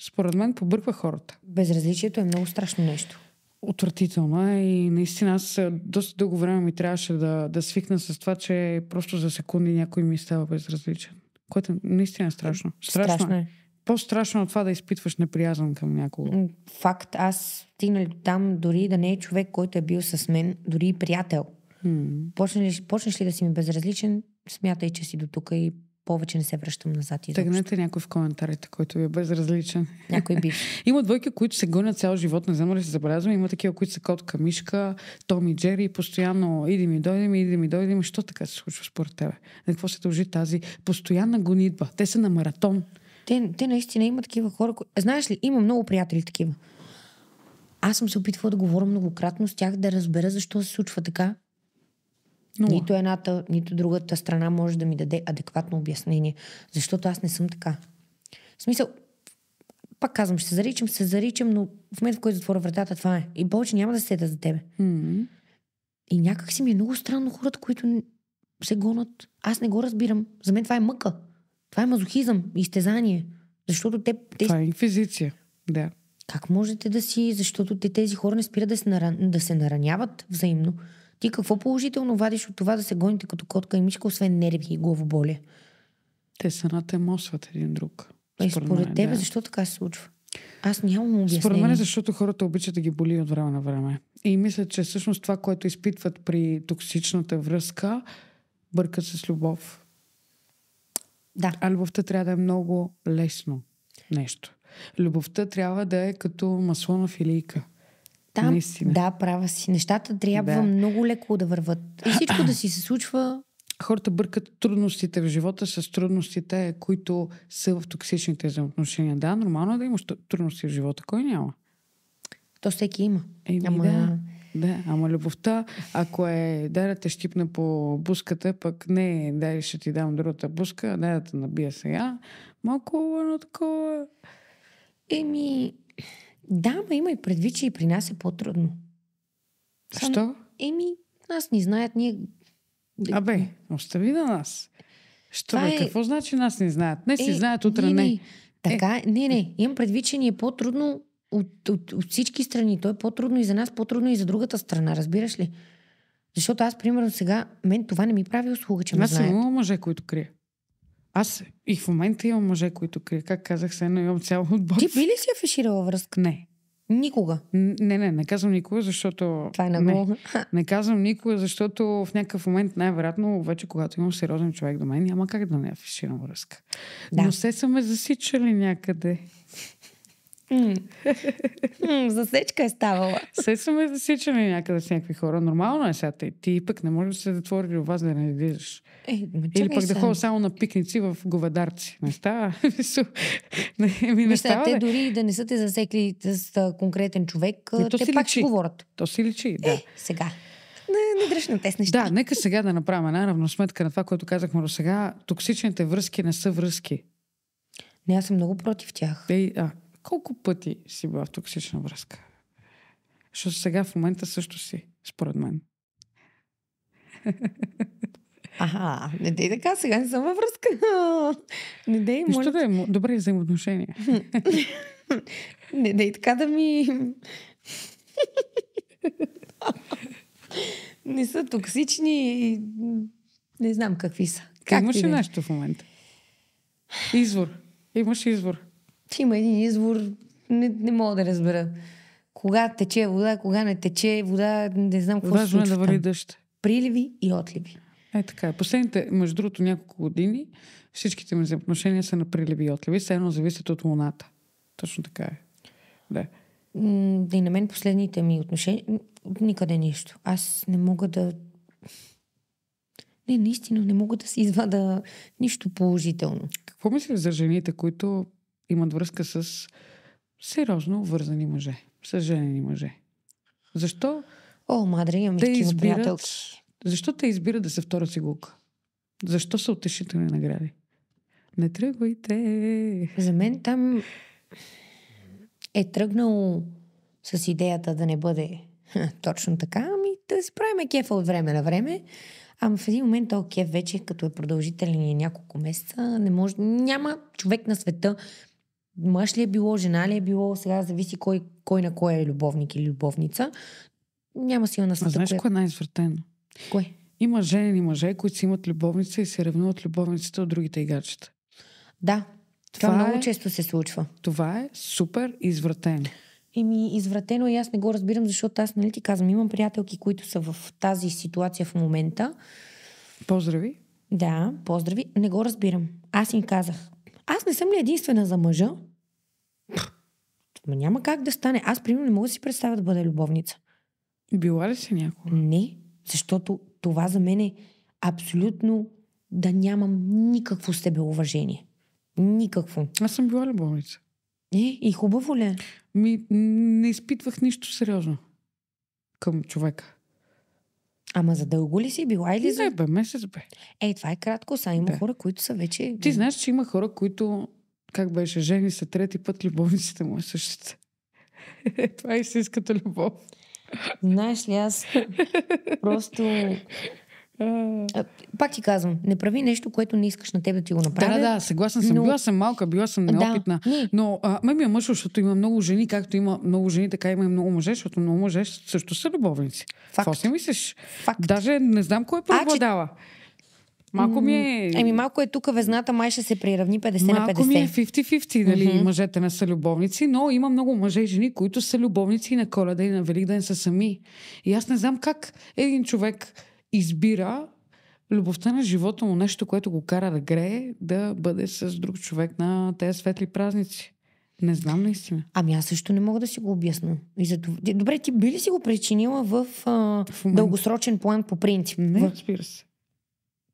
според мен, побърква хората. Безразличието е много страшно нещо отвратително е и наистина аз доста дълго време ми трябваше да, да свикна с това, че просто за секунди някой ми става безразличен. Което наистина е страшно. Страшно, страшно е. е. По-страшно е от това да изпитваш неприязан към някого. Факт. Аз стигнали там, дори да не е човек, който е бил с мен, дори и приятел. Hmm. Почнеш, ли, почнеш ли да си ми безразличен, смятай, че си до тук и повече не се връщам назад. Изобщо. Тъгнете някой в коментарите, който ви е безразличен. Някой би. [laughs] има двойки, които се гонят цял живот, не знам ли се забелязвам. Има такива, които са котка мишка, Том и Джери, постоянно иди ми, дойди ми, иди ми, дойди ми. Що така се случва според тебе? На какво се дължи тази постоянна гонитба? Те са на маратон. Те, те наистина има такива хора. Кои... Знаеш ли, има много приятели такива. Аз съм се опитвала да говоря многократно с тях, да разбера защо се случва така. Нула. Нито едната, нито другата страна може да ми даде адекватно обяснение, защото аз не съм така. В смисъл, пак казвам, ще се заричам, ще се заричам, но в момента, в който затворя вратата, това е. И повече няма да седа за тебе. Mm-hmm. И някак си ми е много странно хората, които се гонат. Аз не го разбирам. За мен това е мъка. Това е мазохизъм, изтезание. Защото те... те... Това е инквизиция, да. Как можете да си... Защото те, тези хора не спират да се, наран... да се нараняват взаимно. Ти какво положително вадиш от това да се гоните като котка и мишка, освен нерви и главоболие? Те се натемосват един друг. Е, според, според мен, тебе, да. защо така се случва? Аз нямам обяснение. Според мен, защото хората обичат да ги боли от време на време. И мисля, че всъщност това, което изпитват при токсичната връзка, бъркат с любов. Да. А любовта трябва да е много лесно нещо. Любовта трябва да е като масло на филийка. Там, Наистина. да, права си. Нещата трябва да. много леко да върват. И всичко да си се случва. Хората бъркат трудностите в живота с трудностите, които са в токсичните взаимоотношения. Да, нормално е да имаш трудности в живота. Кой няма? То всеки има. Еми, Ама... да. Да, ама любовта, ако е да те щипна по буската, пък не, дай ще ти дам другата буска, дай да те набия сега, малко едно такова. Еми, да, ма има и предвид, че и при нас е по-трудно. Защо? Еми, нас ни знаят, ние... Абе, остави на нас. Що бе, е... какво значи нас не знаят? Не е, си знаят, утре не. не. не. Така, е. не, не. Имам предвид, че ни е по-трудно от, от, от всички страни. То е по-трудно и за нас, по-трудно и за другата страна, разбираш ли? Защото аз, примерно, сега, мен това не ми прави услуга, че ме знаят. Аз имам мъже, които крия. Аз и в момента имам мъже, които крият, Как казах, се едно имам цял отбор. Ти би ли си афиширала връзка? Не. Никога. Не, не, не казвам никога, защото. Това е Не, [laughs] не казвам никога, защото в някакъв момент, най-вероятно, вече когато имам сериозен човек до мен, няма как да не афиширам връзка. Да. Но се са ме засичали някъде. Mm. М, засечка е ставала. След сме засичаме някъде с някакви хора. Нормално е сега. Ти, пък не можеш да се затвори от вас да не излизаш. Е, Или пък да ходя само на пикници в говедарци. Не става. [laughs] не, ми не става, те е. дори да не са те засекли с конкретен човек, е, то те пак ще говорят. То си личи, е, да. Е, сега. Не, не дръж на тези неща. Да, нека сега да направим една равносметка на това, което казахме до сега. Токсичните връзки не са връзки. Не, аз съм много против тях. Ей, а, колко пъти си била в токсична връзка? Защото сега в момента също си, според мен. Аха, не дей така, сега не съм във връзка. Не дей, Нищо да е добре взаимоотношения. [laughs] не дей така да ми... [laughs] не са токсични и. не знам какви са. Как Имаш ли е. нещо в момента? Извор. Имаш извор има един извор, не, не мога да разбера. Кога тече вода, кога не тече вода, не знам какво Важно се случва. е да вали дъжд. Приливи и отливи. Е така. Е. Последните, между другото, няколко години всичките ми взаимоотношения са на приливи и отливи. Все едно зависят от луната. Точно така е. Да. Да и на мен последните ми отношения... Никъде нищо. Аз не мога да... Не, наистина не мога да си извада нищо положително. Какво мислиш за жените, които имат връзка с сериозно вързани мъже, с женени мъже. Защо? О, мадре, имам те избират, приятелки. Защо те избират да се втора сигулка? Защо са утешителни награди? Не тръгвайте! За мен там е тръгнал с идеята да не бъде [laughs] точно така, ами да си правим кефа от време на време. Ама в един момент този кеф вече, като е продължителен няколко месеца, не може, няма човек на света, мъж ли е било, жена ли е било, сега зависи кой, кой на кой е любовник или любовница. Няма силна съда. Знаеш кое е най извъртено Кой? Има жени и мъже, които си имат любовница и се ревнуват любовницата от другите играчета. Да. Това, това е, много често се случва. Това е супер извратено. Еми, извратено и е, аз не го разбирам, защото аз, нали ти казвам, имам приятелки, които са в тази ситуация в момента. Поздрави. Да, поздрави. Не го разбирам. Аз им казах, аз не съм ли единствена за мъжа? Но няма как да стане. Аз, примерно, не мога да си представя да бъда любовница. Била ли си някога? Не, защото това за мен е абсолютно да нямам никакво с тебе уважение. Никакво. Аз съм била любовница. Е, и хубаво ли? Е? Ми, не изпитвах нищо сериозно към човека. Ама за дълго ли си била или за... Не, бе, месец бе. Е, това е кратко, са има да. хора, които са вече... Ти знаеш, че има хора, които как беше, жени се трети път, любовниците му е същите. [laughs] Това е истинската любов. Знаеш ли, аз просто... [laughs] Пак ти казвам, не прави нещо, което не искаш на теб да ти го направи. Да, да, съгласна съм. Но... Била съм малка, била съм неопитна. Да, не. Но ме ми е мъж, защото има много жени, както има много жени, така има и много мъже, защото много мъже също са любовници. Какво си мислиш? Факт. Даже не знам кой е преобладава. А, че... Малко ми е... Еми, малко е тук везната, май ще се приравни 50 малко на 50. Малко ми е 50-50, нали? Mm-hmm. Мъжете не са любовници, но има много мъже и жени, които са любовници и на коледа и на Великден са сами. И аз не знам как един човек избира любовта на живота му, нещо, което го кара да грее, да бъде с друг човек на тези светли празници. Не знам наистина. Ами аз също не мога да си го обясна. И за това... Добре, ти би ли си го причинила в, а, в дългосрочен план по принцип? Не, разбира се.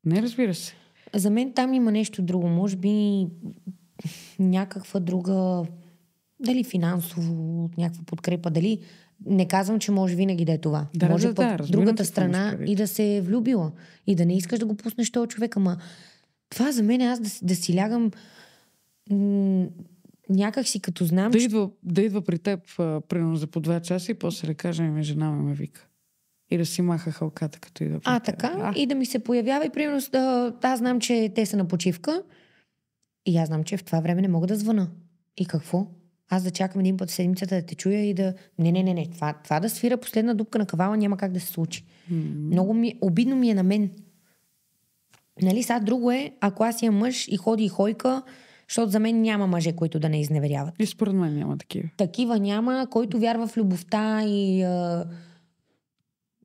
Не, разбира се. За мен там има нещо друго. Може би някаква друга, дали финансово, някаква подкрепа, дали не казвам, че може винаги да е това. Да, може да, пък да, другата страна и да се е влюбила. И да не искаш да го пуснеш този човек. Ама това за мен е аз да, да си лягам м- някак си като знам... Да, че... идва, да идва при теб, а, примерно за по два часа и после да кажем, ами, жена ме вика и да си маха халката, като и да А, така? А. И да ми се появява и примерно, да, аз знам, че те са на почивка и аз знам, че в това време не мога да звъна. И какво? Аз да чакам един път в седмицата да те чуя и да... Не, не, не, не. Това, това да свира последна дупка на кавала няма как да се случи. Mm-hmm. Много ми... Обидно ми е на мен. Нали, сега друго е, ако аз имам мъж и ходи и хойка, защото за мен няма мъже, които да не изневеряват. И според мен няма такива. Такива няма, който вярва в любовта и... Uh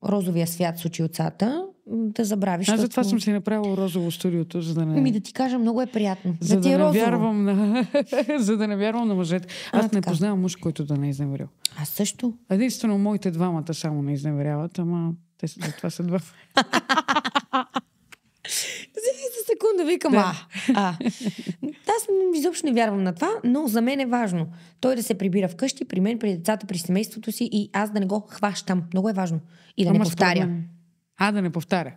розовия свят с очилцата, да забравиш. Аз затова съм си направила розово студиото, за да не... Ми да ти кажа, много е приятно. За да, да ти е не вярвам на... [laughs] за да не вярвам на мъжете. Аз а, не така. познавам мъж, който да не е изневерил. Аз също. Единствено, моите двамата само не изневеряват, ама те са, това са два. [laughs] да викам, да. а, а. Аз изобщо не вярвам на това, но за мен е важно. Той да се прибира вкъщи, при мен, при децата, при семейството си и аз да не го хващам. Много е важно. И да Ама не повтаря. А, да не повтаря.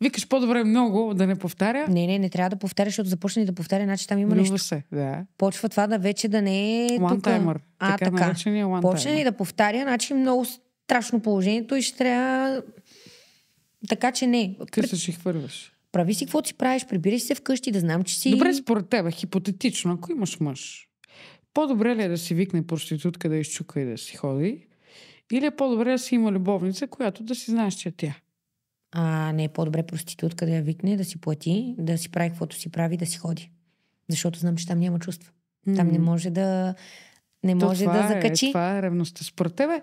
Викаш по-добре е много да не повтаря. Не, не, не трябва да повтаря, защото започне да повтаря, значи там има нещо. се, да. Почва това да вече да не е one тука... timer. А, така. така. Почне да повтаря, значи много страшно положението и ще трябва... Така че не. Късаш Пред... ще хвърляш. Прави си какво си правиш, прибирай се вкъщи, да знам, че си... Добре, според тебе, хипотетично, ако имаш мъж, по-добре ли е да си викне проститутка да изчука и да си ходи? Или е по-добре да си има любовница, която да си знаеш, че е тя? А не е по-добре проститутка да я викне, да си плати, да си прави каквото си прави, да си ходи. Защото знам, че там няма чувства. mm Там не може да... Не То може да е, закачи. Е, това е ревността. Според тебе,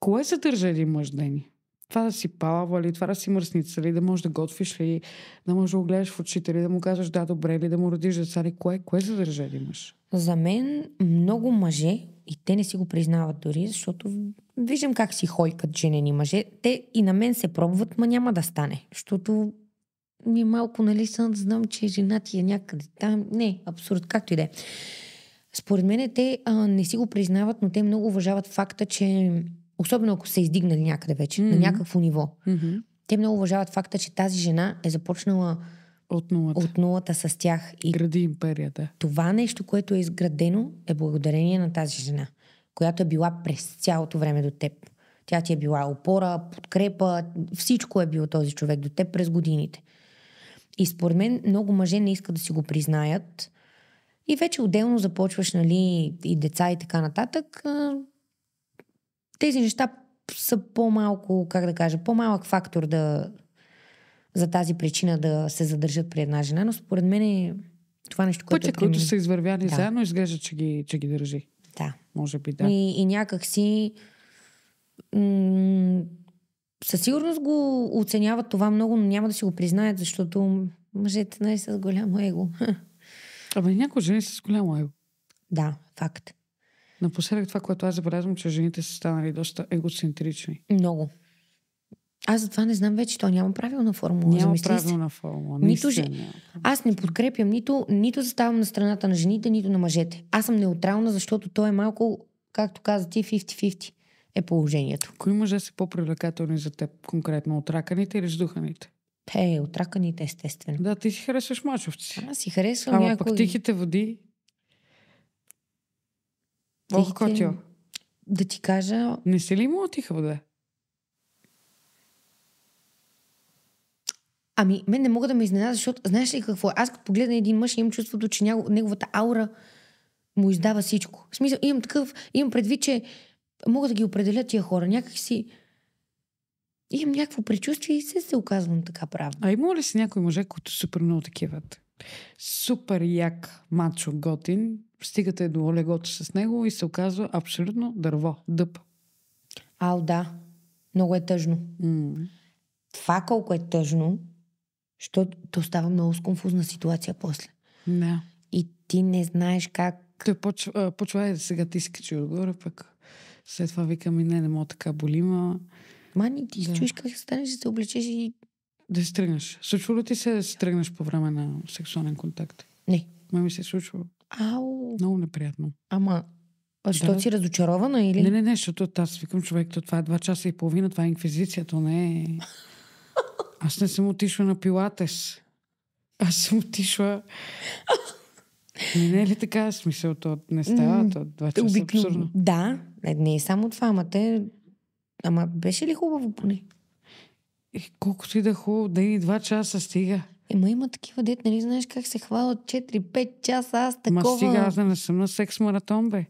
кое съдържа един мъж дени? това да си палава ли, това да си мръсница ли, да можеш да готвиш ли, да можеш да го гледаш в очите ли, да му кажеш да, добре ли, да му родиш деца ли, кое, кое задържали имаш? За мен много мъже, и те не си го признават дори, защото виждам как си хойкат женени мъже. Те и на мен се пробват, ма няма да стане, защото ми е малко, нали, съм, знам, че е жена ти е някъде там. Не, абсурд, както и да е. Според мен те а, не си го признават, но те много уважават факта, че особено ако са издигнали някъде вече, mm-hmm. на някакво ниво, mm-hmm. те много уважават факта, че тази жена е започнала от нулата, от нулата с тях. И Гради империята. Това нещо, което е изградено, е благодарение на тази жена, която е била през цялото време до теб. Тя ти е била опора, подкрепа, всичко е било този човек до теб през годините. И според мен много мъже не искат да си го признаят. И вече отделно започваш, нали, и деца и така нататък тези неща са по-малко, как да кажа, по-малък фактор да, за тази причина да се задържат при една жена, но според мен е това нещо, което Пътя, е премин... които са извървяли да. заедно, изглежда, че ги, че ги държи. Да. Може би, да. И, и някак си м- със сигурност го оценяват това много, но няма да си го признаят, защото мъжете не нали, са с голямо его. [laughs] Абе, някои жени са с голямо его. Да, факт. Напоследък това, което аз забелязвам, че жените са станали доста егоцентрични. Много. Аз затова не знам вече, то няма правилна формула. Няма правилна формула. Нито же... Аз не подкрепям нито, нито заставам на страната на жените, нито на мъжете. Аз съм неутрална, защото то е малко, както каза ти, 50-50 е положението. Кои мъже са по-привлекателни за теб конкретно? Отраканите или сдуханите? Е, отраканите, естествено. Да, ти си харесваш мачовци. Аз си харесвам Ама някой... пък тихите води Ох, котио. Да ти кажа... Не си ли му отиха вода? Ами, мен не мога да ме изненада, защото знаеш ли какво е? Аз като погледна един мъж, имам чувството, че неговата аура му издава всичко. В смисъл, имам такъв, имам предвид, че мога да ги определя тия хора. Някак си имам някакво предчувствие и се се оказвам така правда. А има ли си някой мъже, които супер много такива? Супер як, мачо, готин, стигате до легото с него и се оказва абсолютно дърво, дъб. Ао, да. Много е тъжно. Mm. Това колко е тъжно, защото то става много сконфузна ситуация после. Да. И ти не знаеш как... Той почва, почва сега ти качи отгоре, пък след това вика ми, не, не мога така болима. Мани, ти да. чуеш как се станеш да се облечеш и... Да се тръгнеш. Случва ли ти се да се тръгнеш по време на сексуален контакт? Не ме ми се случва. Ау. Много неприятно. Ама, а защо да. си разочарована или? Не, не, не, защото аз викам човек, то това е два часа и половина, това е инквизиция, то не е... Аз не съм отишла на пилатес. Аз съм отишла... Не, е ли така смисъл? То не става, то два часа е Обикну... абсурдно. Да, не е само това, ама те... Ама беше ли хубаво поне? И е, колкото и да е хубаво, да и два часа стига. Ема има такива дет, нали знаеш как се хвалят 4-5 часа, аз такова... Ма сега аз да не съм на секс-маратон, бе.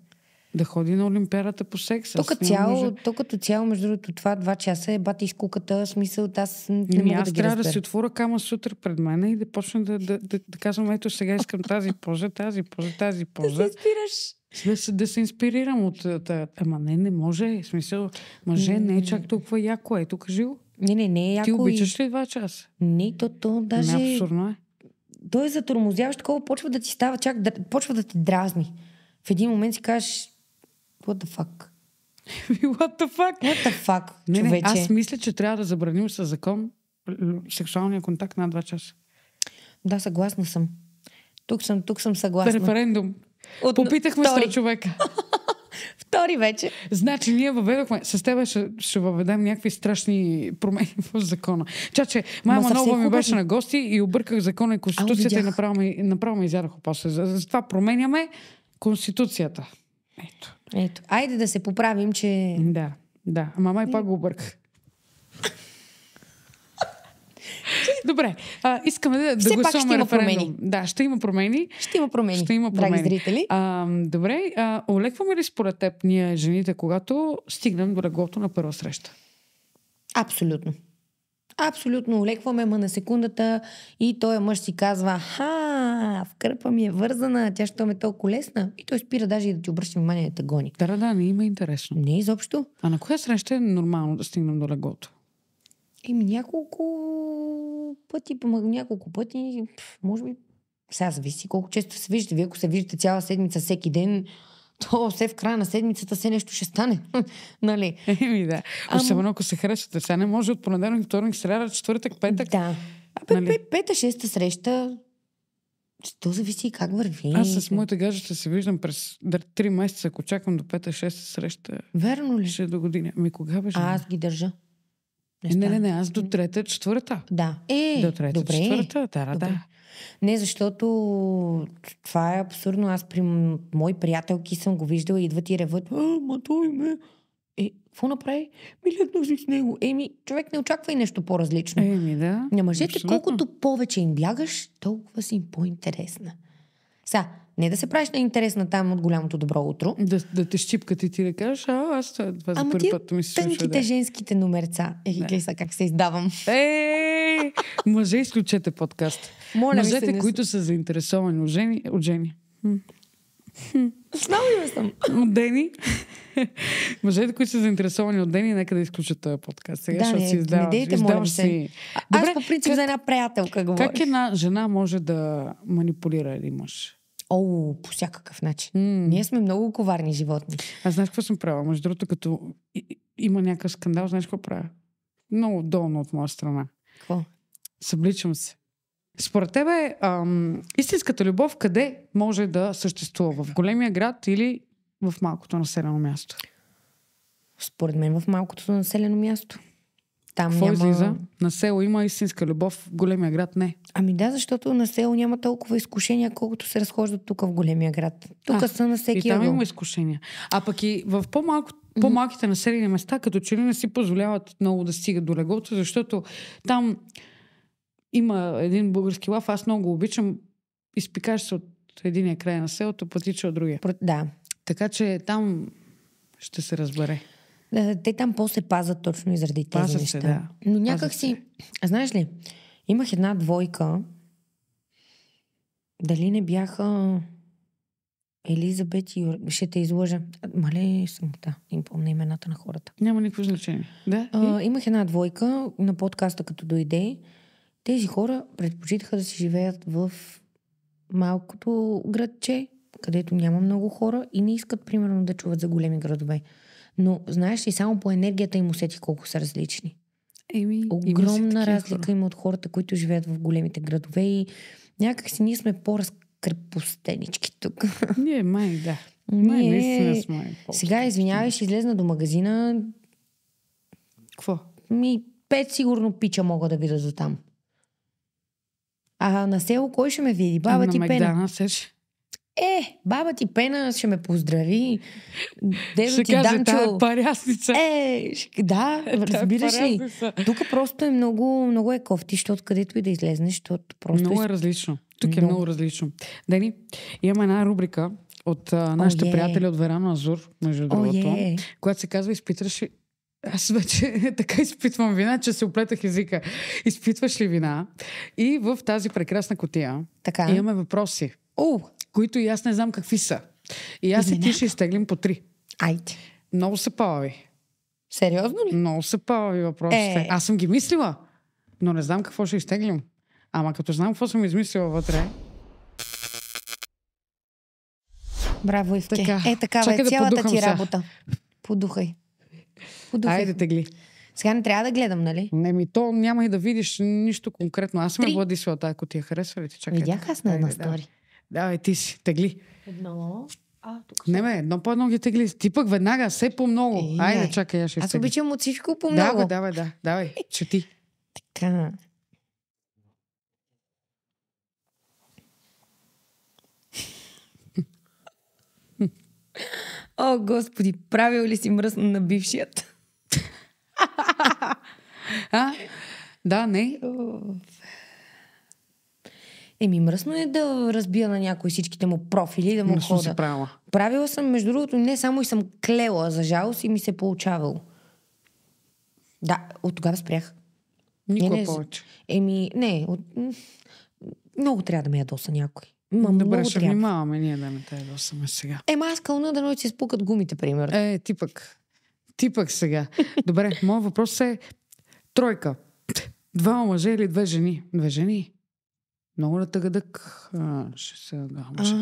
Да ходи на Олимпиадата по секса. Тук като, цяло, може... то като цяло, между другото, това два часа е бати изкуката, смисъл, аз не ами мога аз да ги трябва да си отворя кама сутър пред мен и да почна да, да, да, да казвам, ето сега искам тази поза, тази поза, тази [laughs] поза. Да се спираш. Да се, да се инспирирам от... Е, ама не, не може. В смисъл, мъже не е чак толкова яко. Ето, кажи го. Не, не, не е яко. Ти обичаш и... ли два часа? Не, то, то ами, даже... Не, абсурдно е. То е затормозяващо, такова почва да ти става, чак, да, почва да те дразни. В един момент си кажеш, what the fuck? [laughs] what the fuck? What the fuck, не, Не, аз мисля, че трябва да забраним със закон сексуалния контакт на два часа. Да, съгласна съм. Тук съм, тук съм съгласна. Референдум. От... Попитахме се човека. [laughs] Втори вече. Значи ние въведохме, с теб ще, ще въведем някакви страшни промени [laughs] в закона. Чаче, Майя много ми беше на гости и обърках закона и конституцията а, и направо ме, направо опасно. после. Затова променяме конституцията. Ето. Ето. Айде да се поправим, че... Да, да. Ама май пак го обърках. Добре, а, искаме да, да гласуваме ще има Промени. Да, ще има промени. Ще има промени, ще има промени. драги зрители. А, добре, а, олекваме ли според теб ние жените, когато стигнем до леглото на първа среща? Абсолютно. Абсолютно олекваме, ма на секундата и той мъж си казва, ха, кърпа ми е вързана, тя ще ме е толкова лесна. И той спира даже и да ти обръща внимание да те гони. Да, да, не има интересно. Не, изобщо. А на коя среща е нормално да стигнем до легото? Еми няколко пъти, няколко пъти, може би сега зависи колко често се виждате. Вие ако се виждате цяла седмица, всеки ден, то все в края на седмицата все нещо ще стане. [laughs] нали? Еми да. Особено ако се харесвате. Сега не може от понеделник, вторник, сряда, четвъртък, петък. Да. А нали? пета, шеста среща, то зависи как върви. Аз с моите гаджета ще се виждам през 3 месеца, ако чакам до пета-шеста среща. Верно ли? Ще до година. Ми кога беше? Аз ги държа неща. Не, не, не, аз до трета, четвърта. Да. Е, до трета, добре. четвърта, да, добре. да. Не, защото това е абсурдно. Аз при мои приятелки съм го виждала, идват и реват. А, ма той ме... Е, какво направи? Милетно си с него. Еми, човек не очаква и нещо по-различно. Еми, да. На мъжете, колкото повече им блягаш, толкова си им по-интересна. Сега, не да се правиш на интересна там от голямото добро утро. Да, да те щипкат и ти да кажеш, а аз това, това за първи път ми се случва. Тънките да. женските номерца. Ех, да. са, как се издавам. Ей, мъже, изключете подкаст. Моля Мъжете, се, които не... са заинтересовани от жени. От жени. Знам ли съм? От Дени. Мъжете, които са заинтересовани от Дени, нека да изключат този подкаст. Сега, да, не, си издавам, не дейте, издаваш си... Добре, Аз по принцип как, за една приятелка говоря. Как една жена може да манипулира един мъж? О, по всякакъв начин. Mm. Ние сме много коварни животни. Аз знаеш какво съм правила? Между другото, като и, има някакъв скандал, знаеш какво правя? Много долно от моя страна. Какво? Събличам се. Според тебе, ам, истинската любов къде може да съществува? В големия град или в малкото населено място? Според мен в малкото населено място. Там Какво няма... излиза? На село има истинска любов, в големия град не. Ами да, защото на село няма толкова изкушения, колкото се разхождат тук в големия град. Тук са на всеки И там има изкушения. А пък и в по-малко по-малките населени места, като че ли не си позволяват много да стигат до легото, защото там има един български лав, аз много го обичам, изпикаш се от единия край на селото, пътича от другия. Да. Така че там ще се разбере. Е, те там после пазат точно и заради тези пазат неща. Се, да. Но някак си, знаеш ли, имах една двойка, дали не бяха Елизабет и Юр... Ще те излъжа. Мале та. Им помня имената на хората. Няма никакво значение. Да? А, имах една двойка на подкаста, като дойде. Тези хора предпочитаха да си живеят в малкото градче, където няма много хора и не искат, примерно, да чуват за големи градове. Но знаеш ли, само по енергията им усети колко са различни. Еми, Огромна разлика има от хората, които живеят в големите градове и някак си ние сме по-разкрепостенички тук. Ние май, да. Ние... Май, сме Сега, извинявай, ще излезна до магазина. Какво? Ми, пет сигурно пича мога да видя за там. А на село кой ще ме види? Баба а, ти на Пена. Макдана, е, баба ти Пена ще ме поздрави. Дедо ще ти каже, Данчо... Е парясница. Е, ще, да, е разбираш ли. Тук просто е много, много е кофти, защото където и да излезнеш, защото просто... Много е различно. Тук е много. е много различно. Дени, имаме една рубрика от а, нашите oh, yeah. приятели от Верано Азур, между oh, другото, yeah. която се казва изпитваш ли... Аз вече [laughs] така изпитвам вина, че се оплетах езика. Изпитваш ли вина? И в тази прекрасна котия имаме въпроси. oh които и аз не знам какви са. И аз и ти ще изтеглим по три. Айде. Много са палави. Сериозно ли? Много са палави въпросите. Е. Аз съм ги мислила, но не знам какво ще изтеглим. Ама като знам какво съм измислила вътре... Браво, Ивке. Така. Е, такава е Чакай е да цялата ти сега. работа. Подухай. Подухай. Айде, тегли. Сега не трябва да гледам, нали? Не, ми то няма и да видиш нищо конкретно. Аз съм Три. е Владислава, ако ти я е харесва ли ти? Чакай. Видях аз на една стори. Да. Давай, ти си, тегли. Едно. А, тук не, ме, едно по едно ги тегли. Ти пък веднага, все по-много. Е, Айде, ай. чакай, я ще Аз обичам от всичко по-много. Давай, давай, да, давай, е. чети. Така. [laughs] О, господи, правил ли си мръсна на бившият? [laughs] а? Да, не. Еми, мръсно е да разбия на някой всичките му профили, да му не хода. Си правила. правила съм, между другото, не само и съм клела, за жалост, и ми се е получавало. Да, от тогава спрях. Никога не, не, повече. Еми, не, от... много трябва да ме ядоса някой. Ма, Добре, ще трябва. внимаваме ние да не те ядосаме сега. Ема аз кълна да се спукат гумите, примерно. Е, ти пък. Ти пък сега. Добре, моят въпрос е тройка. Два мъже или две жени? Две жени. Много на тъгъдък ще се мъже.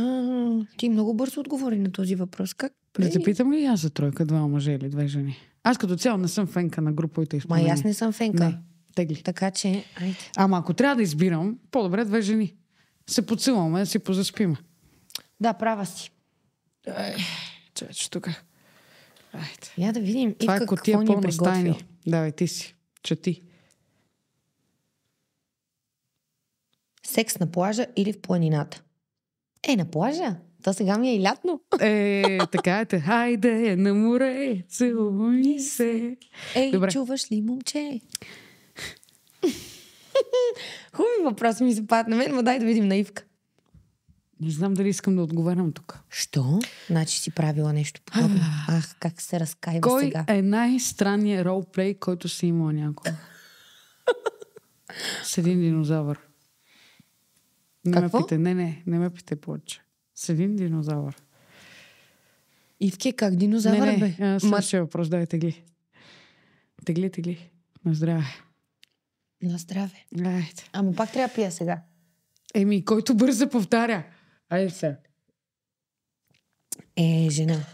ти много бързо отговори на този въпрос. Как? Да те питам ли аз за тройка, два мъже или две жени? Аз като цяло не съм фенка на груповите изпълнения. Ма аз не съм фенка. Не, тегли. Така че, айде. Ама ако трябва да избирам, по-добре две жени. Се поцелуваме, да си позаспим. Да, права си. Ай, човече, тук. Айде. Я да видим Това е котия е стайни. Давай, ти си. Чети. Секс на плажа или в планината? Е, на плажа? То сега ми е и лятно. Е, така е. Хайде, на море, целуй се. Ей, Добре. чуваш ли, момче? [laughs] Хубави въпроси ми се падат на мен, но дай да видим наивка. Не знам дали искам да отговарям тук. Що? Значи си правила нещо подобно. Ах, как се разкаива Кой сега. Кой е най-странният ролплей, който си имал някога? [laughs] С един динозавър. Не Какво? ме пите. Не, не, не ме пите повече. С един динозавър. Ивке, как динозавър не, не, бе? Не, следващия Мар... въпрос, дай тегли. Тегли, тегли. На здраве. На здраве. Айде. Ама пак трябва пия сега. Еми, който бързо повтаря. Айде сега. Е, жена.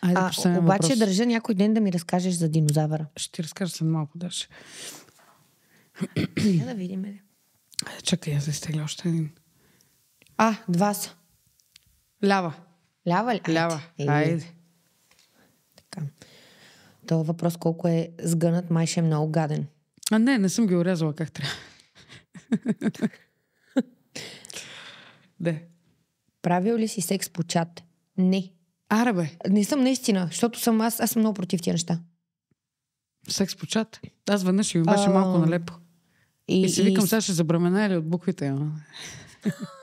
Айде, а, обаче въпрос. държа някой ден да ми разкажеш за динозавъра. Ще ти разкажа след малко, даже. Я да видим. Чакай, аз да изтегля още един. А, два са. Лява. Лява ли? Лява. Айде. Айде. Така. Това въпрос колко е сгънат, май ще е много гаден. А не, не съм ги урязала как трябва. [laughs] Да. Правил ли си секс по чат? Не. Арабе. бе. Не съм наистина, защото съм аз, аз съм много против тия неща. Секс по чат? Аз веднъж ми беше а... малко налепо. И, и си викам, и... сега ще забрамена или от буквите. [laughs]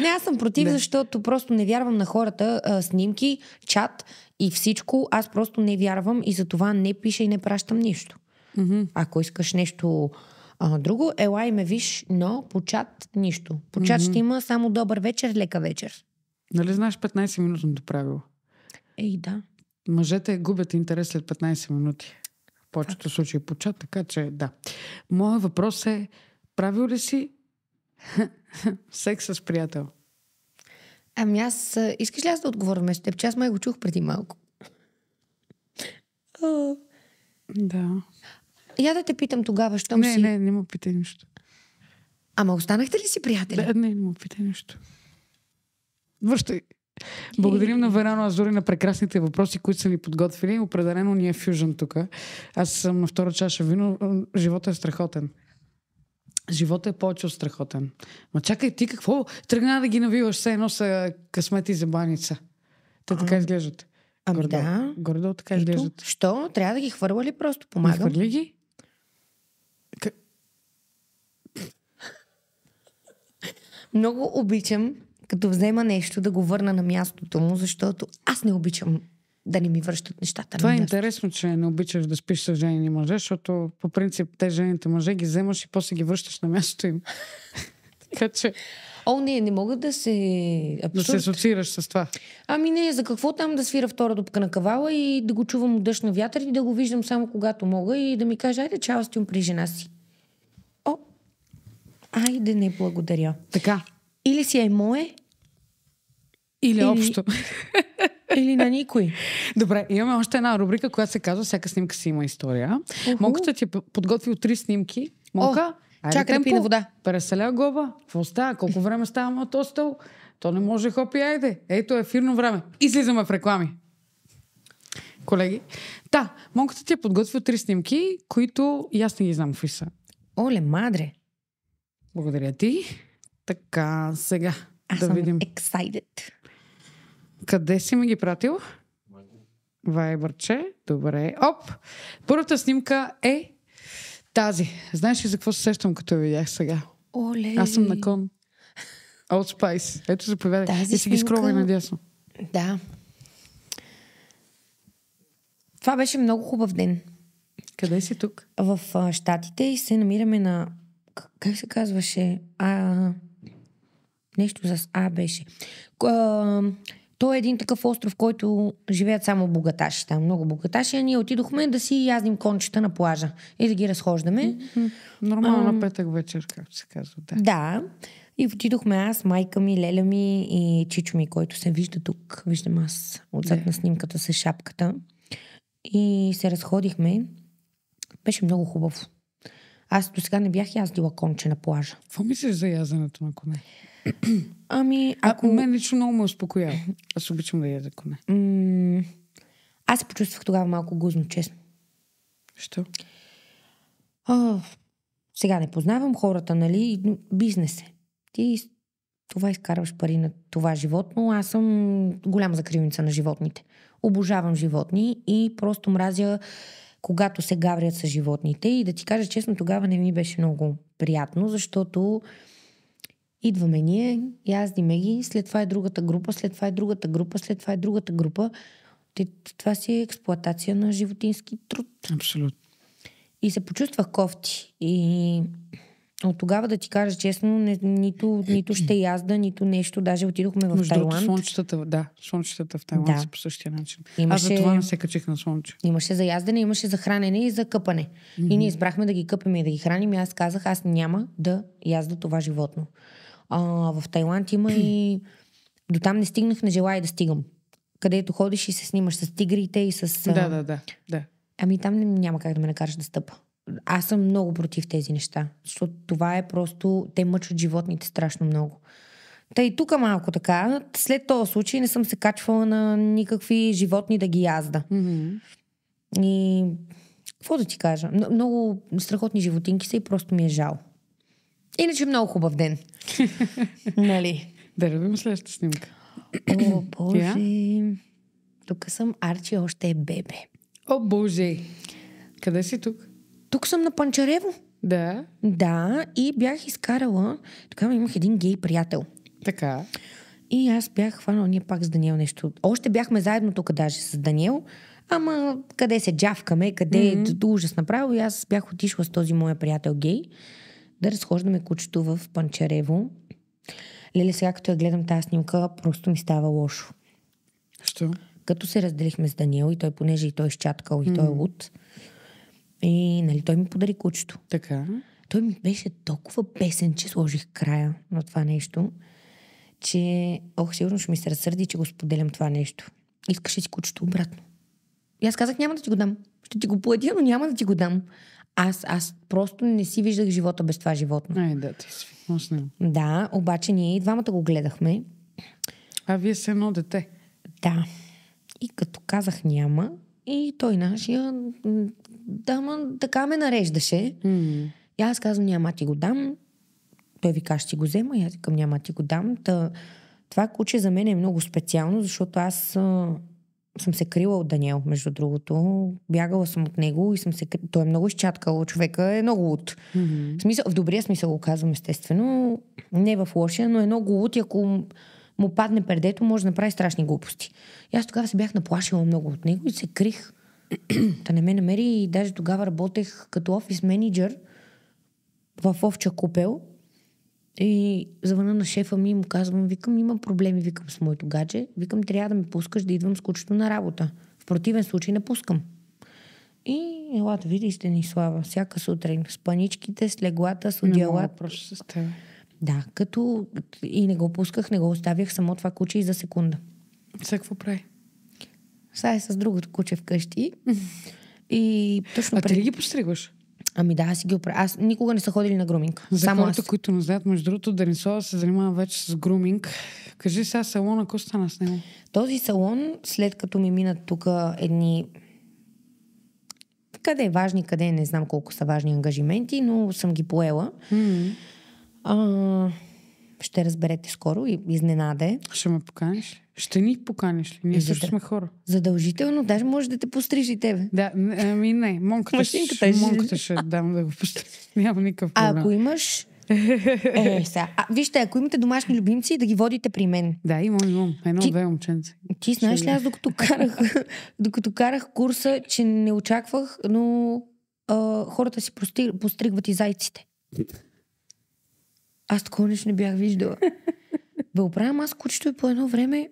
Не, аз съм против, не. защото просто не вярвам на хората. А, снимки, чат и всичко. Аз просто не вярвам и за това не пиша и не пращам нищо. Mm-hmm. Ако искаш нещо а, друго, ела и ме виж, но по чат нищо. По чат mm-hmm. ще има само добър вечер, лека вечер. Нали знаеш 15-минутното правило? Ей, да. Мъжете губят интерес след 15 минути. В повечето случаи по чат, така че да. Моя въпрос е, правил ли си Секс с приятел. Ами аз... Искаш ли аз да отговоря вместо теб? Че аз май го чух преди малко. Да. Я да те питам тогава, що не, си... Не, не, не му питай нищо. Ама останахте ли си приятели? Да, не, не му питай нищо. Връщай. Благодарим на Верано Азори на прекрасните въпроси, които са ни подготвили. Определено ни е фюжен тук. Аз съм на втора чаша вино. Живота е страхотен живота е повече от страхотен. Ма чакай, ти какво? Тръгна да ги навиваш, все едно са късмети и забаница. Те така изглеждат. Ами гордо, да. Гордо така изглеждат. Що? Трябва да ги хвърля ли просто? Помагам. хвърли ги. К... Много обичам, като взема нещо, да го върна на мястото му, защото аз не обичам да не ми връщат нещата. Това е интересно, че не обичаш да спиш с жени мъже, защото по принцип те жените мъже ги вземаш и после ги връщаш на мястото им. [laughs] така че... О, не, не мога да се... Абсурд. Да се асоциираш с това. Ами не, за какво там да свира втора дупка на кавала и да го чувам от дъжд на вятър и да го виждам само когато мога и да ми каже, айде чао стим при жена си. О, айде не благодаря. Така. Или си е мое, или, или... общо. [laughs] Или на никой. Добре, имаме още една рубрика, която се казва Всяка снимка си има история. Уху. да ти е подготвил три снимки. Мога. О, чакай темпо, да пина вода. Преселя гоба. Какво става? Колко време става от остал? То не може хопи, айде. Ето е фирно време. Излизаме в реклами. Колеги. Та, да ти е подготвил три снимки, които и аз не ги знам какви са. Оле, мадре. Благодаря ти. Така, сега аз да съм видим. excited. Къде си ми ги пратил? Вайбърче. Добре. Оп! Първата снимка е тази. Знаеш ли за какво се сещам, като я видях сега? Оле! Аз съм на кон. Old Spice. Ето заповядай. Тази и си ги скровай надясно. Да. Това беше много хубав ден. Къде си тук? В а, Штатите и се намираме на... Как се казваше? А... Нещо за А беше. А, той е един такъв остров, който живеят само богаташи. Там много богаташи. А ние отидохме да си язним кончета на плажа и да ги разхождаме. Mm-hmm. Нормално а, на петък вечер, както се казва. Да. да. И отидохме аз, майка ми, леля ми и чичо ми, който се вижда тук. Виждам аз отзад yeah. на снимката с шапката. И се разходихме. Беше много хубаво. Аз до сега не бях яздила конче на плажа. Какво мислиш за язденето на коне? [clears throat] Ами, ако... А, мен лично много ме успокоява. Аз обичам да яда коне. аз се почувствах тогава малко гузно, честно. Що? О, сега не познавам хората, нали? Бизнес е. Ти това изкарваш пари на това животно. Аз съм голяма закривница на животните. Обожавам животни и просто мразя когато се гаврят с животните. И да ти кажа честно, тогава не ми беше много приятно, защото Идваме ние, яздиме ги, след това е другата група, след това е другата група, след това е другата група. Това си е експлоатация на животински труд. Абсолютно. И се почувствах кофти. И от тогава да ти кажа честно, не, нито, нито ще язда, нито нещо. Даже отидохме в Между Тайланд. Слънчетата, да, слънчетата в Тайланд да. са по същия начин. Имаше, Аз за това не се качих на слънче. Имаше за яздане, имаше за хранене и за къпане. Mm-hmm. И ние избрахме да ги къпим и да ги храним. И аз казах, аз няма да язда това животно. А, в Тайланд има и... До там не стигнах, не желая да стигам. Където ходиш и се снимаш с тигрите и с... А... Да, да, да. да. Ами там няма как да ме накараш да стъпа. Аз съм много против тези неща, защото това е просто... Те мъчат животните страшно много. Та и тук малко така. След този случай не съм се качвала на никакви животни да ги язда. Mm-hmm. И какво да ти кажа? Много страхотни животинки са и просто ми е жал. Иначе е много хубав ден. [laughs] нали? Да любим следващата снимка. О, боже. Yeah. Тук съм, Арчи още е бебе. О, боже. Къде си тук? Тук съм на Панчарево. Да. Да, и бях изкарала. Тогава имах един гей приятел. Така. И аз бях хванала ние пак с Даниел нещо. Още бяхме заедно тук даже с Даниел. Ама къде се джавкаме, къде mm-hmm. е ужас направо. И аз бях отишла с този моя приятел гей да разхождаме кучето в Панчарево. Леле, сега като я гледам тази снимка, просто ми става лошо. Що? Като се разделихме с Даниел и той, понеже и той е щаткал, и mm. той е луд, и нали, той ми подари кучето. Така. Той ми беше толкова песен, че сложих края на това нещо, че ох, сигурно ще ми се разсърди, че го споделям това нещо. Искаше си кучето обратно. И аз казах, няма да ти го дам. Ще ти го платя, но няма да ти го дам. Аз, аз просто не си виждах живота без това животно. Ай, да, ти си. Мощно. Да, обаче ние и двамата го гледахме. А вие сте едно дете. Да. И като казах няма, и той нашия, да, ма, така ме нареждаше. Mm. И аз казвам, няма ти го дам. Той каже, ще ти го взема. И аз казвам, няма ти го дам. Та, това куче за мен е много специално, защото аз съм се крила от Даниел, между другото. Бягала съм от него и съм се... Той е много изчаткал, човека е много луд. Mm-hmm. В, смисъл, в добрия смисъл го казвам, естествено. Не в лошия, но е много луд и ако му падне предето, може да направи страшни глупости. И аз тогава се бях наплашила много от него и се крих. Та не ме намери и даже тогава работех като офис менеджер в овча купел и звъна на шефа ми и му казвам, викам, има проблеми, викам с моето гадже, викам, трябва да ме пускаш да идвам с кучето на работа. В противен случай не пускам. И види, сте ни слава, всяка сутрин, с паничките, с леглата, с просто с теб. Да, като и не го пусках, не го оставях само това куче и за секунда. Все какво прави? Сега е с другото куче вкъщи. И точно а пред... ти ли ги постригваш? Ами да, аз си ги опра... Аз никога не са ходили на груминг. За Само хората, аз. които не знаят, между другото, Данисова се занимава вече с груминг. Кажи сега салона, какво стана с него? Този салон, след като ми минат тук едни къде е важни, къде не знам колко са важни ангажименти, но съм ги поела. Mm-hmm. А, ще разберете скоро, изненаде. Ще ме поканиш? Ще ни поканиш ли? Ние е, също сме хора. Задължително, даже може да те пострижи и тебе. Да, ами не, монката, Машинката ще, монката ще дам да го постриж. [laughs] Няма никакъв проблем. А ако имаш е, сега. А, вижте, ако имате домашни любимци, да ги водите при мен. Да, имам, имам. Едно-две момченца. Ти знаеш ли, аз докато карах, [laughs] докато карах курса, че не очаквах, но а, хората си постригват и зайците. [laughs] Аз такова нещо не бях виждала. Бе, оправям аз кучето и по едно време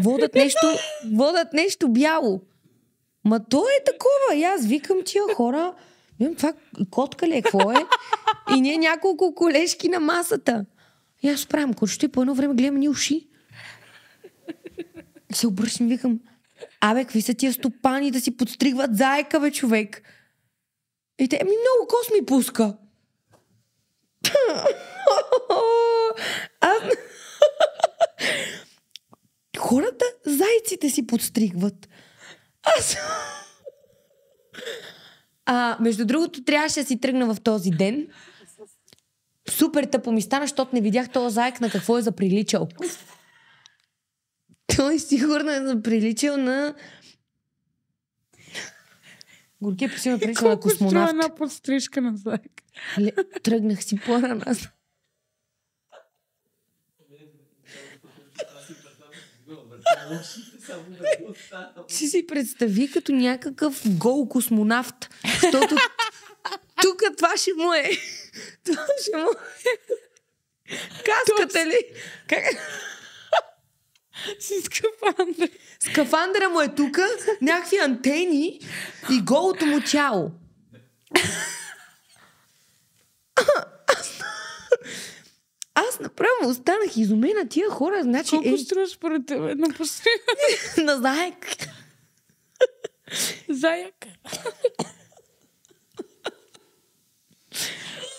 водат нещо, водат нещо бяло. Ма то е такова. И аз викам тия хора, Вим, това котка ли е, какво е? И ние няколко колешки на масата. И аз правям кучето и по едно време гледам ни уши. Се обръщам и викам, абе, какви са тия стопани да си подстригват зайка, бе, човек? И те, ами много кос ми пуска. [laughs] Аз... Хората зайците си подстригват. Аз... А, между другото, трябваше да си тръгна в този ден. Супер тъпо ми стана, защото не видях този заек на какво е заприличал. Той сигурно е заприличал на... Горкия писал приличал на космонавт. Колко една подстрижка на заек. тръгнах си по-рано. Ти си представи като някакъв гол космонавт. Защото тук това ще му е. Това ще му е. Каската ли? Как? Си скафандър. Скафандъра му е тук, някакви антени и голото му тяло. Аз направо останах изумена тия хора. Значи, Колко е... струва според теб една пострива? [laughs] На заек. Заек.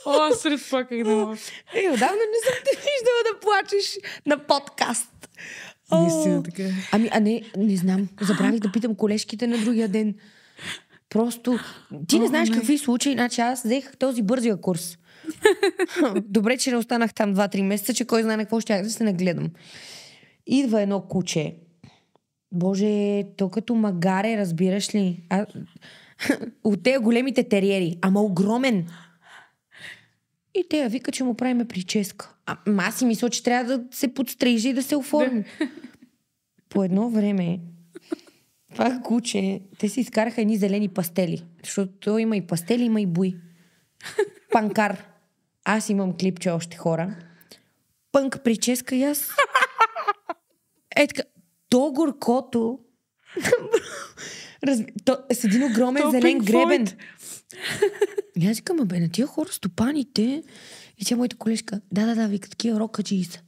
О, аз се разплаках да мога. Е, отдавна не съм те виждала да плачеш на подкаст. Наистина така. Е. Ами, а не, не знам. Забравих да питам колежките на другия ден. Просто, ти не знаеш какви случаи, значи аз взех този бързия курс. [laughs] Добре, че не останах там 2-3 месеца, че кой знае на какво ще да се нагледам. Идва едно куче. Боже, то като магаре, разбираш ли? А... [laughs] От те големите териери, ама огромен. И те я вика, че му правиме прическа. А, аз си мисля, че трябва да се подстрижи и да се оформи. По едно време това куче, те си изкараха едни зелени пастели. Защото има и пастели, има и буй. Панкар. Аз имам клипче още хора. Пънк прическа и аз. [laughs] Е така, то горкото... Раз... То, с един огромен то е зелен гребен. И аз викам, бе, на тия хора стопаните. И тя моята колежка, да, да, да, вика, такива рокаджи са.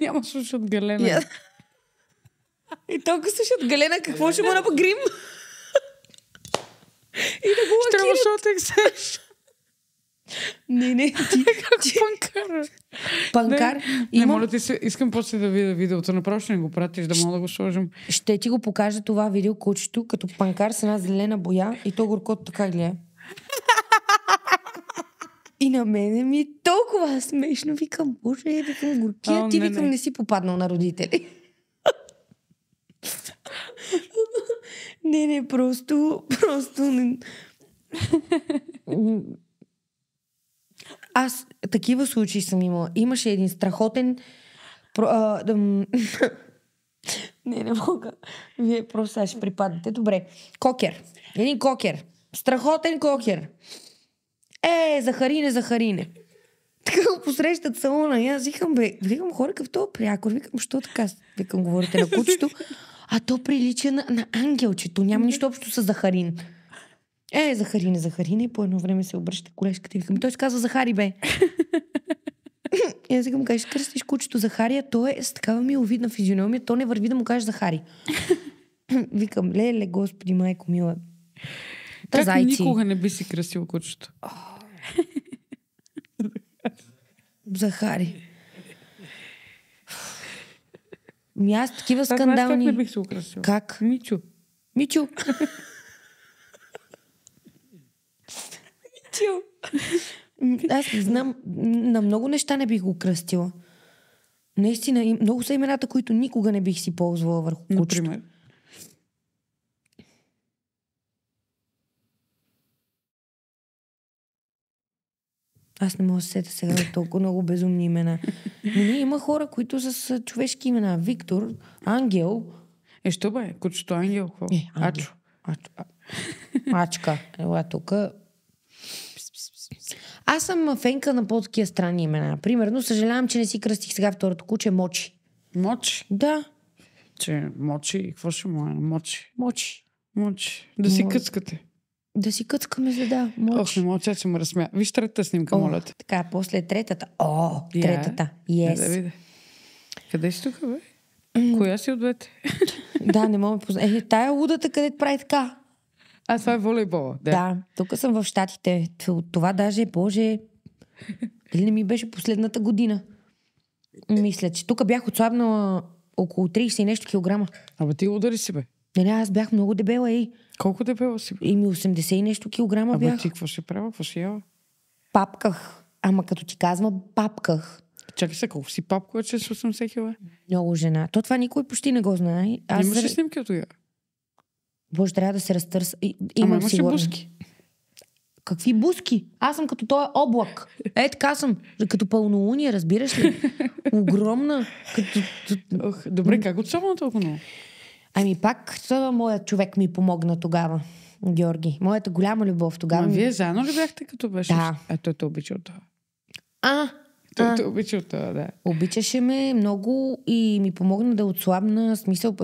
Няма слуш от галена. Yeah. И толкова слуш от галена, какво ще му грим? И да го лакират. Ще не, не. [laughs] Ти, как ти... панкар? Панкар. Не, имам... не моля ти се, искам после да видя видеото. Направо ще не го пратиш, да мога да го сложим. Ще ти го покажа това видео, кучето, като панкар с една зелена боя и то горкото така гледа. И на мене ми е толкова смешно. Викам, боже, е, викам горкия, ти не, викам не. не си попаднал на родители. [laughs] не, не, просто, просто не... Аз такива случаи съм имала. Имаше един страхотен... Про, а, дъм... [laughs] не, не мога. Вие просто ще припаднете. Добре. Кокер. Един кокер. Страхотен кокер. Е, захарине, захарине. Така го посрещат салона. И аз викам, бе, викам хора като този прякор. Викам, що така? Викам, говорите на кучето. [laughs] А то прилича на, на ангелчето. Няма нищо общо с захарин. Е, Захарине, Захарине. По едно време се обръща колежката и викам, той се казва Захари, бе. [laughs] и аз му кажеш, кръстиш кучето Захария? то е с такава миловидна физиономия, то не върви да му кажеш Захари. [laughs] викам, леле, господи, майко мила. Та как зайци. никога не би си кръстил кучето? [laughs] Захари. Ми аз такива скандални... Аз как не бих се украсила? Как? Мичо. Мичо. кръстил? Аз не знам, на много неща не бих го кръстила. Наистина, много са имената, които никога не бих си ползвала върху кучето. Например? Аз не мога да се сета сега за толкова много безумни имена. Но има хора, които са с човешки имена. Виктор, Ангел. Е, що бе? Кучето Ангел? Е, ангел. Ачо. Ачо. Ачка. Ела тук. Аз съм фенка на по-такива странни имена. Примерно, съжалявам, че не си кръстих сега второто куче Мочи. Мочи? Да. Че Мочи и какво ще му е? Мочи. Мочи. Мочи. Да си мочи. къцкате. Да си къцкаме, за да. Мочи. Ох, не мълча, че ме разсмя. Виж третата снимка, моля Така, после третата. О, третата. Yeah. Yes. Да, да видя. Къде си тук, бе? Коя си от двете? да, не мога да позна. Е, тая лудата, къде прави така. А това е волейбола. Да, да тук съм в Штатите. това даже, е Боже, Или не ми беше последната година? Мисля, че тук бях отслабнала около 30 и нещо килограма. Абе ти удари си, бе. Не, не, аз бях много дебела, ей. Колко дебела си? Бе? И ми 80 и нещо килограма Абе, бях. ти какво ще правя, какво ще ява? Папках. Ама като ти казвам, папках. Чакай се, колко си папка, че с 80 кг? Много жена. То това никой почти не го знае. Аз... Имаш ли снимки от тогава? Боже, трябва да се разтърса. И, имам Ама имаш сигурно. буски. Какви буски? Аз съм като този облак. Е, така съм. Като пълнолуние, разбираш ли? [laughs] Огромна. Като... Ох, добре, как на толкова много? Ами пак моят човек ми помогна тогава. Георги. Моята голяма любов тогава. Ма вие заедно ли бяхте като беше? Да. А той те обичал това. А, той те обичал това, да. Обичаше ме много и ми помогна да отслабна смисъл.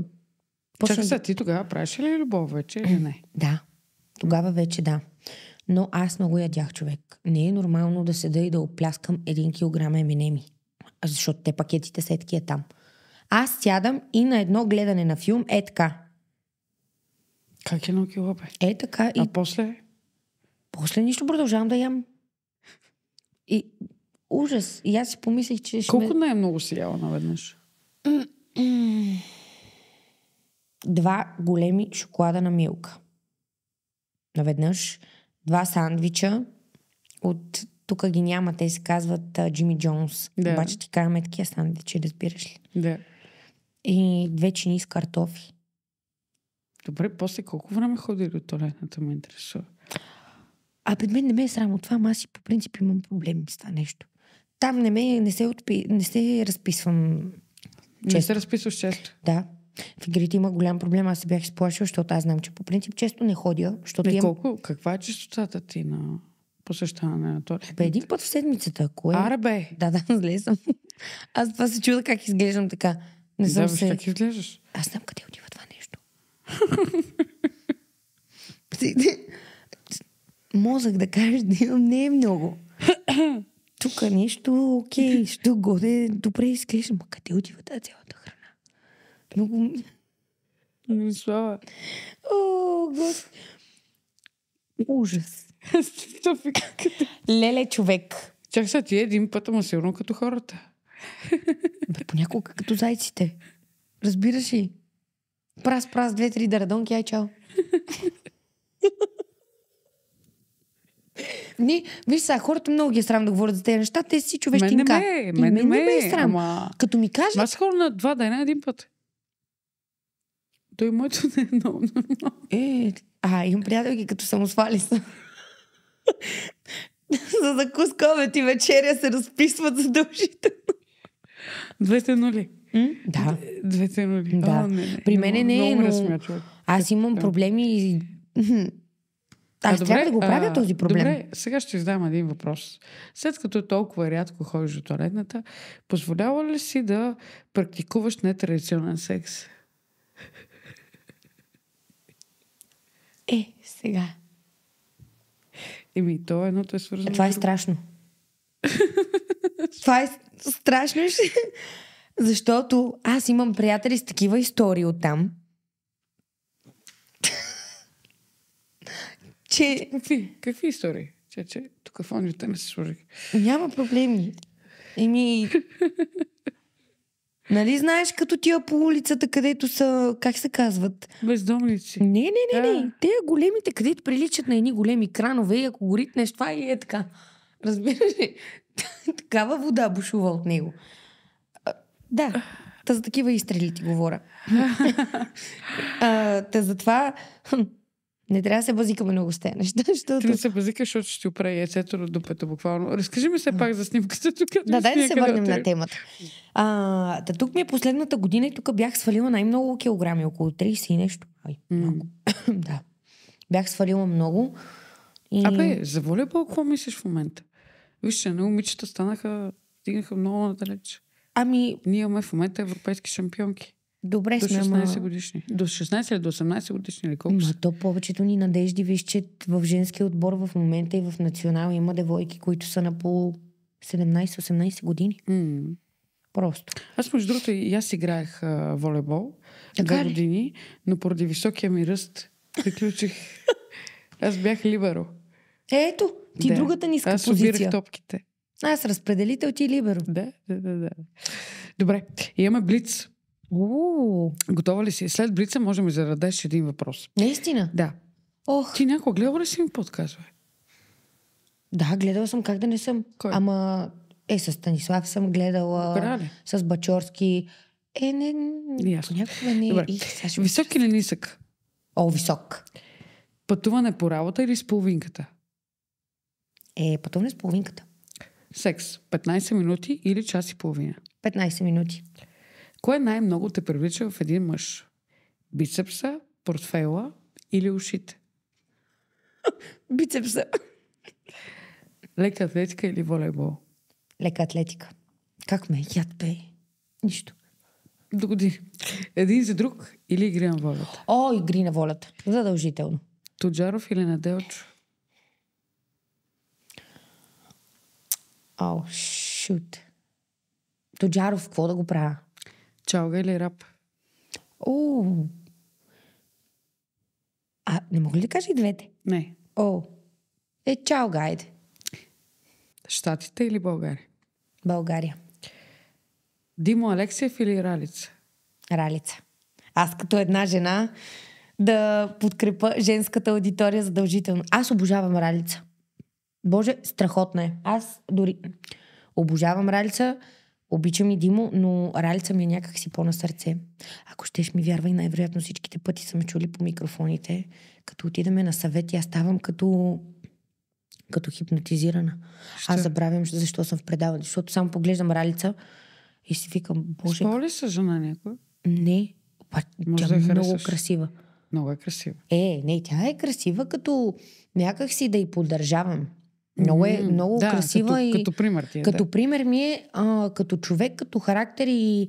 Почна... Чакай се, ти тогава правиш ли любов вече или не? Да, тогава вече да. Но аз много ядях човек. Не е нормално да седа и да опляскам един килограм еминеми. M&M. Защото те пакетите са е там. Аз сядам и на едно гледане на филм е така. Как е кило бе? Е така и... А после? После нищо продължавам да ям. И ужас. И аз си помислих, че Колко Колко ме... не е много си яла наведнъж? два големи шоколада на милка. Наведнъж два сандвича от тук ги няма, те се казват Джимми Джонс. Да. Обаче ти караме такива сандвичи, разбираш ли? Да. И две чини с картофи. Добре, после колко време ходи до туалетната ме интересува? А пред мен не ме е срамо това, ама аз си по принцип имам проблеми с това нещо. Там не, ме, не, се, отпи, не се разписвам често. Не се разписваш често? Да. В игрите има голям проблем. Аз се бях изплашил, защото аз знам, че по принцип често не ходя. Защото имам... колко, каква е честотата ти на посещаване на туалет? Бе, един път в седмицата. Кое? Аре, бе. Да, да, [laughs] зле съм. Аз това се чуда как изглеждам така. Не съм да, се... как изглеждаш? Аз знам къде отива това нещо. [laughs] Мозък да кажеш да имам не е много. [coughs] Тук е нещо, окей, ще годе, добре изглежда. Ма къде отива тази цялата много... Мислава. О, Господи. Ужас. [laughs] Е Леле човек. Чак сега ти един път, ама сигурно като хората. Бе, понякога като зайците. Разбираш ли? Праз, праз, две-три дарадонки, ай чао. Не, виж сега, хората много ги е срам да говорят за тези неща. Те си човещинка. Мен не ме, е, мен не ме, е ме е срам. Ама... Като ми кажат... Аз хора на два дена един път. Той моето не е много нормално. Е, а, имам приятелки, като самосвали са. за закуска, бе, ти вечеря се разписват за дължите. Двете нули. Да. Двете нули. Да. А, не, не. При мен не е, но... аз имам да. проблеми и... Аз а, добре, трябва да го правя а, този проблем. Добре, сега ще издам един въпрос. След като толкова рядко ходиш до туалетната, позволява ли си да практикуваш нетрадиционен секс? Сега. Еми, то едното е свързано. Е, това е страшно. [laughs] Това е страшно. Защото аз имам приятели с такива истории там. [laughs] че... Какви, какви истории? Че, че тук фондите не се сложих. Няма проблеми. Еми, [laughs] Нали знаеш като тия по улицата, където са, как се казват? Бездомници. Не, не, не, не. Те големите, където приличат на едни големи кранове и ако горит нещо, това и е така. Разбираш ли? [laughs] Такава вода бушува от него. да. Та за такива изстрели ти говоря. [laughs] Та за затова не трябва да се базикаме много с те неща, [laughs] защото... Ти да се базикаш, защото ще ти опре яйцето до дупето буквално. Разкажи ми се пак за снимката тук. Да, дай да се върнем на темата. А, да, тук ми е последната година и тук бях свалила най-много килограми, около 30 и нещо. Ай, много. Mm. [coughs] да. Бях свалила много. И... Абе, за волейбол какво мислиш в момента? Вижте, на нали, момичета станаха, стигнаха много надалеч. Ами... Ние имаме в момента европейски шампионки. Добре до 16 сме, ама... годишни. До 16 или до 18 годишни или колко? Ма то повечето ни надежди, виж, че в женския отбор в момента и в национал има девойки, които са на по 17-18 години. М-м. Просто. Аз, между другото, и аз играех а, волейбол така две ли? години, но поради високия ми ръст приключих. [laughs] аз бях либеро. Ето, ти да. другата ниска аз позиция. Аз обирах топките. Аз разпределител, ти либеро. Да, да, да, да. Добре, имаме блиц. Уу. Готова ли си? След Блица може да ми зададеш един въпрос. Наистина? Да. Ох. Ти някой гледал ли си ми подказва? Да, гледала съм, как да не съм. Кой? Ама, е, с Станислав съм гледала. Добре, с Бачорски. Е, не, Ясно. не. Добре. И, сега висок или нисък? О, висок. Пътуване по работа или с половинката? Е, пътуване с половинката. Секс. 15 минути или час и половина? 15 минути. Кое най-много те привлича в един мъж? Бицепса, портфела или ушите? [laughs] Бицепса. Лека атлетика или волейбол? Лека атлетика. Как ме яд бе? Нищо. До години. Един за друг или игри на волята? О, игри на волята. Задължително. Тоджаров или Наделчо? О, шут. Тоджаров, какво да го правя? Чалга или рап? О! А, не мога ли да кажа и двете? Не. О! Е, чао гайде. Штатите или България? България. Димо Алексиев или Ралица? Ралица. Аз като една жена да подкрепа женската аудитория задължително. Аз обожавам Ралица. Боже, страхотна е. Аз дори обожавам Ралица. Обичам и Димо, но Ралица ми е някакси по-на сърце. Ако щеш ми вярвай, най-вероятно всичките пъти са чули по микрофоните. Като отидеме на съвет, аз ставам като като хипнотизирана. Ще. Аз забравям защо съм в предаване, защото само поглеждам Ралица и си викам, боже... Спал ли са жена някой? Не, па, тя да е много красива. Много е красива. Е, не, тя е красива, като някак си да й поддържавам. Много е много да, красива като, и като пример ти е, Като да. пример ми е а, като човек, като характер и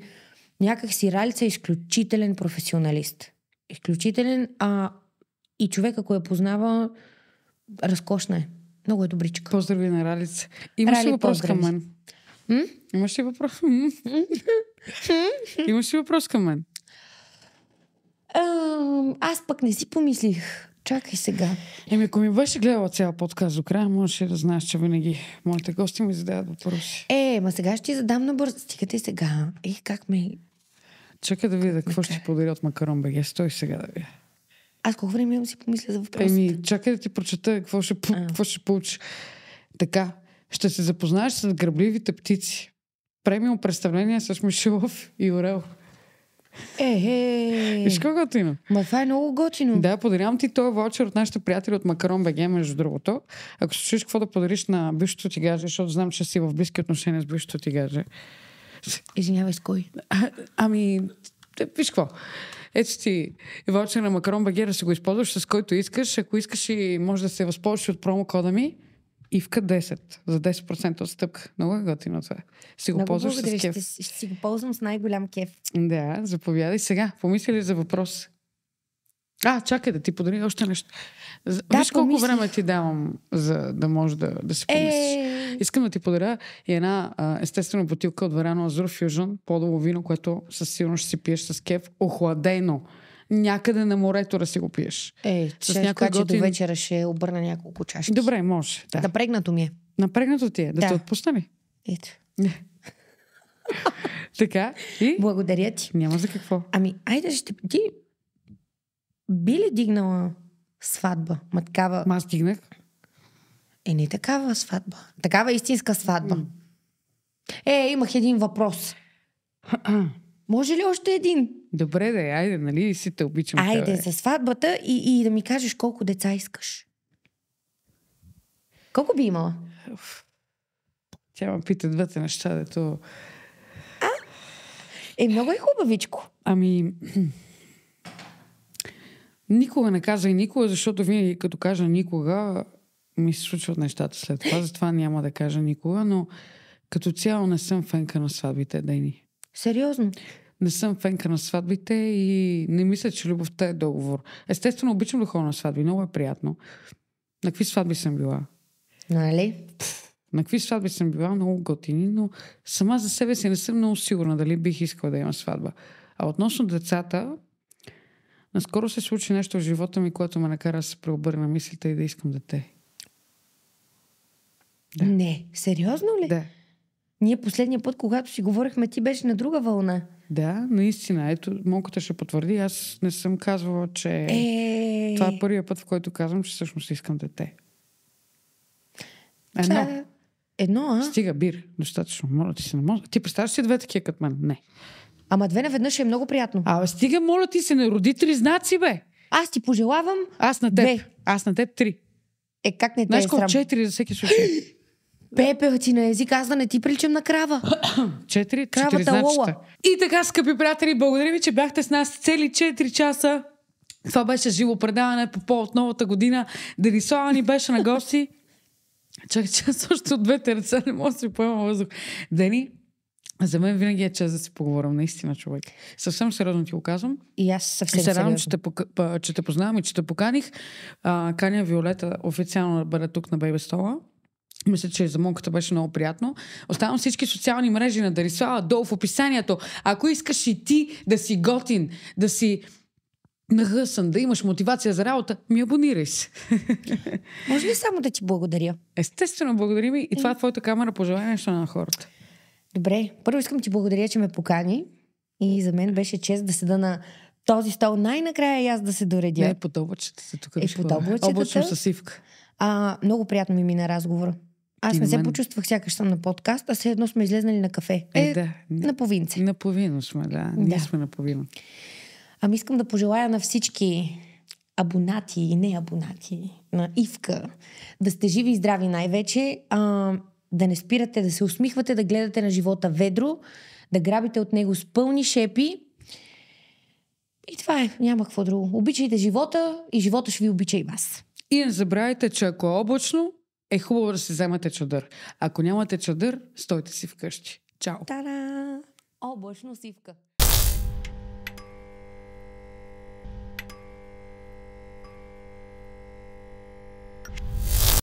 някак си Ралица е изключителен професионалист. Изключителен, а и човек, ако я познава, разкошна е. Много е добричка. Поздрави на Ралица. Имаш Рали, ли въпрос поздрави. към мен? М? Имаш ли въпрос? [laughs] Имаш ли въпрос към мен? аз пък не си помислих. Чакай сега. Еми, ако ми беше гледала цял подкаст до края, можеше да знаеш, че винаги моите гости ми задават въпроси. Е, ма сега ще ти задам на набързо. Стигате сега. Е, как ме... Чакай да видя какво ще подаря от Макарон БГ. Стой сега да видя. Аз колко време имам си помисля за въпроса? Еми, чакай да ти прочета какво ще, по... какво ще получиш. Така, ще се запознаеш с гръбливите птици. Премиум представление с Мишилов и Орел. Е, е. Виж какво готино. Ма това е много готино. Да, подарявам ти този вочер от нашите приятели от Макарон БГ, между другото. Ако се чуеш какво да подариш на бившото ти гаже, защото знам, че си в близки отношения с бившото ти гаже. Извинявай, с кой? А, ами, е, виж какво. Ето ти вочер на Макарон БГ да си го използваш с който искаш. Ако искаш и може да се възползваш от промокода ми. И вка 10 за 10% отстъпка. Много е готино това. Си го Много ползваш с кеф. Ще, ще си го ползвам с най-голям кеф. Да, заповядай. Сега, помисли ли за въпрос? А, чакай да ти подари още нещо. Да, Виж помисли. колко време ти давам, за да можеш да, да си помислиш. Е... Искам да ти подаря и една естествена бутилка от Варяно Азур Фюжън, подово вино, което със сигурност ще си пиеш с кеф, охладено някъде на морето да си го пиеш. Е, че, така, готин... до вечера ще обърна няколко чашки. Добре, може. Да. Напрегнато ми е. Напрегнато ти е. Да, да. те отпусна ми. Ето. така. И? Благодаря ти. Няма за какво. Ами, айде ще... Ти би ли дигнала сватба? Ма такава... Ма аз дигнах. Е, не такава сватба. Такава истинска сватба. Mm. Е, имах един въпрос. [clears throat] Може ли още един? Добре, да, айде, нали, си те обичам. Айде, за сватбата и, и да ми кажеш колко деца искаш. Колко би имала? Тя ме пита двете неща, дето... А? Е, много е хубавичко. Ами... Никога не каза и никога, защото винаги като кажа никога, ми се случват нещата след това. Затова няма да кажа никога, но като цяло не съм фенка на сватбите дени. Сериозно? не съм фенка на сватбите и не мисля, че любовта е договор. Естествено, обичам да ходя на сватби, много е приятно. На какви сватби съм била? Нали? На какви сватби съм била, много готини, но сама за себе си не съм много сигурна дали бих искала да има сватба. А относно децата, наскоро се случи нещо в живота ми, което ме накара да се преобърна мислите и да искам дете. Да. Не, сериозно ли? Да. Ние последния път, когато си говорихме, ти беше на друга вълна. Да, наистина. Ето, Монката ще потвърди. Аз не съм казвала, че... Е... Това е първият път, в който казвам, че всъщност искам дете. Едно. Едно, а? Стига бир. Достатъчно. Моля ти се, не може. Ти представяш си две такива като мен? Не. Ама две наведнъж е много приятно. А, стига, моля ти се, не родители знаци, бе. Аз ти пожелавам Аз на теб. Две. Аз на теб три. Е, как не те е Знаеш, е срам? четири за всеки случай. [gasps] Пепел ти на език, аз да не ти приличам на крава. [coughs] Четири, Кравата лола. И така, скъпи приятели, благодаря ви, че бяхте с нас цели 4 часа. Това беше живо предаване по повод новата година. Денислава ни беше на гости. Чакай, че аз още от двете ръца не мога да си поема въздух. Дени, за мен винаги е чест да си поговорим, наистина, човек. Съвсем сериозно ти го казвам. И аз съвсем сериозно. радвам, че, те, че те познавам и че те поканих. А, каня Виолета официално да бъде тук на Бейбе Стола. Мисля, че за монката беше много приятно. Оставам всички социални мрежи на Дарислава долу в описанието. Ако искаш и ти да си готин, да си нахъсан, да имаш мотивация за работа, ми абонирай се. [laughs] Може ли само да ти благодаря? Естествено, благодаря ми. И това е твоята камера. Пожелай нещо на хората. Добре. Първо искам ти благодаря, че ме покани. И за мен беше чест да седа на този стол най-накрая и аз да се доредя. Не, по дълбочетата. Тук е, по Облачно с сивка. А, много приятно ми мина разговора. Аз не се почувствах сякаш съм на подкаст, а след едно сме излезнали на кафе. Е, е да. На повинце. На повино сме, да. да. Ние сме на повино. Ами искам да пожелая на всички абонати и неабонати на Ивка да сте живи и здрави най-вече, а, да не спирате, да се усмихвате, да гледате на живота ведро, да грабите от него с пълни шепи. И това е, няма какво друго. Обичайте живота и живота ще ви обича и вас. И не забравяйте, че ако е облачно, е хубаво да си вземате чадър. Ако нямате чадър, стойте си вкъщи. Чао! Та-да! Облачно сивка.